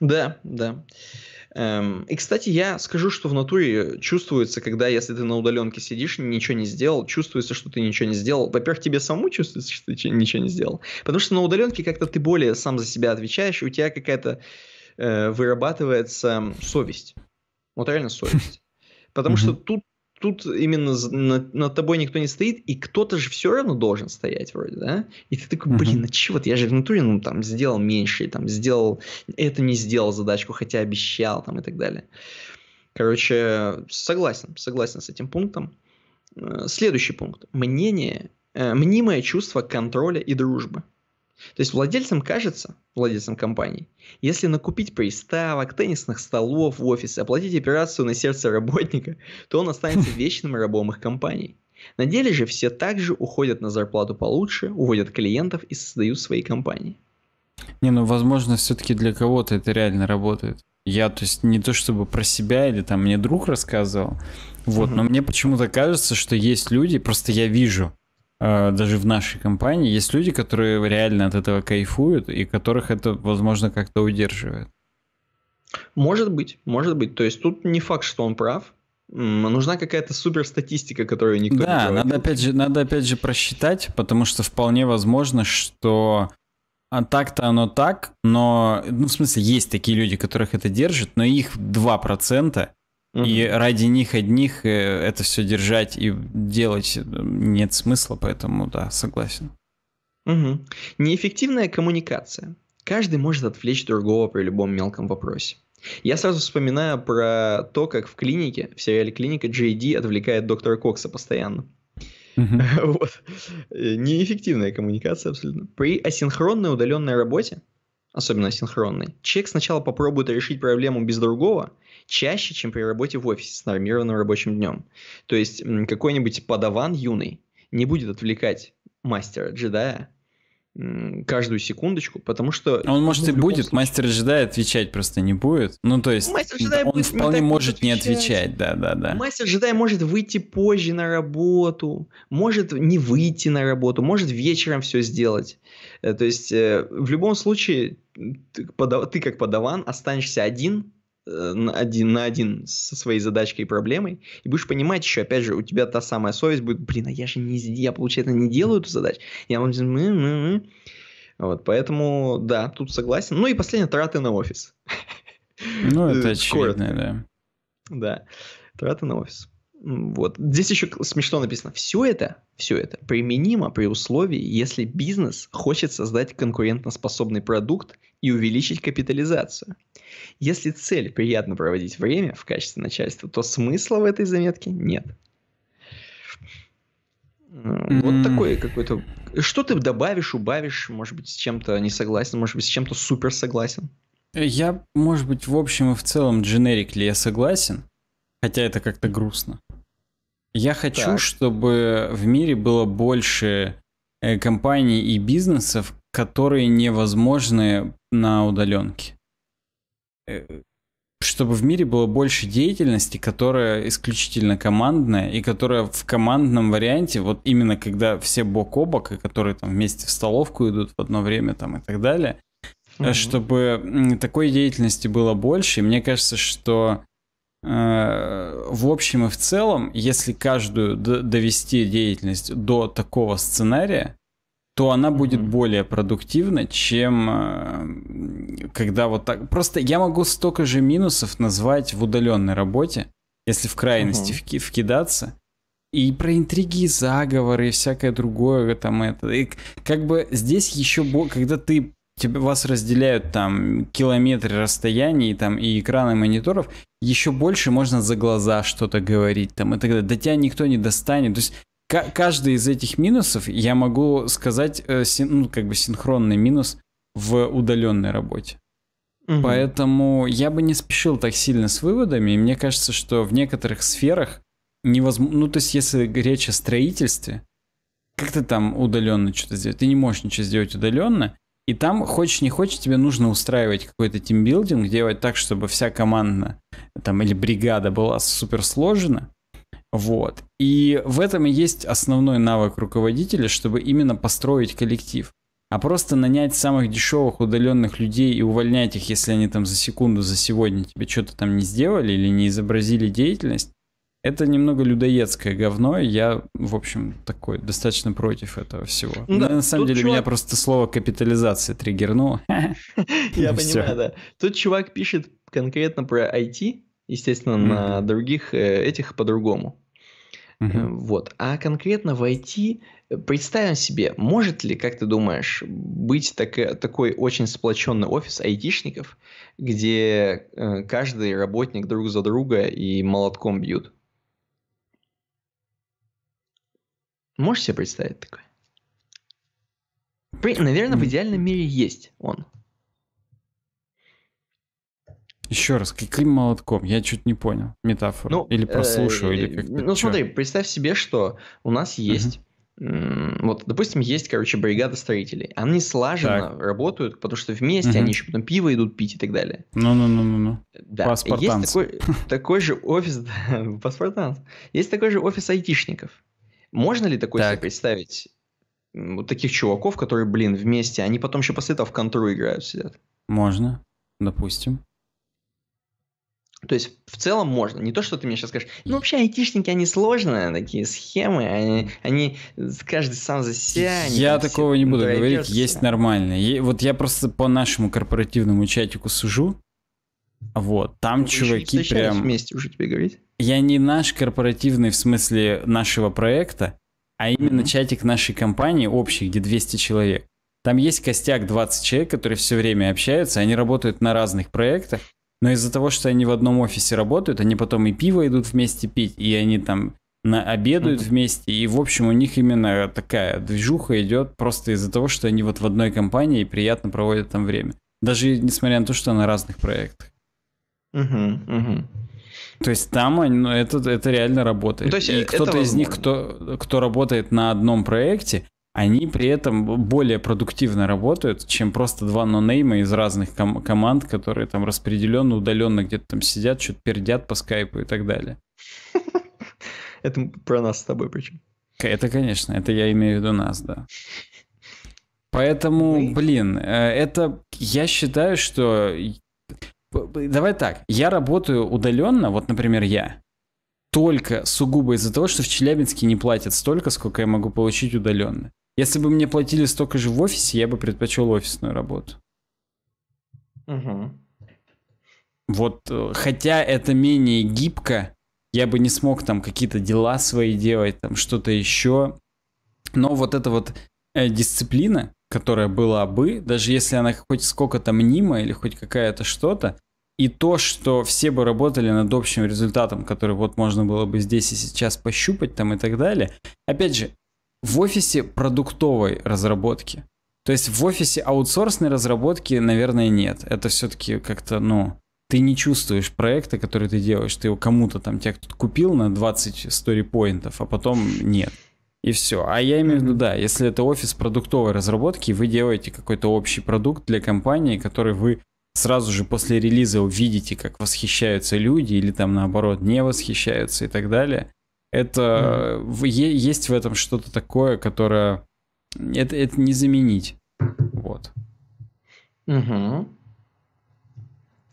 да. да. Эм, и, кстати, я скажу, что в натуре чувствуется, когда, если ты на удаленке сидишь, ничего не сделал, чувствуется, что ты ничего не сделал. Во-первых, тебе саму чувствуется, что ты ничего не сделал. Потому что на удаленке как-то ты более сам за себя отвечаешь, и у тебя какая-то э, вырабатывается совесть. Вот реально совесть. Потому что тут тут именно над, над тобой никто не стоит, и кто-то же все равно должен стоять вроде, да? И ты такой, блин, а чего вот я же в натуре, ну, там, сделал меньше, там, сделал, это не сделал задачку, хотя обещал, там, и так далее. Короче, согласен, согласен с этим пунктом. Э, следующий пункт. Мнение, э, мнимое чувство контроля и дружбы. То есть владельцам кажется, владельцам компании, если накупить приставок, теннисных столов в офисе, оплатить операцию на сердце работника, то он останется вечным рабом их компаний. На деле же все также уходят на зарплату получше, уводят клиентов и создают свои компании. Не, ну возможно, все-таки для кого-то это реально работает. Я, то есть, не то чтобы про себя или там мне друг рассказывал, вот, угу. но мне почему-то кажется, что есть люди, просто я вижу, Э, даже в нашей компании есть люди, которые реально от этого кайфуют и которых это, возможно, как-то удерживает. Может быть, может быть. То есть тут не факт, что он прав. Нужна какая-то супер статистика, которую никто да, не делает. надо опять же, надо опять же просчитать, потому что вполне возможно, что а так-то оно так, но, ну, в смысле, есть такие люди, которых это держит, но их 2%, Mm-hmm. И ради них одних э, это все держать и делать э, нет смысла, поэтому да, согласен. Угу. Неэффективная коммуникация. Каждый может отвлечь другого при любом мелком вопросе. Я сразу вспоминаю про то, как в клинике, в сериале «Клиника» JD отвлекает доктора Кокса постоянно. Угу. Вот. Э, неэффективная коммуникация абсолютно. При асинхронной удаленной работе, особенно асинхронной, человек сначала попробует решить проблему без другого – чаще, чем при работе в офисе с нормированным рабочим днем. То есть какой-нибудь подаван юный не будет отвлекать мастера джедая каждую секундочку, потому что... А он, может, и будет, случае... мастер джедая отвечать просто не будет. Ну, то есть, мастер джедая он будет, вполне может не отвечать, да-да-да. Мастер джедая может выйти позже на работу, может не выйти на работу, может вечером все сделать. Э, то есть, э, в любом случае, ты как подаван останешься один Э, на один на один со своей задачкой и проблемой, и будешь понимать еще, опять же, у тебя та самая совесть будет, блин, а я же не, я, получается, не делаю эту задачу, я вам... Вот, поэтому, да, тут согласен. Ну и последнее, траты на офис. Ну, это очевидно, да. Да, траты на офис. Вот. Здесь еще смешно написано. Все это, все это применимо при условии, если бизнес хочет создать конкурентоспособный продукт и увеличить капитализацию. Если цель приятно проводить время в качестве начальства, то смысла в этой заметке нет. mm Вот такой какой-то... Что ты добавишь, убавишь, может быть, с чем-то не согласен, может быть, с чем-то супер согласен? Э, я, может быть, в общем и в целом дженерик ли я согласен, хотя это как-то грустно. Я хочу, так. чтобы в мире было больше э, компаний и бизнесов, которые невозможны на удаленке. Э, чтобы в мире было больше деятельности, которая исключительно командная и которая в командном варианте, вот именно когда все бок о бок, и которые там вместе в столовку идут в одно время там и так далее, mm-hmm. чтобы такой деятельности было больше. И мне кажется, что Э, в общем и в целом, если каждую довести деятельность до такого сценария, то она будет более продуктивна, чем э, когда вот так. Просто я могу столько же минусов назвать в удаленной работе, если в крайности угу. вкидаться. И про интриги, заговоры и всякое другое там это. И как бы здесь еще, когда ты тебя, вас разделяют там километры расстояний там, и экраны мониторов, еще больше можно за глаза что-то говорить там и так далее. Да тебя никто не достанет. То есть каждый из этих минусов я могу сказать, э, син, ну, как бы синхронный минус в удаленной работе. Угу. Поэтому я бы не спешил так сильно с выводами. И мне кажется, что в некоторых сферах невозможно. Ну, то есть, если речь о строительстве, как ты там удаленно что-то сделать? Ты не можешь ничего сделать удаленно. И там, хочешь не хочешь, тебе нужно устраивать какой-то тимбилдинг, делать так, чтобы вся команда там, или бригада была супер сложена. Вот. И в этом и есть основной навык руководителя, чтобы именно построить коллектив. А просто нанять самых дешевых удаленных людей и увольнять их, если они там за секунду, за сегодня тебе что-то там не сделали или не изобразили деятельность, это немного людоедское говно, я, в общем, такой достаточно против этого всего. Ну да, Но, на самом деле чувак... меня просто слово капитализация триггернуло. Я понимаю, да. Тут чувак пишет конкретно про IT, естественно, на других э, этих по-другому. Э, вот. А конкретно в IT, э, представим себе, может ли, как ты думаешь, быть так, такой очень сплоченный офис айтишников, где каждый работник друг за друга и молотком бьют? Можешь себе представить такое? При... Наверное, в идеальном мире есть он. Еще раз, каким молотком? Я чуть не понял. Метафору. Ну, или э, прослушаю, или э, как-то. Ну, смотри, представь себе, что у нас есть. Вот, допустим, есть, короче, бригада строителей. Они слаженно так. работают, потому что вместе угу. они еще потом пиво идут пить и так далее. Ну-ну-ну-ну-ну. Да. Паспортанс. Есть такой, такой же офис... Паспортанс. Есть такой же офис айтишников. Можно ли такое так. представить? Вот таких чуваков, которые, блин, вместе, они потом еще после этого в контру играют, сидят. Можно, допустим. То есть в целом можно. Не то, что ты мне сейчас скажешь. Ну вообще айтишники, они сложные, такие схемы, они, они каждый сам за себя. Я такого не буду говорить, есть нормально. вот я просто по нашему корпоративному чатику сужу. Вот, там ну, чуваки прям... Вместе уже тебе говорить? я не наш корпоративный в смысле нашего проекта, а именно mm-hmm. чатик нашей компании общий, где 200 человек. Там есть костяк 20 человек, которые все время общаются, они работают на разных проектах, но из-за того, что они в одном офисе работают, они потом и пиво идут вместе пить, и они там на обедают mm-hmm. вместе, и в общем у них именно такая движуха идет просто из-за того, что они вот в одной компании и приятно проводят там время. Даже несмотря на то, что на разных проектах. Угу, угу. То есть там они, ну, это, это реально работает. Ну, то есть и кто-то из них, кто, кто работает на одном проекте, они при этом более продуктивно работают, чем просто два нонейма из разных ком- команд, которые там распределенно, удаленно где-то там сидят, что-то пердят по скайпу и так далее. Это про нас с тобой причем. Это, конечно, это я имею в виду нас, да. Поэтому, блин, э, это я считаю, что Давай так, я работаю удаленно, вот, например, я, только сугубо из-за того, что в Челябинске не платят столько, сколько я могу получить удаленно. Если бы мне платили столько же в офисе, я бы предпочел офисную работу. Угу. Вот, э, хотя это менее гибко, я бы не смог там какие-то дела свои делать, там что-то еще. Но вот эта вот э, дисциплина, которая была бы, даже если она хоть сколько-то мнима или хоть какая-то что-то, и то, что все бы работали над общим результатом, который вот можно было бы здесь и сейчас пощупать там и так далее. Опять же, в офисе продуктовой разработки. То есть в офисе аутсорсной разработки, наверное, нет. Это все-таки как-то, ну, ты не чувствуешь проекта, который ты делаешь. Ты его кому-то там, тебя кто-то купил на 20 стори-поинтов, а потом нет и все. А я имею в виду, да, если это офис продуктовой разработки, вы делаете какой-то общий продукт для компании, который вы сразу же после релиза увидите, как восхищаются люди или там наоборот не восхищаются и так далее. Это mm. в, есть в этом что-то такое, которое это, это не заменить. Вот. Угу. Mm-hmm.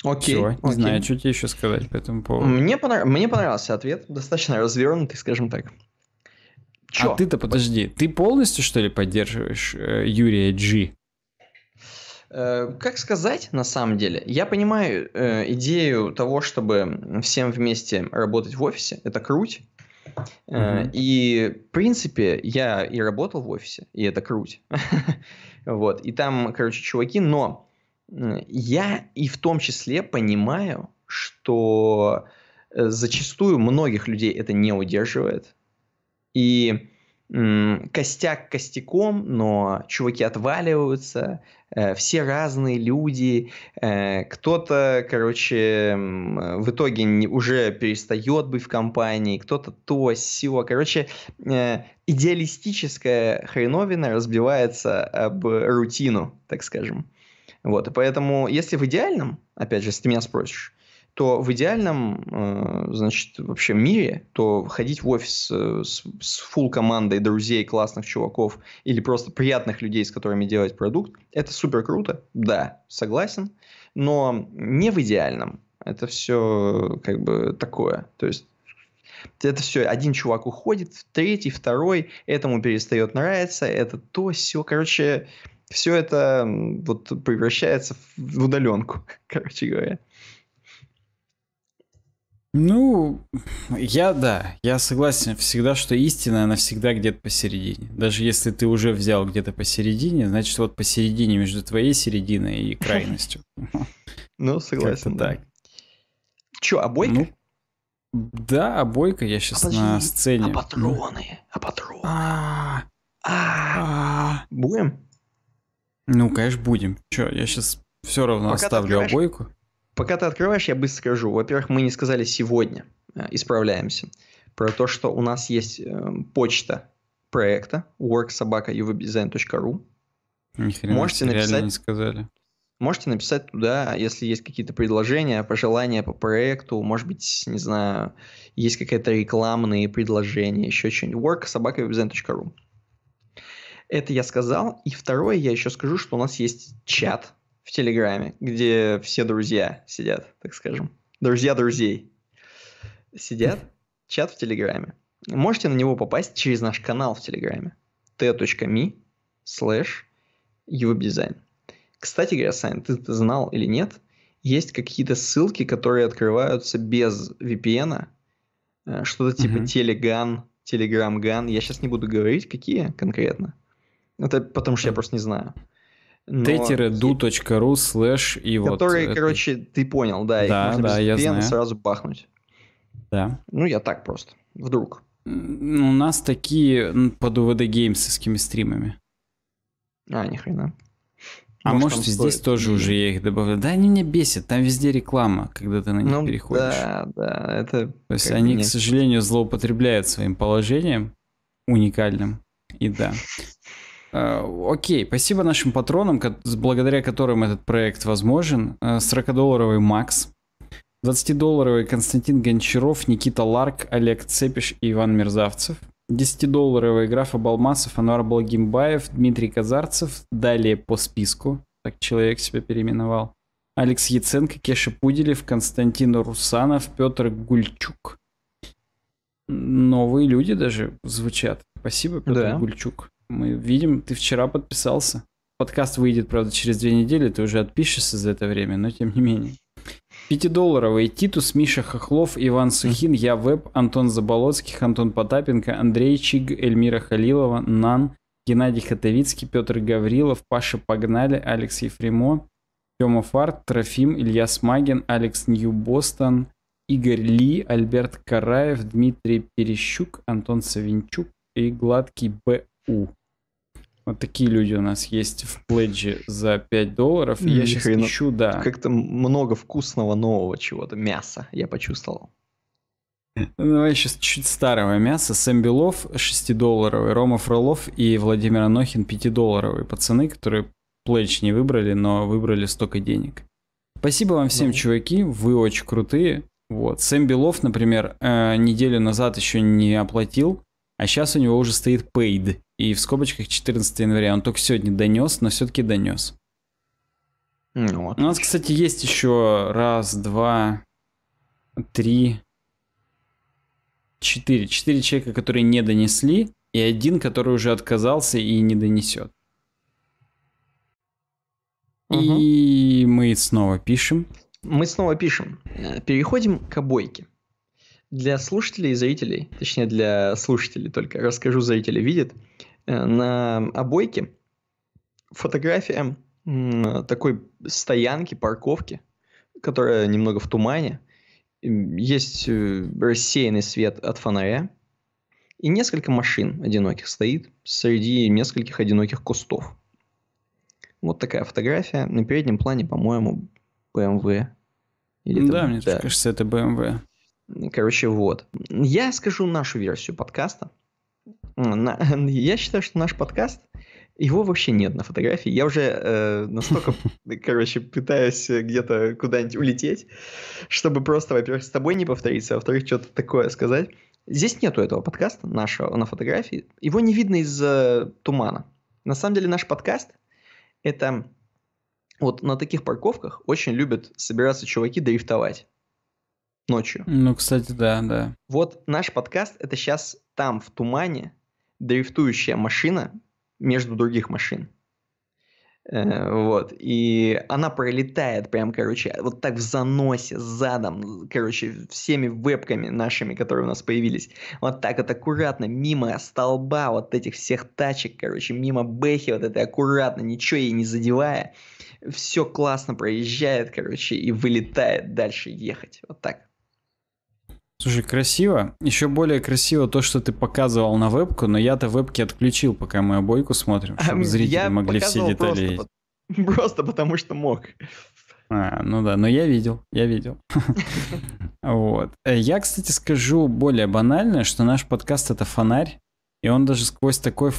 Окей. Все, не окей. знаю, что тебе еще сказать по этому поводу. Мне, понрав... Мне понравился ответ, достаточно развернутый, скажем так. А Чё? А ты-то подожди, ты полностью что ли поддерживаешь э, Юрия Джи? Э, как сказать, на самом деле, я понимаю э, идею того, чтобы всем вместе работать в офисе, это круть. Mm-hmm. И, в принципе, я и работал в офисе, и это круть. вот, и там, короче, чуваки, но я и в том числе понимаю, что зачастую многих людей это не удерживает, и м- костяк костяком, но чуваки отваливаются, э, все разные люди, э, кто-то, короче, в итоге не, уже перестает быть в компании, кто-то то, сего, короче, э, идеалистическая хреновина разбивается об рутину, так скажем. Вот, и поэтому, если в идеальном, опять же, если ты меня спросишь, то в идеальном, э, значит, вообще мире, то ходить в офис э, с, с full командой друзей, классных чуваков или просто приятных людей, с которыми делать продукт, это супер круто, да, согласен, но не в идеальном. Это все как бы такое. То есть это все, один чувак уходит, третий, второй, этому перестает нравиться, это то, все, короче, все это вот превращается в удаленку, короче говоря. Ну, я да, я согласен всегда, что истина, она всегда где-то посередине. Даже если ты уже взял где-то посередине, значит вот посередине между твоей серединой и крайностью. Ну, согласен, Так. Че, обойка? А ну, да, обойка, а я сейчас на сцене. А патроны, а патроны. А. Будем? Ну, конечно, будем. Че, я сейчас все равно оставлю обойку. Пока ты открываешь, я быстро скажу. Во-первых, мы не сказали сегодня, э, исправляемся, про то, что у нас есть э, почта проекта worksobaka.uvdesign.ru. Можете написать... не сказали. Можете написать туда, если есть какие-то предложения, пожелания по проекту, может быть, не знаю, есть какие-то рекламные предложения, еще что-нибудь. worksobaka.uvdesign.ru Это я сказал. И второе, я еще скажу, что у нас есть чат, в Телеграме, где все друзья сидят, так скажем. Друзья друзей сидят. Чат в Телеграме. Можете на него попасть через наш канал в Телеграме. t.me slash uwebdesign. Кстати говоря, Сань, ты это знал или нет, есть какие-то ссылки, которые открываются без VPN, э, что-то типа Телеган, Телеграмган. Я сейчас не буду говорить, какие конкретно. Это потому что я э. просто не знаю t-du.ru ну, а и вот... Которые, короче, ты понял, да, да их можно без я знаю. сразу бахнуть. Да. Ну, я так просто. Вдруг. У нас такие под УВД геймсовскими стримами. А, ни хрена. А может, может здесь стоит. тоже уже я их добавлю. Да, они меня бесят, там везде реклама, когда ты на них ну, переходишь. Да, да, это. То есть они, нет. к сожалению, злоупотребляют своим положением уникальным. И да. Э, окей, спасибо нашим патронам, благодаря которым этот проект возможен. 40-долларовый э, Макс, 20-долларовый Константин Гончаров, Никита Ларк, Олег Цепиш и Иван Мерзавцев. 10-долларовый граф Абалмасов, Ануар Благимбаев, Дмитрий Казарцев. Далее по списку. Так человек себя переименовал. Алекс Яценко, Кеша Пуделев, Константин Русанов, Петр Гульчук. Новые люди даже звучат. Спасибо, Петр да. Гульчук. Мы видим, ты вчера подписался. Подкаст выйдет, правда, через две недели, ты уже отпишешься за это время, но тем не менее. Пятидолларовые Титус, Миша Хохлов, Иван Сухин, Я Веб, Антон Заболоцких, Антон Потапенко, Андрей Чиг, Эльмира Халилова, Нан, Геннадий Хатовицкий, Петр Гаврилов, Паша Погнали, Алекс Ефремо, Тёма Фарт, Трофим, Илья Смагин, Алекс Нью-Бостон, Игорь Ли, Альберт Караев, Дмитрий Перещук, Антон Савинчук и Гладкий БУ. Вот такие люди у нас есть в пледже за 5 долларов. И я сейчас хрена... ищу, да. Как-то много вкусного нового чего-то. Мясо, я почувствовал. Ну, давай сейчас чуть старого мяса. Сэм Белов 6-долларовый, Рома Фролов и Владимир Анохин 5 долларовый. пацаны, которые пледж не выбрали, но выбрали столько денег. Спасибо вам всем, да. чуваки, вы очень крутые. Вот. Сэм Белов, например, э, неделю назад еще не оплатил, а сейчас у него уже стоит paid и в скобочках 14 января. Он только сегодня донес, но все-таки донес. Ну, вот. У нас, кстати, есть еще раз, два, три, четыре. Четыре человека, которые не донесли, и один, который уже отказался и не донесет. Угу. И мы снова пишем. Мы снова пишем. Э, переходим к обойке. Для слушателей и зрителей, точнее для слушателей только, расскажу, зрители видят. Э, на обойке фотография такой стоянки, парковки, которая немного в тумане. Есть э, рассеянный свет от фонаря. И несколько машин одиноких стоит среди нескольких одиноких кустов. Вот такая фотография. На переднем плане, по-моему, BMW. Эм или да, это... мне да. кажется, это BMW. Эм Короче, вот. Я скажу нашу версию подкаста. Я считаю, что наш подкаст, его вообще нет на фотографии. Я уже э, настолько, короче, пытаюсь где-то куда-нибудь улететь, чтобы просто, во-первых, с тобой не повториться, а во-вторых, что-то такое сказать. Здесь нету этого подкаста нашего на фотографии. Его не видно из за тумана. На самом деле наш подкаст — это... Вот на таких парковках очень любят собираться чуваки дрифтовать ночью. Ну, кстати, да, да. Вот наш подкаст — это сейчас там, в тумане, дрифтующая машина между других машин. Э, вот. И она пролетает прям, короче, вот так в заносе, задом, короче, всеми вебками нашими, которые у нас появились. Вот так вот аккуратно, мимо столба вот этих всех тачек, короче, мимо Бэхи вот этой аккуратно, ничего ей не задевая. Все классно проезжает, короче, и вылетает дальше ехать. Вот так. Слушай, красиво. Еще более красиво то, что ты показывал на вебку, но я-то вебки отключил, пока мы обойку смотрим, эм, чтобы а, зрители я могли все детали просто, видеть. Просто потому что мог. А, ну да, но я видел, я видел. Вот. Я, кстати, скажу более банально, что наш подкаст это фонарь, и он даже сквозь такой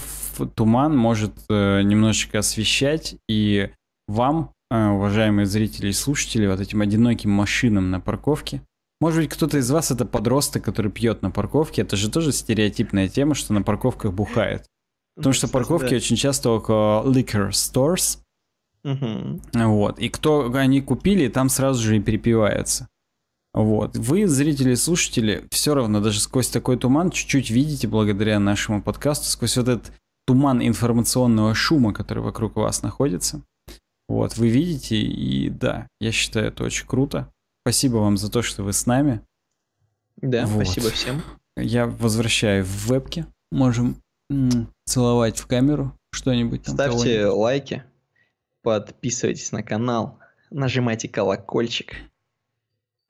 туман может э, немножечко освещать, и вам, э, уважаемые зрители и слушатели, вот этим одиноким машинам на парковке, может быть, кто-то из вас это подросток, который пьет на парковке. Это же тоже стереотипная тема, что на парковках бухает. Потому что парковки да. очень часто около liquor stores. Угу. Вот. И кто они купили, там сразу же и перепиваются. Вот. Вы, зрители и слушатели, все равно даже сквозь такой туман чуть-чуть видите благодаря нашему подкасту, сквозь вот этот туман информационного шума, который вокруг вас находится. Вот, вы видите, и да, я считаю, это очень круто. Спасибо вам за то, что вы с нами. Да, вот. спасибо всем. Я возвращаю в вебки. Можем целовать в камеру что-нибудь. Там Ставьте лайки, подписывайтесь на канал, нажимайте колокольчик.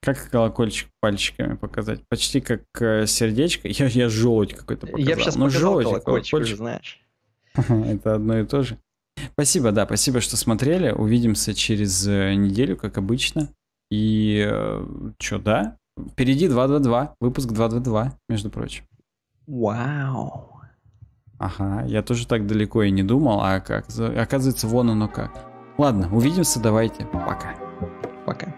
Как колокольчик пальчиками показать? Почти как э, сердечко. Я, я желудь какой-то показал. Я сейчас ну, желудь, колокольчик, колокольчик. знаешь. Это одно и то же. Спасибо, да, спасибо, что смотрели. Увидимся через э, неделю, как обычно. И э, чё, да? Впереди 222, выпуск 222, между прочим. Вау. Ага, я тоже так далеко и не думал, а как? Оказывается, вон оно как. Ладно, увидимся, давайте. Пока. Пока.